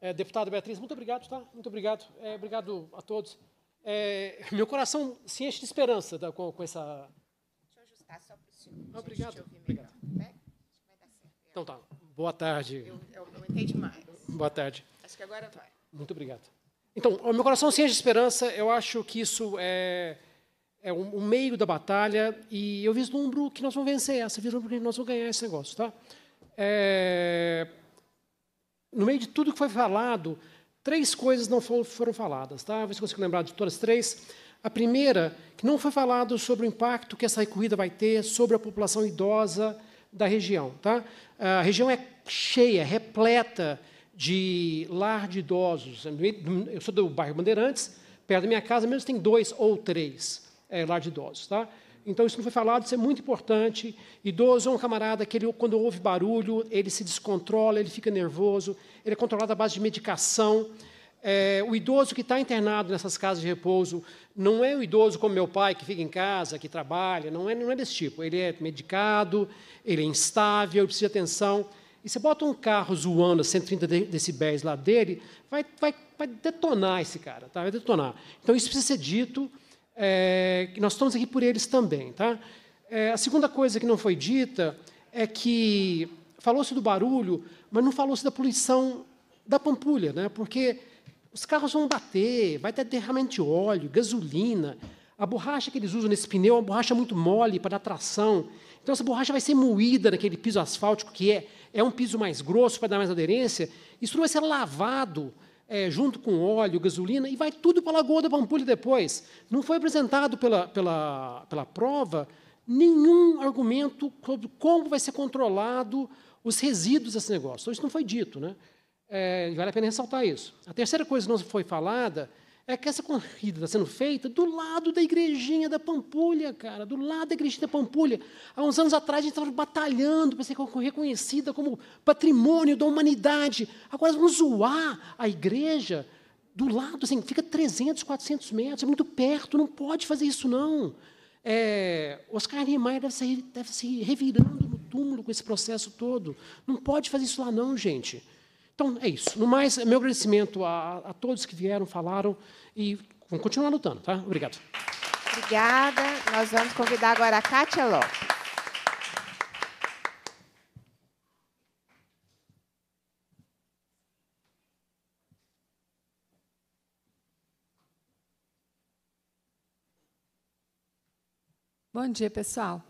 É, deputada Beatriz, muito obrigado, tá? Muito obrigado. É, obrigado a todos. É, meu coração se enche de esperança tá, com, com, essa. Deixa eu ajustar só para o senhor. Obrigado. Tá então tá. Boa tarde. Eu, eu demais. Boa tarde. Acho que agora vai. Muito obrigado. Então, meu coração se enche de esperança. Eu acho que isso é, é um, um meio da batalha e eu vislumbro que nós vamos vencer essa, vislumbro que nós vamos ganhar esse negócio, tá? É, no meio de tudo que foi falado, Três coisas não foram, faladas, tá? Vou ver se consigo lembrar de todas três. A primeira, que não foi falado sobre o impacto que essa corrida vai ter sobre a população idosa da região. Tá? A região é cheia, repleta de lar de idosos. Eu sou do bairro Bandeirantes, perto da minha casa, menos tem dois ou três é, lar de idosos. Tá? Então, isso não foi falado, isso é muito importante. Idoso é um camarada que, ele, quando ouve barulho, ele se descontrola, ele fica nervoso, ele é controlado à base de medicação. É, o idoso que está internado nessas casas de repouso não é o idoso como meu pai, que fica em casa, que trabalha, não é, não é desse tipo. Ele é medicado, ele é instável, ele precisa de atenção. E você bota um carro zoando a 130 decibéis lá dele, vai, vai, vai detonar esse cara, tá? vai detonar. Então, isso precisa ser dito é, nós estamos aqui por eles também. Tá? É, a segunda coisa que não foi dita é que falou-se do barulho, mas não falou-se da poluição da Pampulha, né? porque os carros vão bater, vai ter derramamento de óleo, gasolina. A borracha que eles usam nesse pneu é uma borracha muito mole para dar tração. Então, essa borracha vai ser moída naquele piso asfáltico que é, é um piso mais grosso para dar mais aderência. Isso não vai ser lavado é, junto com óleo, gasolina, e vai tudo para a Lagoa da Pampulha depois. Não foi apresentado pela, pela, pela prova nenhum argumento sobre como vai ser controlado os resíduos desse negócio. Então, isso não foi dito, né? É, vale a pena ressaltar isso. A terceira coisa que não foi falada é que essa corrida está sendo feita do lado da igrejinha da Pampulha, cara, do lado da igrejinha da Pampulha. Há uns anos atrás a gente estava batalhando para ser reconhecida como patrimônio da humanidade. Agora vamos zoar a igreja do lado, assim, fica 300, 400 metros, é muito perto, não pode fazer isso não. É, Oscar Niemeyer deve se, deve se revirando no túmulo com esse processo todo. Não pode fazer isso lá não, gente. Então, é isso. No mais, meu agradecimento a, a todos que vieram, falaram e vamos continuar lutando, tá? Obrigado. Obrigada. Nós vamos convidar agora a Kátia Lopes. Bom dia, pessoal.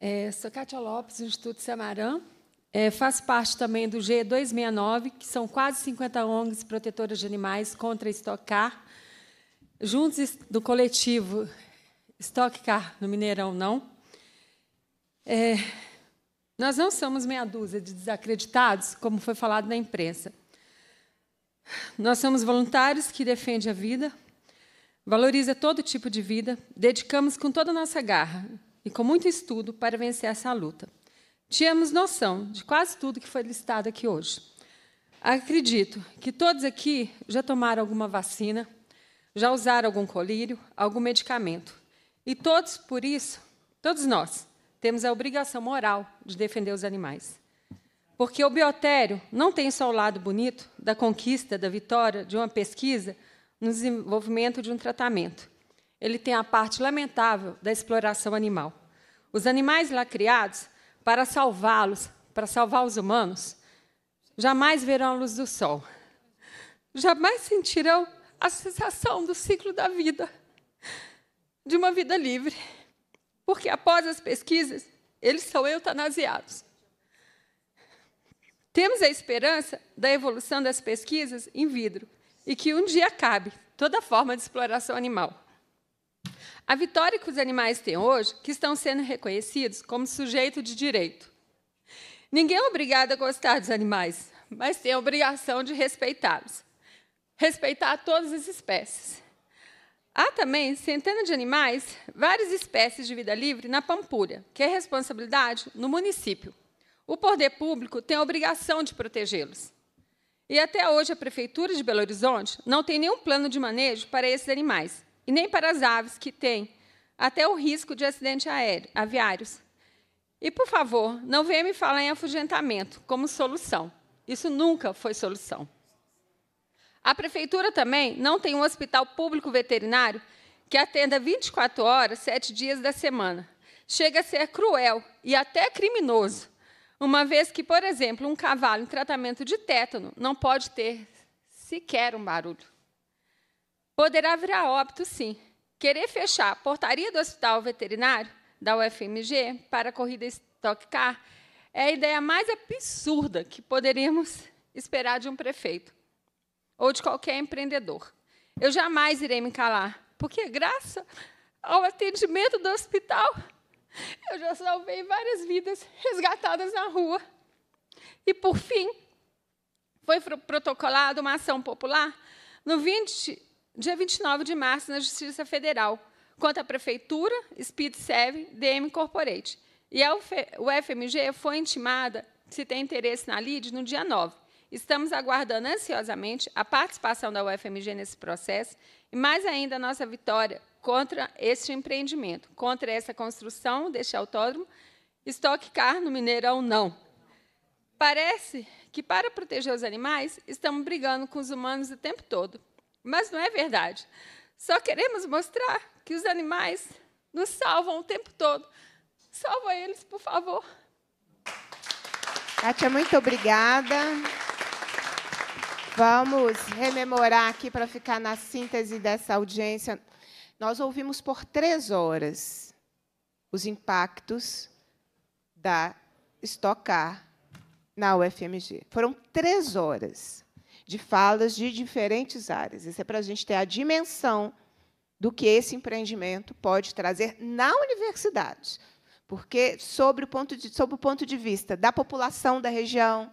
É, sou Kátia Lopes, do Instituto Samarã. É, faço parte também do G269, que são quase 50 ONGs protetoras de animais contra estocar, juntos do coletivo Stock Car, no Mineirão, não. É, nós não somos meia dúzia de desacreditados, como foi falado na imprensa. Nós somos voluntários que defendem a vida, valoriza todo tipo de vida, dedicamos com toda a nossa garra e com muito estudo para vencer essa luta. Tínhamos noção de quase tudo que foi listado aqui hoje. Acredito que todos aqui já tomaram alguma vacina, já usaram algum colírio, algum medicamento. E todos, por isso, todos nós, temos a obrigação moral de defender os animais. Porque o biotério não tem só o lado bonito da conquista, da vitória, de uma pesquisa no desenvolvimento de um tratamento. Ele tem a parte lamentável da exploração animal. Os animais lá criados para salvá-los, para salvar os humanos, jamais verão a luz do sol. Jamais sentirão a sensação do ciclo da vida, de uma vida livre. Porque após as pesquisas, eles são eutanasiados. Temos a esperança da evolução das pesquisas em vidro e que um dia acabe toda forma de exploração animal. A vitória que os animais têm hoje, que estão sendo reconhecidos como sujeito de direito. Ninguém é obrigado a gostar dos animais, mas tem a obrigação de respeitá-los. Respeitar todas as espécies. Há também centenas de animais, várias espécies de vida livre na Pampulha, que é responsabilidade no município. O poder público tem a obrigação de protegê-los. E até hoje a Prefeitura de Belo Horizonte não tem nenhum plano de manejo para esses animais, e nem para as aves que têm até o risco de acidente aéreo, aviários. E, por favor, não venha me falar em afugentamento como solução. Isso nunca foi solução. A prefeitura também não tem um hospital público veterinário que atenda 24 horas, 7 dias da semana. Chega a ser cruel e até criminoso, uma vez que, por exemplo, um cavalo em tratamento de tétano não pode ter sequer um barulho. Poderá virar óbito, sim. Querer fechar a portaria do Hospital Veterinário da UFMG para a corrida Stock Car é a ideia mais absurda que poderíamos esperar de um prefeito ou de qualquer empreendedor. Eu jamais irei me calar, porque graças ao atendimento do hospital, eu já salvei várias vidas resgatadas na rua. E, por fim, foi protocolada uma ação popular no 20 dia 29 de março, na Justiça Federal, contra a Prefeitura, Serve, DM Corporate. E a UFMG foi intimada se tem interesse na LID no dia 9. Estamos aguardando ansiosamente a participação da UFMG nesse processo e, mais ainda, a nossa vitória contra este empreendimento, contra essa construção deste autódromo, estoque car no Mineirão não. Parece que, para proteger os animais, estamos brigando com os humanos o tempo todo mas não é verdade. Só queremos mostrar que os animais nos salvam o tempo todo. Salva eles, por favor. Kátia, muito obrigada. Vamos rememorar aqui para ficar na síntese dessa audiência. Nós ouvimos por três horas os impactos da Estocar na UFMG. Foram três horas de falas de diferentes áreas. Isso é para a gente ter a dimensão do que esse empreendimento pode trazer na universidade. Porque, sobre o ponto de, sob o ponto de vista da população da região,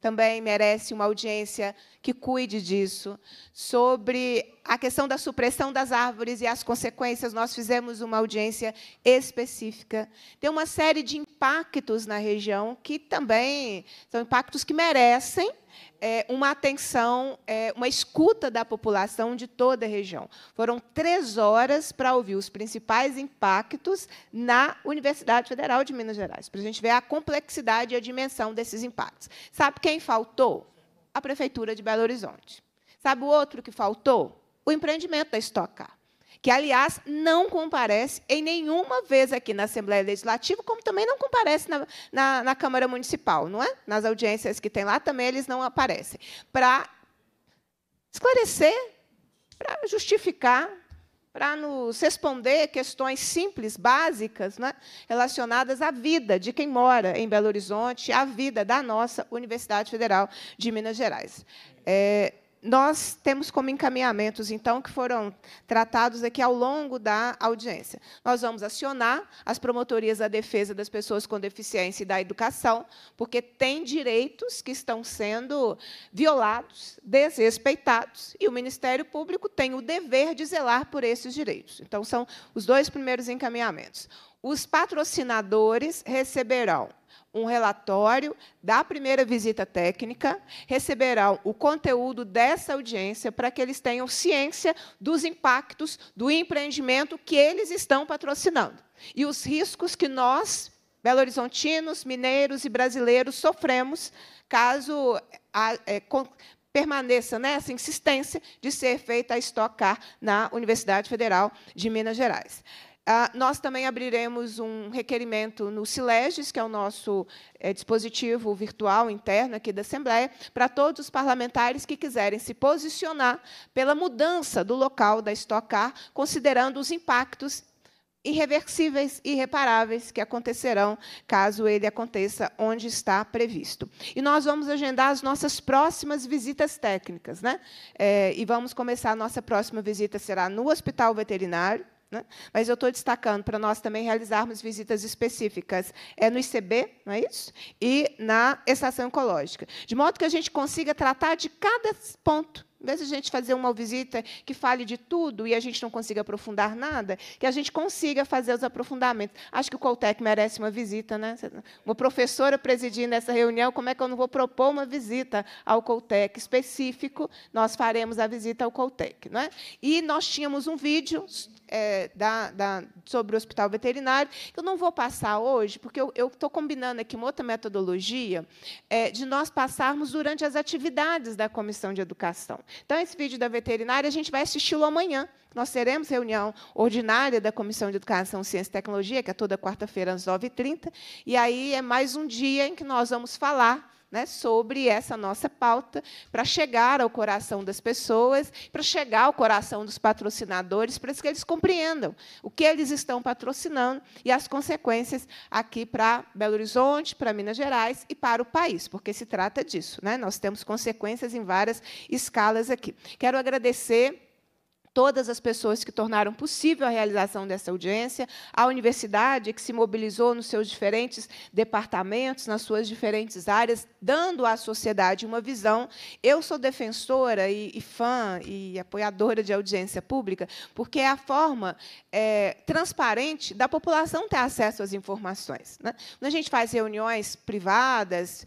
também merece uma audiência que cuide disso, sobre a questão da supressão das árvores e as consequências, nós fizemos uma audiência específica. Tem uma série de impactos na região que também são impactos que merecem é, uma atenção, é, uma escuta da população de toda a região. Foram três horas para ouvir os principais impactos na Universidade Federal de Minas Gerais, para a gente ver a complexidade e a dimensão desses impactos. Sabe quem faltou? A Prefeitura de Belo Horizonte. Sabe o outro que faltou? o empreendimento da Estocar, que, aliás, não comparece em nenhuma vez aqui na Assembleia Legislativa, como também não comparece na, na, na Câmara Municipal, não é? Nas audiências que tem lá também eles não aparecem, para esclarecer, para justificar para nos responder questões simples, básicas, né, relacionadas à vida de quem mora em Belo Horizonte, à vida da nossa Universidade Federal de Minas Gerais. É, nós temos como encaminhamentos, então, que foram tratados aqui ao longo da audiência. Nós vamos acionar as promotorias da defesa das pessoas com deficiência e da educação, porque tem direitos que estão sendo violados, desrespeitados, e o Ministério Público tem o dever de zelar por esses direitos. Então, são os dois primeiros encaminhamentos. Os patrocinadores receberão um relatório da primeira visita técnica, receberá o conteúdo dessa audiência para que eles tenham ciência dos impactos do empreendimento que eles estão patrocinando e os riscos que nós, belo-horizontinos, mineiros e brasileiros, sofremos caso a, é, com, permaneça nessa né, insistência de ser feita a estocar na Universidade Federal de Minas Gerais. Ah, nós também abriremos um requerimento no Sileges, que é o nosso eh, dispositivo virtual interno aqui da Assembleia, para todos os parlamentares que quiserem se posicionar pela mudança do local da Estocar, considerando os impactos irreversíveis, e irreparáveis, que acontecerão caso ele aconteça onde está previsto. E nós vamos agendar as nossas próximas visitas técnicas. Né? É, e vamos começar, a nossa próxima visita será no Hospital Veterinário, né? Mas eu estou destacando para nós também realizarmos visitas específicas é no ICB, não é isso? E na estação ecológica. De modo que a gente consiga tratar de cada ponto em vez de a gente fazer uma visita que fale de tudo e a gente não consiga aprofundar nada, que a gente consiga fazer os aprofundamentos. Acho que o Coltec merece uma visita, né? Uma professora presidindo essa reunião, como é que eu não vou propor uma visita ao Coltec específico? Nós faremos a visita ao Coltec. Né? E nós tínhamos um vídeo é, da, da, sobre o hospital veterinário, que eu não vou passar hoje, porque eu estou combinando aqui uma outra metodologia é, de nós passarmos durante as atividades da comissão de educação. Então, esse vídeo da veterinária a gente vai assisti-lo amanhã. Nós teremos reunião ordinária da Comissão de Educação, Ciência e Tecnologia, que é toda quarta-feira às 9h30. E aí é mais um dia em que nós vamos falar né, sobre essa nossa pauta, para chegar ao coração das pessoas, para chegar ao coração dos patrocinadores, para que eles compreendam o que eles estão patrocinando e as consequências aqui para Belo Horizonte, para Minas Gerais e para o país, porque se trata disso. Né? Nós temos consequências em várias escalas aqui. Quero agradecer todas as pessoas que tornaram possível a realização dessa audiência, a universidade que se mobilizou nos seus diferentes departamentos, nas suas diferentes áreas, dando à sociedade uma visão. Eu sou defensora e, e fã e apoiadora de audiência pública, porque é a forma é, transparente da população ter acesso às informações. Né? Quando a gente faz reuniões privadas,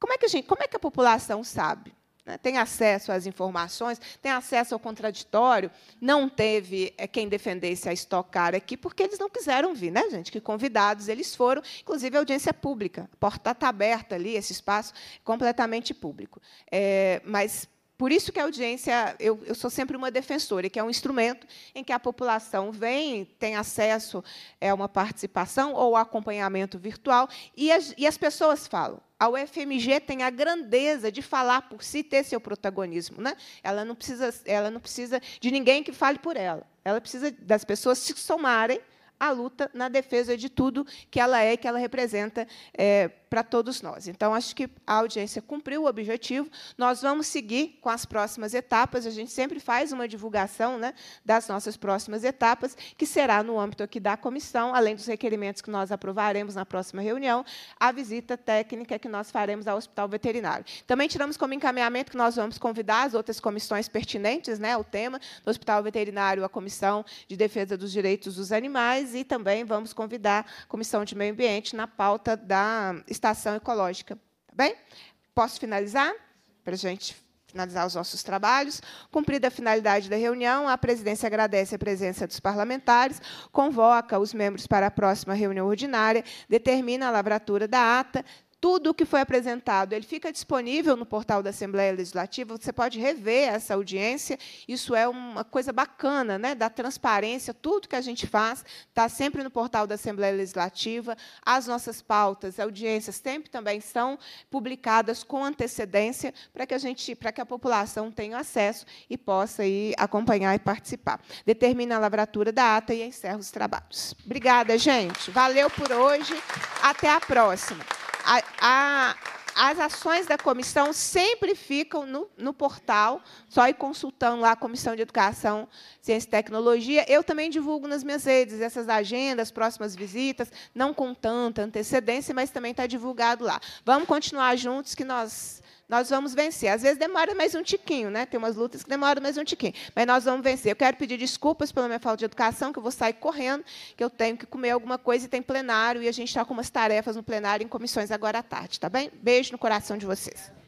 como é que a, gente, como é que a população sabe? Né, tem acesso às informações, tem acesso ao contraditório. Não teve é, quem defendesse a estocar aqui, porque eles não quiseram vir, né, gente? Que convidados eles foram, inclusive a audiência pública. A porta está aberta ali, esse espaço é completamente público. É, mas por isso que a audiência, eu, eu, sou sempre uma defensora, que é um instrumento em que a população vem, tem acesso é, a uma participação ou acompanhamento virtual, e as, e as pessoas falam. A UFMG tem a grandeza de falar por si, ter seu protagonismo. Né? Ela, não precisa, ela não precisa de ninguém que fale por ela. Ela precisa das pessoas se somarem à luta na defesa de tudo que ela é, e que ela representa é, para todos nós. Então, acho que a audiência cumpriu o objetivo. Nós vamos seguir com as próximas etapas. A gente sempre faz uma divulgação né, das nossas próximas etapas, que será no âmbito aqui da comissão, além dos requerimentos que nós aprovaremos na próxima reunião, a visita técnica que nós faremos ao Hospital Veterinário. Também tiramos como encaminhamento que nós vamos convidar as outras comissões pertinentes né, ao tema, do Hospital Veterinário, a Comissão de Defesa dos Direitos dos Animais, e também vamos convidar a Comissão de Meio Ambiente na pauta da estação ecológica. Tá bem? Posso finalizar? Para a gente finalizar os nossos trabalhos. Cumprida a finalidade da reunião, a presidência agradece a presença dos parlamentares, convoca os membros para a próxima reunião ordinária, determina a lavratura da ata, tudo o que foi apresentado. Ele fica disponível no portal da Assembleia Legislativa, você pode rever essa audiência. Isso é uma coisa bacana, né? da transparência, tudo que a gente faz está sempre no portal da Assembleia Legislativa. As nossas pautas, audiências, sempre também são publicadas com antecedência para que a gente, para que a população tenha acesso e possa aí acompanhar e participar. Determina a lavratura da ata e encerra os trabalhos. Obrigada, gente. Valeu por hoje. Até a próxima. A, a, as ações da comissão sempre ficam no, no, portal, só ir consultando lá a Comissão de Educação, Ciência e Tecnologia. Eu também divulgo nas minhas redes essas agendas, próximas visitas, não com tanta antecedência, mas também está divulgado lá. Vamos continuar juntos, que nós nós vamos vencer. Às vezes demora mais um tiquinho, né? Tem umas lutas que demoram mais um tiquinho, mas nós vamos vencer. Eu quero pedir desculpas pela minha falta de educação, que eu vou sair correndo, que eu tenho que comer alguma coisa e tem plenário e a gente está com umas tarefas no plenário em comissões agora à tarde, tá bem? Beijo no coração de vocês.